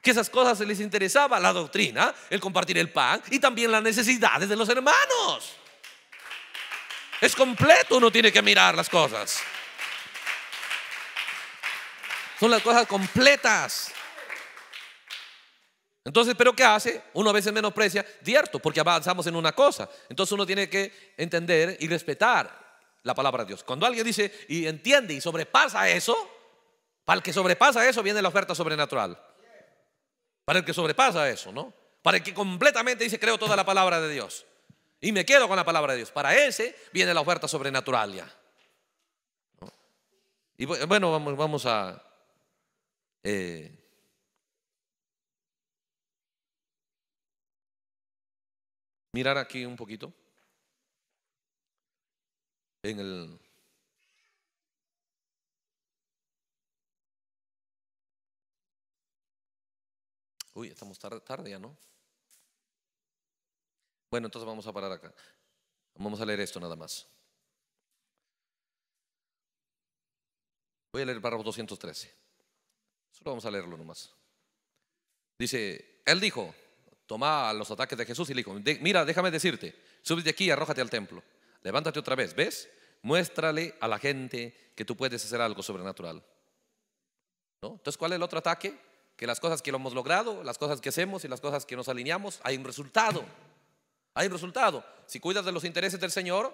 que esas cosas se les interesaba, la doctrina, el compartir el pan y también las necesidades de los hermanos. Es completo, uno tiene que mirar las cosas. Son las cosas completas. Entonces, ¿pero qué hace? Uno a veces menosprecia, cierto, porque avanzamos en una cosa. Entonces uno tiene que entender y respetar la palabra de Dios. Cuando alguien dice y entiende y sobrepasa eso, para el que sobrepasa eso viene la oferta sobrenatural. Para el que sobrepasa eso, ¿no? Para el que completamente dice, creo toda la palabra de Dios. Y me quedo con la palabra de Dios. Para ese viene la oferta sobrenatural ya. Y bueno, vamos, vamos a... Eh, mirar aquí un poquito. En el Uy, estamos tarde, tarde ya, ¿no? Bueno, entonces vamos a parar acá. Vamos a leer esto nada más. Voy a leer el párrafo 213. Solo vamos a leerlo nomás. Dice, él dijo, toma los ataques de Jesús y le dijo, mira, déjame decirte, sube de aquí arrójate al templo, levántate otra vez, ¿ves? Muéstrale a la gente que tú puedes hacer algo sobrenatural. Entonces, ¿cuál es el otro ataque? Que las cosas que lo hemos logrado, las cosas que hacemos y las cosas que nos alineamos, hay un resultado. Hay un resultado. Si cuidas de los intereses del Señor,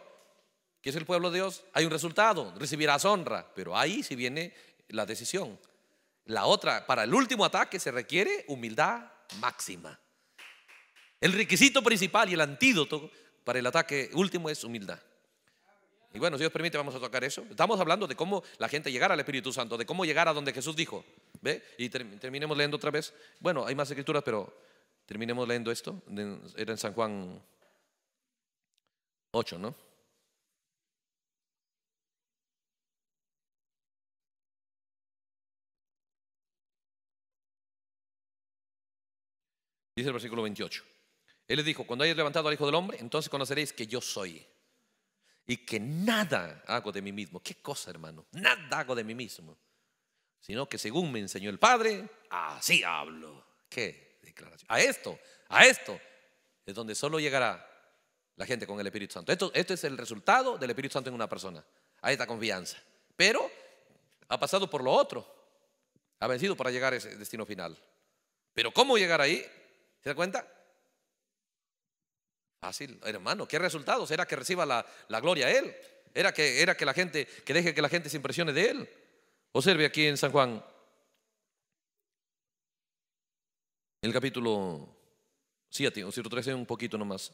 que es el pueblo de Dios, hay un resultado, recibirás honra, pero ahí si viene la decisión. La otra, para el último ataque se requiere humildad máxima. El requisito principal y el antídoto para el ataque último es humildad. Y bueno, si Dios permite, vamos a tocar eso. Estamos hablando de cómo la gente llegara al Espíritu Santo, de cómo llegar a donde Jesús dijo. ¿Ve? Y terminemos leyendo otra vez. Bueno, hay más escrituras, pero terminemos leyendo esto. Era en San Juan 8, ¿no? Dice el versículo 28. Él les dijo, cuando hayas levantado al Hijo del Hombre, entonces conoceréis que yo soy. Y que nada hago de mí mismo. ¿Qué cosa, hermano? Nada hago de mí mismo. Sino que según me enseñó el Padre, así hablo. ¿Qué declaración? A esto, a esto es donde solo llegará la gente con el Espíritu Santo. Esto, esto es el resultado del Espíritu Santo en una persona. A esta confianza. Pero ha pasado por lo otro. Ha vencido para llegar a ese destino final. Pero ¿cómo llegar ahí? ¿Se da cuenta? Así, ah, hermano, ¿qué resultados? Era que reciba la, gloria a Él. Era que, era que la gente, que deje que la gente se impresione de Él. Observe aquí en San Juan, el capítulo 7, o 13, un poquito nomás.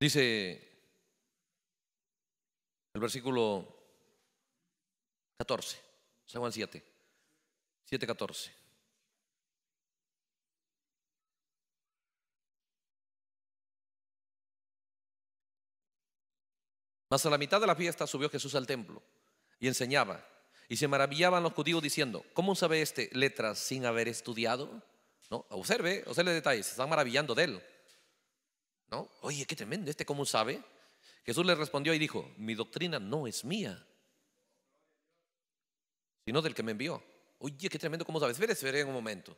Dice el versículo 14, San Juan 7, 7, 14. Mas a la mitad de la fiesta subió Jesús al templo y enseñaba. Y se maravillaban los judíos diciendo, ¿cómo sabe este letras sin haber estudiado? No, observe, observe detalles, se están maravillando de él. Oye, qué tremendo, ¿este cómo sabe? Jesús le respondió y dijo, mi doctrina no es mía, sino del que me envió. Oye, qué tremendo, ¿cómo sabes? veré en un momento.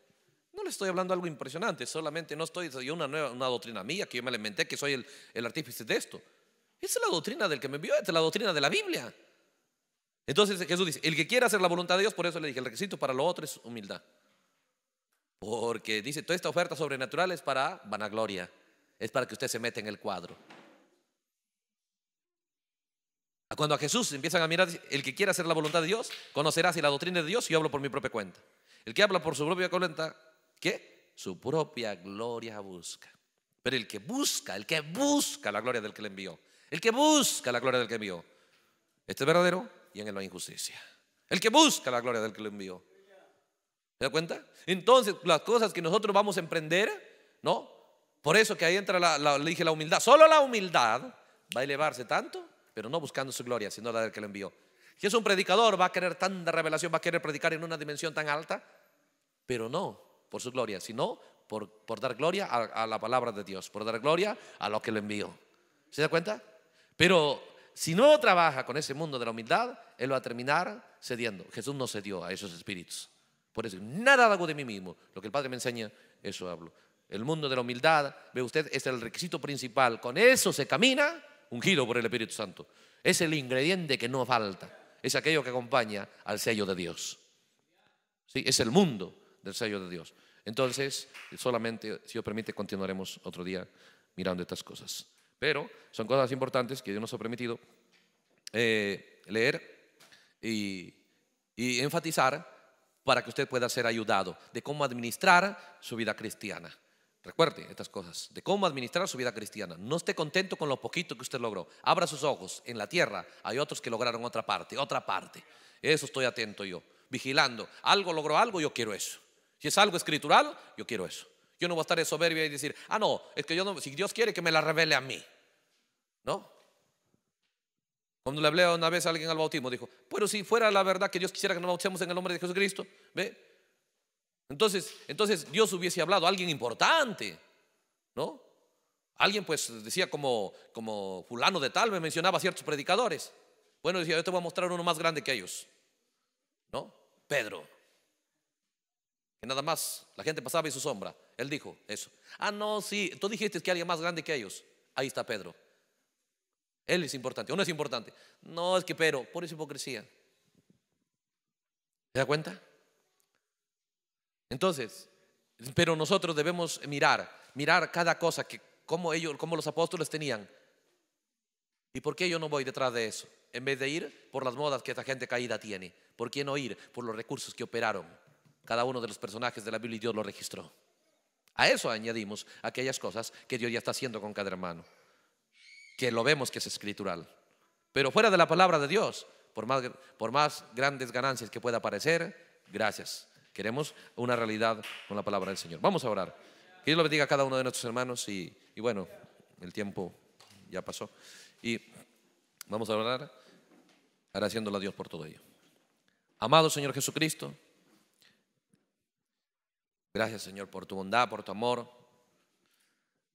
No le estoy hablando algo impresionante, solamente no estoy yo una doctrina mía que yo me alimenté inventé, que soy el, el artífice de esto. Esa es la doctrina del que me envió, esta es la doctrina de la Biblia. Entonces Jesús dice, el que quiera hacer la voluntad de Dios, por eso le dije, el requisito para lo otro es humildad. Porque dice, toda esta oferta sobrenatural es para vanagloria es para que usted se meta en el cuadro. Cuando a Jesús empiezan a mirar, el que quiera hacer la voluntad de Dios, conocerá si la doctrina de Dios, yo hablo por mi propia cuenta. El que habla por su propia cuenta, ¿qué? Su propia gloria busca. Pero el que busca, el que busca la gloria del que le envió, el que busca la gloria del que envió, este es verdadero y en él no hay injusticia. El que busca la gloria del que le envió. ¿Se da cuenta? Entonces, las cosas que nosotros vamos a emprender, ¿no? Por eso que ahí entra, la, le dije, la humildad. Solo la humildad va a elevarse tanto, pero no buscando su gloria, sino la del que lo envió. Si es un predicador, va a querer tanta revelación, va a querer predicar en una dimensión tan alta, pero no por su gloria, sino por, dar gloria a, la palabra de Dios, por dar gloria a lo que lo envió. ¿Se da cuenta? Pero si no trabaja con ese mundo de la humildad, él va a terminar cediendo. Jesús no cedió a esos espíritus. Por eso, nada hago de mí mismo. Lo que el Padre me enseña, eso hablo. El mundo de la humildad, ve usted, es el requisito principal. Con eso se camina ungido por el Espíritu Santo. Es el ingrediente que no falta. Es aquello que acompaña al sello de Dios. ¿Sí? Es el mundo del sello de Dios. Entonces, solamente, si Dios permite, continuaremos otro día mirando estas cosas. Pero son cosas importantes que Dios nos ha permitido eh, leer y enfatizar para que usted pueda ser ayudado de cómo administrar su vida cristiana. Recuerde estas cosas, de cómo administrar su vida cristiana. No esté contento con lo poquito que usted logró. Abra sus ojos. En la tierra hay otros que lograron otra parte, otra parte. Eso estoy atento yo, vigilando. Algo logró algo, yo quiero eso. Si es algo escritural, yo quiero eso. Yo no voy a estar de soberbia y decir, ah, no, es que yo no, si Dios quiere que me la revele a mí. ¿No? Cuando le hablé una vez a alguien al bautismo, dijo, pero si fuera la verdad que Dios quisiera que nos bauticemos en el nombre de Jesucristo, ¿ve? Entonces, entonces Dios hubiese hablado a alguien importante, ¿no? Alguien pues decía como, como fulano de tal, me mencionaba ciertos predicadores. Bueno, decía, yo te voy a mostrar uno más grande que ellos, ¿no? Pedro. Que nada más la gente pasaba en su sombra. Él dijo eso. Ah, no, sí, tú dijiste que alguien más grande que ellos. Ahí está Pedro. Él es importante, uno es importante. No, es que Pedro, por esa hipocresía. ¿Se da cuenta? Entonces, pero nosotros debemos mirar, mirar cada cosa que como ellos, como los apóstoles tenían. ¿Y por qué yo no voy detrás de eso? En vez de ir por las modas que esta gente caída tiene. ¿Por qué no ir por los recursos que operaron? Cada uno de los personajes de la Biblia y Dios lo registró. A eso añadimos aquellas cosas que Dios ya está haciendo con cada hermano, que lo vemos que es escritural. Pero fuera de la palabra de Dios, por más, por más grandes ganancias que pueda parecer, gracias. Queremos una realidad con la palabra del Señor. Vamos a orar. Que Dios lo bendiga a cada uno de nuestros hermanos y, bueno, el tiempo ya pasó. Y vamos a orar agradeciéndole a Dios por todo ello. Amado Señor Jesucristo, gracias Señor por tu bondad, por tu amor,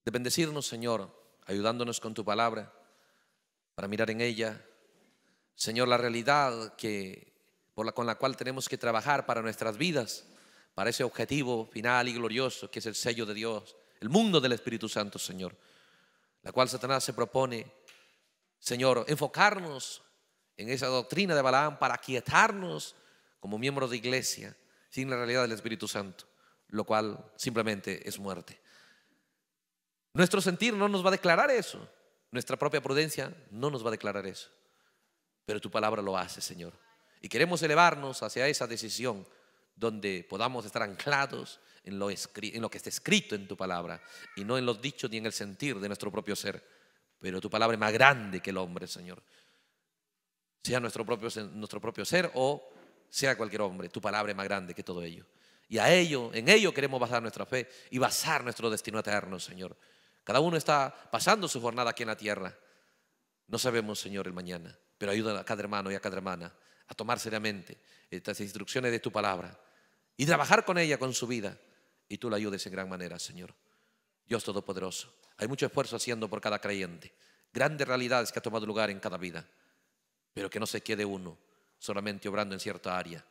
de bendecirnos Señor, ayudándonos con tu palabra para mirar en ella, Señor, la realidad que con la cual tenemos que trabajar para nuestras vidas, para ese objetivo final y glorioso que es el sello de Dios, el mundo del Espíritu Santo, Señor, la cual Satanás se propone, Señor, enfocarnos en esa doctrina de Balaam para quietarnos como miembros de iglesia sin la realidad del Espíritu Santo, lo cual simplemente es muerte. Nuestro sentir no nos va a declarar eso. Nuestra propia prudencia no nos va a declarar eso. Pero tu palabra lo hace, Señor. Y queremos elevarnos hacia esa decisión donde podamos estar anclados en lo, en lo que está escrito en tu palabra y no en los dichos ni en el sentir de nuestro propio ser. Pero tu palabra es más grande que el hombre, Señor. Sea nuestro propio, nuestro propio ser o sea cualquier hombre, tu palabra es más grande que todo ello. Y a ello, en ello queremos basar nuestra fe y basar nuestro destino eterno, Señor. Cada uno está pasando su jornada aquí en la tierra. No sabemos, Señor, el mañana, pero ayuda a cada hermano y a cada hermana a tomar seriamente estas instrucciones de tu palabra y trabajar con ella, con su vida, y tú la ayudes en gran manera, Señor. Dios Todopoderoso, hay mucho esfuerzo haciendo por cada creyente, grandes realidades que ha tomado lugar en cada vida, pero que no se quede uno solamente obrando en cierta área.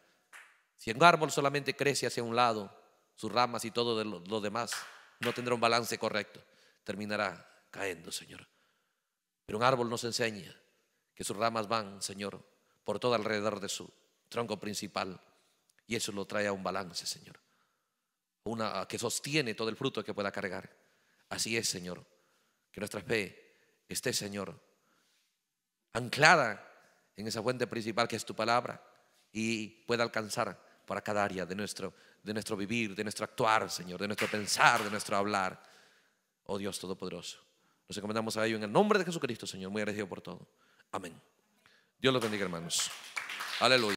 Si un árbol solamente crece hacia un lado, sus ramas y todo lo demás no tendrá un balance correcto, terminará cayendo, Señor. Pero un árbol nos enseña que sus ramas van, Señor, por todo alrededor de su tronco principal. Y eso lo trae a un balance, Señor. Una que sostiene todo el fruto que pueda cargar. Así es, Señor. Que nuestra fe esté, Señor, anclada en esa fuente principal que es tu palabra y pueda alcanzar para cada área de nuestro, de nuestro vivir, de nuestro actuar, Señor, de nuestro pensar, de nuestro hablar. Oh Dios Todopoderoso. Nos encomendamos a ello en el nombre de Jesucristo, Señor. Muy agradecido por todo. Amén. Dios los bendiga, hermanos. Aleluya.